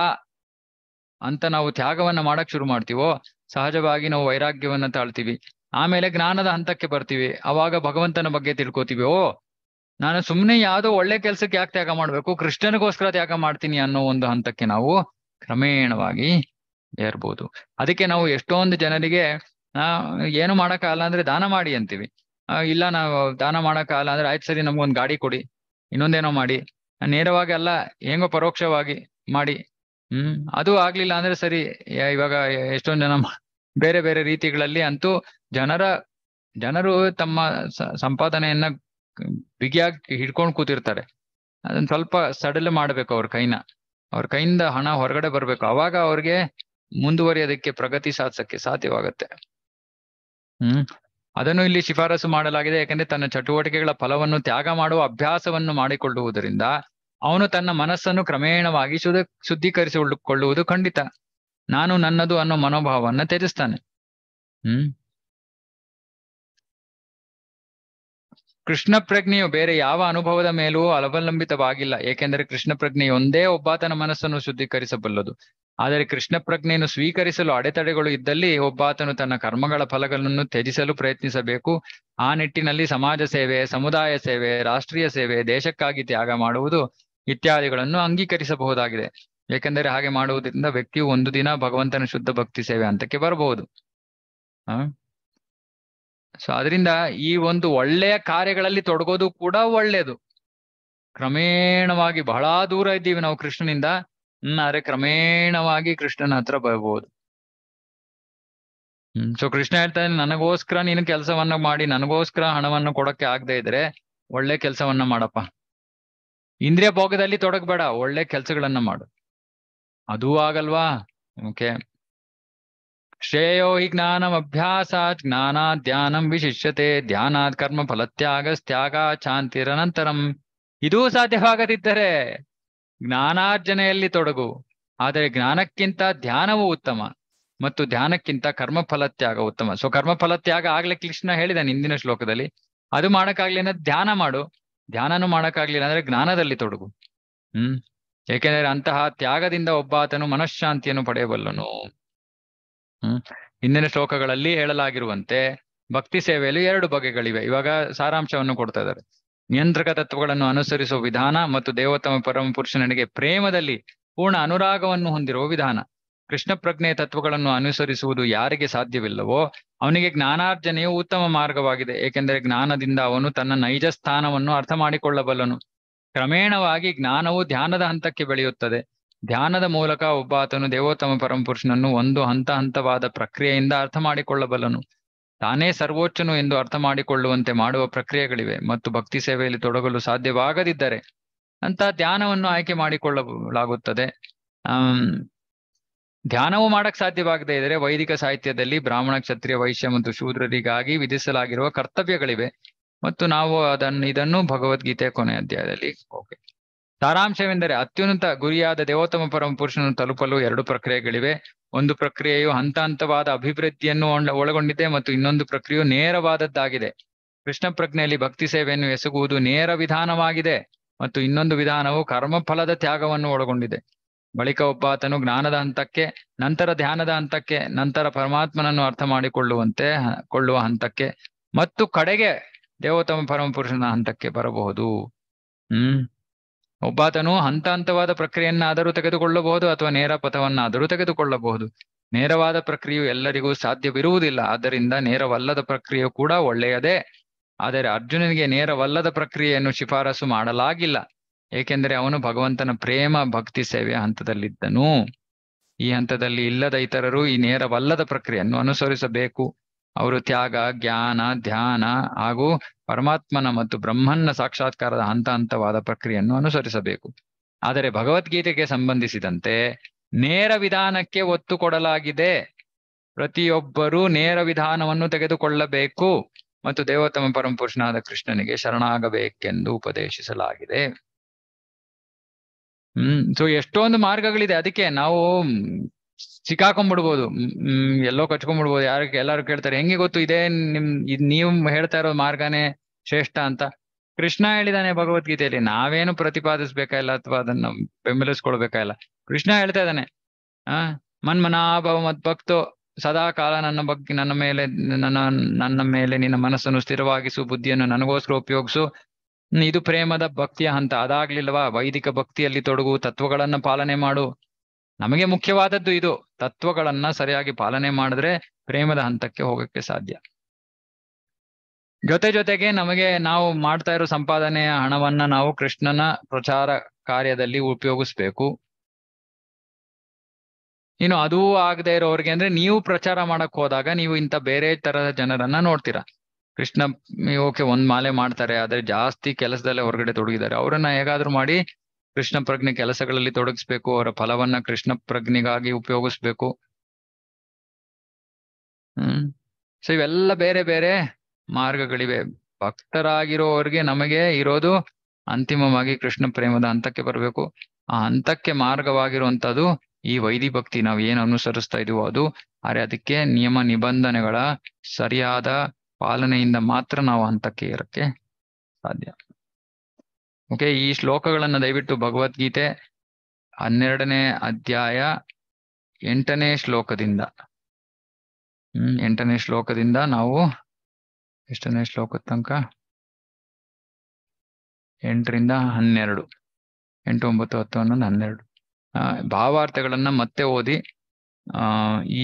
ಅಂತ ನಾವು ತ್ಯಾಗವನ್ನು ಮಾಡಕ್ ಶುರು ಮಾಡ್ತೀವೋ ಸಹಜವಾಗಿ ನಾವು ವೈರಾಗ್ಯವನ್ನು ತಾಳ್ತೀವಿ ಆಮೇಲೆ ಜ್ಞಾನದ ಹಂತಕ್ಕೆ ಬರ್ತೀವಿ ಅವಾಗ ಭಗವಂತನ ಬಗ್ಗೆ ತಿಳ್ಕೊತೀವಿ ಓ ನಾನು ಸುಮ್ಮನೆ ಯಾವುದೋ ಒಳ್ಳೆ ಕೆಲಸಕ್ಕೆ ಯಾಕೆ ತ್ಯಾಗ ಮಾಡಬೇಕು ಕೃಷ್ಣನಿಗೋಸ್ಕರ ತ್ಯಾಗ ಮಾಡ್ತೀನಿ ಅನ್ನೋ ಒಂದು ಹಂತಕ್ಕೆ ನಾವು ಕ್ರಮೇಣವಾಗಿ ಏರ್ಬೋದು ಅದಕ್ಕೆ ನಾವು ಎಷ್ಟೊಂದು ಜನರಿಗೆ ಆ ಏನು ಮಾಡೋಕ್ಕಾಗಲ್ಲ ಅಂದ್ರೆ ದಾನ ಮಾಡಿ ಅಂತೀವಿ ಇಲ್ಲ ನಾವು ದಾನ ಮಾಡೋಕ್ಕಾಗಲ್ಲ ಅಂದ್ರೆ ಆಯ್ತು ಸರಿ ನಮ್ಗೊಂದು ಗಾಡಿ ಕೊಡಿ ಇನ್ನೊಂದೇನೋ ಮಾಡಿ ನೇರವಾಗಿ ಅಲ್ಲ ಹೆಂಗೋ ಪರೋಕ್ಷವಾಗಿ ಮಾಡಿ ಹ್ಮ್ ಅದು ಆಗ್ಲಿಲ್ಲ ಅಂದ್ರೆ ಸರಿ ಇವಾಗ ಎಷ್ಟೊಂದು ಜನ ಬೇರೆ ಬೇರೆ ರೀತಿಗಳಲ್ಲಿ ಅಂತೂ ಜನರ ಜನರು ತಮ್ಮ ಸಂಪಾದನೆಯನ್ನ ಬಿಗಿಯಾಗಿ ಹಿಡ್ಕೊಂಡು ಕೂತಿರ್ತಾರೆ ಅದನ್ನ ಸ್ವಲ್ಪ ಸಡಲ್ ಮಾಡ್ಬೇಕು ಅವ್ರ ಕೈನ ಅವ್ರ ಕೈಯಿಂದ ಹಣ ಹೊರಗಡೆ ಬರ್ಬೇಕು ಅವಾಗ ಅವ್ರಿಗೆ ಮುಂದುವರಿಯೋದಕ್ಕೆ ಪ್ರಗತಿ ಸಾಧಿಸಕ್ಕೆ ಸಾಧ್ಯವಾಗುತ್ತೆ ಹ್ಮ್ ಅದನ್ನು ಇಲ್ಲಿ ಶಿಫಾರಸು ಮಾಡಲಾಗಿದೆ ಯಾಕಂದ್ರೆ ತನ್ನ ಚಟುವಟಿಕೆಗಳ ಫಲವನ್ನು ತ್ಯಾಗ ಮಾಡುವ ಅಭ್ಯಾಸವನ್ನು ಮಾಡಿಕೊಳ್ಳುವುದರಿಂದ ಅವನು ತನ್ನ ಮನಸ್ಸನ್ನು ಕ್ರಮೇಣವಾಗಿ ಶುದ್ಧ ಶುದ್ಧೀಕರಿಸಿಕೊಳ್ಳುವುದು ಖಂಡಿತ ನಾನು ನನ್ನದು ಅನ್ನೋ ಮನೋಭಾವವನ್ನು ತ್ಯಜಿಸ್ತಾನೆ ಹ್ಮ್ ಕೃಷ್ಣ ಪ್ರಜ್ಞೆಯು ಬೇರೆ ಯಾವ ಅನುಭವದ ಮೇಲೂ ಅವಲಂಬಿತವಾಗಿಲ್ಲ ಏಕೆಂದರೆ ಕೃಷ್ಣ ಪ್ರಜ್ಞೆಯು ಒಂದೇ ಒಬ್ಬಾತನ ಮನಸ್ಸನ್ನು ಶುದ್ಧೀಕರಿಸಬಲ್ಲದು ಆದರೆ ಕೃಷ್ಣ ಪ್ರಜ್ಞೆಯನ್ನು ಸ್ವೀಕರಿಸಲು ಅಡೆತಡೆಗಳು ಇದ್ದಲ್ಲಿ ಒಬ್ಬಾತನು ತನ್ನ ಕರ್ಮಗಳ ಫಲಗಳನ್ನು ತ್ಯಜಿಸಲು ಪ್ರಯತ್ನಿಸಬೇಕು ಆ ನಿಟ್ಟಿನಲ್ಲಿ ಸಮಾಜ ಸೇವೆ ಸಮುದಾಯ ಸೇವೆ ರಾಷ್ಟ್ರೀಯ ಸೇವೆ ದೇಶಕ್ಕಾಗಿ ತ್ಯಾಗ ಮಾಡುವುದು ಇತ್ಯಾದಿಗಳನ್ನು ಅಂಗೀಕರಿಸಬಹುದಾಗಿದೆ ಏಕೆಂದರೆ ಹಾಗೆ ಮಾಡುವುದರಿಂದ ವ್ಯಕ್ತಿಯು ಒಂದು ದಿನ ಭಗವಂತನ ಶುದ್ಧ ಭಕ್ತಿ ಸೇವೆ ಅಂತಕ್ಕೆ ಬರಬಹುದು ಸೊ ಅದರಿಂದ ಈ ಒಂದು ಒಳ್ಳೆಯ ಕಾರ್ಯಗಳಲ್ಲಿ ತೊಡಗೋದು ಕೂಡ ಒಳ್ಳೆಯದು ಕ್ರಮೇಣವಾಗಿ ಬಹಳ ದೂರ ಇದ್ದೀವಿ ನಾವು ಕೃಷ್ಣನಿಂದ ಹ್ಮ್ ಕ್ರಮೇಣವಾಗಿ ಕೃಷ್ಣನ ಹತ್ರ ಬರ್ಬೋದು ಹ್ಮ್ ಸೊ ಕೃಷ್ಣ ಹೇಳ್ತಾನೆ ನನಗೋಸ್ಕರ ನೀನು ಕೆಲಸವನ್ನ ಮಾಡಿ ನನಗೋಸ್ಕರ ಹಣವನ್ನು ಕೊಡಕ್ಕೆ ಆಗದೆ ಇದ್ರೆ ಒಳ್ಳೆ ಕೆಲಸವನ್ನ ಮಾಡಪ್ಪ ಇಂದ್ರಿಯ ಭೋಗದಲ್ಲಿ ತೊಡಗಬೇಡ ಒಳ್ಳೆ ಕೆಲಸಗಳನ್ನ ಮಾಡು ಅದೂ ಆಗಲ್ವಾ ಓಕೆ ಶ್ರೇಯೋ ಹಿ ಅಭ್ಯಾಸ ಜ್ಞಾನ ಧ್ಯಾನಂ ವಿಶಿಷ್ಯತೆ ಧ್ಯಾನಾತ್ ಕರ್ಮ ಫಲತ್ಯಾಗ ತ್ಯಾಗ ಶಾಂತಿರನಂತರಂ ಇದೂ ಸಾಧ್ಯವಾಗದಿದ್ದರೆ ಜ್ಞಾನಾರ್ಜನೆಯಲ್ಲಿ ತೊಡಗು ಆದರೆ ಜ್ಞಾನಕ್ಕಿಂತ ಧ್ಯಾನವು ಉತ್ತಮ ಮತ್ತು ಧ್ಯಾನಕ್ಕಿಂತ ಕರ್ಮಫಲತ್ಯಾಗ ಉತ್ತಮ ಸೊ ಕರ್ಮ ಫಲತ್ಯಾಗ ಆಗ್ಲೇ ಕ್ಲಿಷ್ಣ ಹೇಳಿದಾನೆ ಇಂದಿನ ಶ್ಲೋಕದಲ್ಲಿ ಅದು ಅಂದ್ರೆ ಧ್ಯಾನ ಮಾಡು ಧ್ಯಾನನು ಮಾಡಕ್ಕಾಗ್ಲಿಲ್ಲ ಅಂದ್ರೆ ಜ್ಞಾನದಲ್ಲಿ ತೊಡಗು ಹ್ಮ್ ಏಕೆಂದರೆ ಅಂತಹ ತ್ಯಾಗದಿಂದ ಒಬ್ಬ ಆತನು ಮನಃಶಾಂತಿಯನ್ನು ಪಡೆಯಬಲ್ಲನು ಹಿಂದಿನ ಶ್ಲೋಕಗಳಲ್ಲಿ ಹೇಳಲಾಗಿರುವಂತೆ ಭಕ್ತಿ ಸೇವೆಯಲ್ಲಿ ಎರಡು ಬಗೆಗಳಿವೆ ಇವಾಗ ಸಾರಾಂಶವನ್ನು ಕೊಡ್ತಾ ಇದ್ದಾರೆ ನಿಯಂತ್ರಕ ತತ್ವಗಳನ್ನು ಅನುಸರಿಸುವ ವಿಧಾನ ಮತ್ತು ದೇವೋತ್ತಮ ಪರಮ ಪುರುಷನಿಗೆ ಪ್ರೇಮದಲ್ಲಿ ಪೂರ್ಣ ಅನುರಾಗವನ್ನು ಹೊಂದಿರುವ ವಿಧಾನ ಕೃಷ್ಣ ಪ್ರಜ್ಞೆಯ ತತ್ವಗಳನ್ನು ಅನುಸರಿಸುವುದು ಯಾರಿಗೆ ಸಾಧ್ಯವಿಲ್ಲವೋ ಅವನಿಗೆ ಜ್ಞಾನಾರ್ಜನೆಯು ಉತ್ತಮ ಮಾರ್ಗವಾಗಿದೆ ಏಕೆಂದರೆ ಜ್ಞಾನದಿಂದ ಅವನು ತನ್ನ ನೈಜ ಸ್ಥಾನವನ್ನು ಅರ್ಥ ಮಾಡಿಕೊಳ್ಳಬಲ್ಲನು ಕ್ರಮೇಣವಾಗಿ ಜ್ಞಾನವು ಧ್ಯಾನದ ಹಂತಕ್ಕೆ ಬೆಳೆಯುತ್ತದೆ ಧ್ಯಾನದ ಮೂಲಕ ಒಬ್ಬ ಆತನು ದೇವೋತ್ತಮ ಪರಮಪುರುಷನನ್ನು ಒಂದು ಹಂತ ಹಂತವಾದ ಪ್ರಕ್ರಿಯೆಯಿಂದ ಅರ್ಥ ಮಾಡಿಕೊಳ್ಳಬಲ್ಲನು ತಾನೇ ಸರ್ವೋಚ್ಚನು ಎಂದು ಅರ್ಥ ಮಾಡಿಕೊಳ್ಳುವಂತೆ ಮಾಡುವ ಪ್ರಕ್ರಿಯೆಗಳಿವೆ ಮತ್ತು ಭಕ್ತಿ ಸೇವೆಯಲ್ಲಿ ತೊಡಗಲು ಸಾಧ್ಯವಾಗದಿದ್ದರೆ ಅಂತ ಧ್ಯಾನವನ್ನು ಆಯ್ಕೆ ಮಾಡಿಕೊಳ್ಳಲಾಗುತ್ತದೆ ಹ್ಮ್ ಧ್ಯಾನವು ಮಾಡಕ್ ಸಾಧ್ಯವಾಗದೇ ಇದ್ದರೆ ವೈದಿಕ ಸಾಹಿತ್ಯದಲ್ಲಿ ಬ್ರಾಹ್ಮಣ ಕ್ಷತ್ರಿಯ ವೈಶ್ಯ ಮತ್ತು ಶೂದ್ರರಿಗಾಗಿ ವಿಧಿಸಲಾಗಿರುವ ಕರ್ತವ್ಯಗಳಿವೆ ಮತ್ತು ನಾವು ಅದನ್ನು ಇದನ್ನು ಭಗವದ್ಗೀತೆ ಕೊನೆಯ ಅಧ್ಯಾಯದಲ್ಲಿ ಓಕೆ ಸಾರಾಂಶವೆಂದರೆ ಅತ್ಯುನ್ನತ ಗುರಿಯಾದ ದೇವೋತ್ತಮ ಪರಮ ಪುರುಷನನ್ನು ತಲುಪಲು ಎರಡು ಪ್ರಕ್ರಿಯೆಗಳಿವೆ ಒಂದು ಪ್ರಕ್ರಿಯೆಯು ಹಂತ ಹಂತವಾದ ಅಭಿವೃದ್ಧಿಯನ್ನು ಒಳಗೊಂಡಿದೆ ಮತ್ತು ಇನ್ನೊಂದು ಪ್ರಕ್ರಿಯೆಯು ನೇರವಾದದ್ದಾಗಿದೆ ಕೃಷ್ಣ ಪ್ರಜ್ಞೆಯಲ್ಲಿ ಭಕ್ತಿ ಸೇವೆಯನ್ನು ಎಸಗುವುದು ನೇರ ವಿಧಾನವಾಗಿದೆ ಮತ್ತು ಇನ್ನೊಂದು ವಿಧಾನವು ಕರ್ಮಫಲದ ತ್ಯಾಗವನ್ನು ಒಳಗೊಂಡಿದೆ ಬಳಿಕ ಆತನು ಜ್ಞಾನದ ಹಂತಕ್ಕೆ ನಂತರ ಧ್ಯಾನದ ಹಂತಕ್ಕೆ ನಂತರ ಪರಮಾತ್ಮನನ್ನು ಅರ್ಥ ಮಾಡಿಕೊಳ್ಳುವಂತೆ ಕೊಳ್ಳುವ ಹಂತಕ್ಕೆ ಮತ್ತು ಕಡೆಗೆ ದೇವೋತ್ತಮ ಪರಮ ಪುರುಷನ ಹಂತಕ್ಕೆ ಬರಬಹುದು ಹ್ಮ್ ಒಬ್ಬಾತನು ಹಂತ ಹಂತವಾದ ಪ್ರಕ್ರಿಯೆಯನ್ನಾದರೂ ತೆಗೆದುಕೊಳ್ಳಬಹುದು ಅಥವಾ ನೇರ ಪಥವನ್ನಾದರೂ ತೆಗೆದುಕೊಳ್ಳಬಹುದು ನೇರವಾದ ಪ್ರಕ್ರಿಯೆಯು ಎಲ್ಲರಿಗೂ ಸಾಧ್ಯವಿರುವುದಿಲ್ಲ ಆದ್ದರಿಂದ ನೇರವಲ್ಲದ ಪ್ರಕ್ರಿಯೆ ಕೂಡ ಒಳ್ಳೆಯದೇ ಆದರೆ ಅರ್ಜುನನಿಗೆ ನೇರವಲ್ಲದ ಪ್ರಕ್ರಿಯೆಯನ್ನು ಶಿಫಾರಸು ಮಾಡಲಾಗಿಲ್ಲ ಏಕೆಂದರೆ ಅವನು ಭಗವಂತನ ಪ್ರೇಮ ಭಕ್ತಿ ಸೇವೆಯ ಹಂತದಲ್ಲಿದ್ದನು ಈ ಹಂತದಲ್ಲಿ ಇಲ್ಲದ ಇತರರು ಈ ನೇರವಲ್ಲದ ಪ್ರಕ್ರಿಯೆಯನ್ನು ಅನುಸರಿಸಬೇಕು ಅವರು ತ್ಯಾಗ ಜ್ಞಾನ ಧ್ಯಾನ ಹಾಗೂ ಪರಮಾತ್ಮನ ಮತ್ತು ಬ್ರಹ್ಮನ ಸಾಕ್ಷಾತ್ಕಾರದ ಹಂತ ಹಂತವಾದ ಪ್ರಕ್ರಿಯೆಯನ್ನು ಅನುಸರಿಸಬೇಕು ಆದರೆ ಭಗವದ್ಗೀತೆಗೆ ಸಂಬಂಧಿಸಿದಂತೆ ನೇರ ವಿಧಾನಕ್ಕೆ ಒತ್ತು ಕೊಡಲಾಗಿದೆ ಪ್ರತಿಯೊಬ್ಬರೂ ನೇರ ವಿಧಾನವನ್ನು ತೆಗೆದುಕೊಳ್ಳಬೇಕು ಮತ್ತು ದೇವೋತ್ತಮ ಪರಮಪುರುಷನಾದ ಕೃಷ್ಣನಿಗೆ ಶರಣಾಗಬೇಕೆಂದು ಉಪದೇಶಿಸಲಾಗಿದೆ ಹ್ಮ್ ಸೊ ಎಷ್ಟೊಂದು ಮಾರ್ಗಗಳಿದೆ ಅದಕ್ಕೆ ನಾವು ಸಿಕ್ಕಾಕೊಂಡ್ಬಿಡ್ಬೋದು ಹ್ಮ್ ಎಲ್ಲೋ ಕಚ್ಕೊಂಡ್ಬಿಡ್ಬೋದು ಯಾರು ಎಲ್ಲಾರು ಕೇಳ್ತಾರೆ ಹೆಂಗೆ ಗೊತ್ತು ಇದೇ ನಿಮ್ ಇದ್ ನೀವು ಹೇಳ್ತಾ ಇರೋ ಮಾರ್ಗನೇ ಶ್ರೇಷ್ಠ ಅಂತ ಕೃಷ್ಣ ಹೇಳಿದಾನೆ ಭಗವದ್ಗೀತೆಯಲ್ಲಿ ನಾವೇನು ಪ್ರತಿಪಾದಿಸ್ಬೇಕಾಯಿಲ್ಲ ಅಥವಾ ಅದನ್ನ ಬೆಂಬಲಿಸ್ಕೊಳ್ಬೇಕಾಯಿಲ್ಲ ಕೃಷ್ಣ ಹೇಳ್ತಾ ಇದ್ದಾನೆ ಆ ಮನ್ಮನಾಭವ ಮತ್ ಭಕ್ತೋ ಸದಾ ಕಾಲ ನನ್ನ ಬಗ್ಗೆ ನನ್ನ ಮೇಲೆ ನನ್ನ ನನ್ನ ಮೇಲೆ ನಿನ್ನ ಮನಸ್ಸನ್ನು ಸ್ಥಿರವಾಗಿಸು ಬುದ್ಧಿಯನ್ನು ನನಗೋಸ್ಕರ ಉಪಯೋಗಿಸು ಇದು ಪ್ರೇಮದ ಭಕ್ತಿಯ ಹಂತ ಅದಾಗ್ಲಿಲ್ವಾ ವೈದಿಕ ಭಕ್ತಿಯಲ್ಲಿ ತೊಡಗು ತತ್ವಗಳನ್ನ ಪಾಲನೆ ಮಾಡು ನಮಗೆ ಮುಖ್ಯವಾದದ್ದು ಇದು ತತ್ವಗಳನ್ನ ಸರಿಯಾಗಿ ಪಾಲನೆ ಮಾಡಿದ್ರೆ ಪ್ರೇಮದ ಹಂತಕ್ಕೆ ಹೋಗಕ್ಕೆ ಸಾಧ್ಯ ಜೊತೆ ಜೊತೆಗೆ ನಮಗೆ ನಾವು ಮಾಡ್ತಾ ಇರೋ ಸಂಪಾದನೆಯ ಹಣವನ್ನ ನಾವು ಕೃಷ್ಣನ ಪ್ರಚಾರ ಕಾರ್ಯದಲ್ಲಿ ಉಪಯೋಗಿಸ್ಬೇಕು ಇನ್ನು ಅದೂ ಆಗದೆ ಇರೋರಿಗೆ ಅಂದ್ರೆ ನೀವು ಪ್ರಚಾರ ಮಾಡಕ್ ಹೋದಾಗ ನೀವು ಇಂಥ ಬೇರೆ ತರದ ಜನರನ್ನ ನೋಡ್ತೀರಾ ಕೃಷ್ಣ ಓಕೆ ಒಂದ್ ಮಾಲೆ ಮಾಡ್ತಾರೆ ಆದ್ರೆ ಜಾಸ್ತಿ ಕೆಲಸದಲ್ಲೇ ಹೊರಗಡೆ ತೊಡಗಿದ್ದಾರೆ ಅವರನ್ನ ಹೇಗಾದ್ರೂ ಮಾಡಿ ಕೃಷ್ಣ ಪ್ರಜ್ಞೆ ಕೆಲಸಗಳಲ್ಲಿ ತೊಡಗಿಸ್ಬೇಕು ಅವರ ಫಲವನ್ನ ಕೃಷ್ಣ ಪ್ರಜ್ಞೆಗಾಗಿ ಉಪಯೋಗಿಸ್ಬೇಕು ಹ್ಮ್ ಸೊ ಇವೆಲ್ಲ ಬೇರೆ ಬೇರೆ ಮಾರ್ಗಗಳಿವೆ ಭಕ್ತರಾಗಿರೋವರಿಗೆ ನಮಗೆ ಇರೋದು ಅಂತಿಮವಾಗಿ ಕೃಷ್ಣ ಪ್ರೇಮದ ಹಂತಕ್ಕೆ ಬರಬೇಕು ಆ ಹಂತಕ್ಕೆ ಮಾರ್ಗವಾಗಿರುವಂತದ್ದು ಈ ವೈದಿ ಭಕ್ತಿ ನಾವು ಏನು ಅನುಸರಿಸ್ತಾ ಇದೀವೋ ಅದು ಆದರೆ ಅದಕ್ಕೆ ನಿಯಮ ನಿಬಂಧನೆಗಳ ಸರಿಯಾದ ಪಾಲನೆಯಿಂದ ಮಾತ್ರ ನಾವು ಹಂತಕ್ಕೆ ಇರಕ್ಕೆ ಸಾಧ್ಯ ಓಕೆ ಈ ಶ್ಲೋಕಗಳನ್ನು ದಯವಿಟ್ಟು ಭಗವದ್ಗೀತೆ ಹನ್ನೆರಡನೇ ಅಧ್ಯಾಯ ಎಂಟನೇ ಶ್ಲೋಕದಿಂದ ಹ್ಮ್ ಎಂಟನೇ ಶ್ಲೋಕದಿಂದ ನಾವು ಎಷ್ಟನೇ ಶ್ಲೋಕದ ತನಕ ಎಂಟರಿಂದ ಹನ್ನೆರಡು ಎಂಟು ಒಂಬತ್ತು ಹತ್ತು ಹನ್ನೊಂದು ಹನ್ನೆರಡು ಭಾವಾರ್ಥಗಳನ್ನ ಮತ್ತೆ ಓದಿ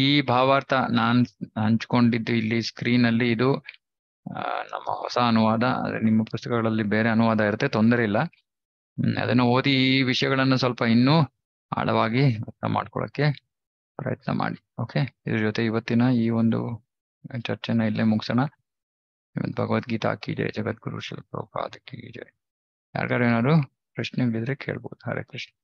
ಈ ಭಾವಾರ್ಥ ನಾನ್ ಹಂಚ್ಕೊಂಡಿದ್ದು ಇಲ್ಲಿ ಸ್ಕ್ರೀನಲ್ಲಿ ಇದು ನಮ್ಮ ಹೊಸ ಅನುವಾದ ನಿಮ್ಮ ಪುಸ್ತಕಗಳಲ್ಲಿ ಬೇರೆ ಅನುವಾದ ಇರುತ್ತೆ ತೊಂದರೆ ಇಲ್ಲ ಅದನ್ನು ಓದಿ ಈ ವಿಷಯಗಳನ್ನು ಸ್ವಲ್ಪ ಇನ್ನೂ ಆಳವಾಗಿ ಅರ್ಥ ಮಾಡ್ಕೊಳ್ಳೋಕ್ಕೆ ಪ್ರಯತ್ನ ಮಾಡಿ ಓಕೆ ಇದ್ರ ಜೊತೆ ಇವತ್ತಿನ ಈ ಒಂದು ಚರ್ಚೆನ ಇಲ್ಲೇ ಮುಗಿಸೋಣ ಇವತ್ತು ಭಗವದ್ಗೀತಾ ಕಿ ಜಯ ಜಗದ್ಗುರು ಶಿಲ್ಪ ಅದಕ್ಕೆ ಜಯ ಯಾರಿಗಾರು ಏನಾದ್ರು ಪ್ರಶ್ನೆಗಳಿದ್ರೆ ಕೇಳ್ಬೋದು ಹರೇ ಕೃಷ್ಣ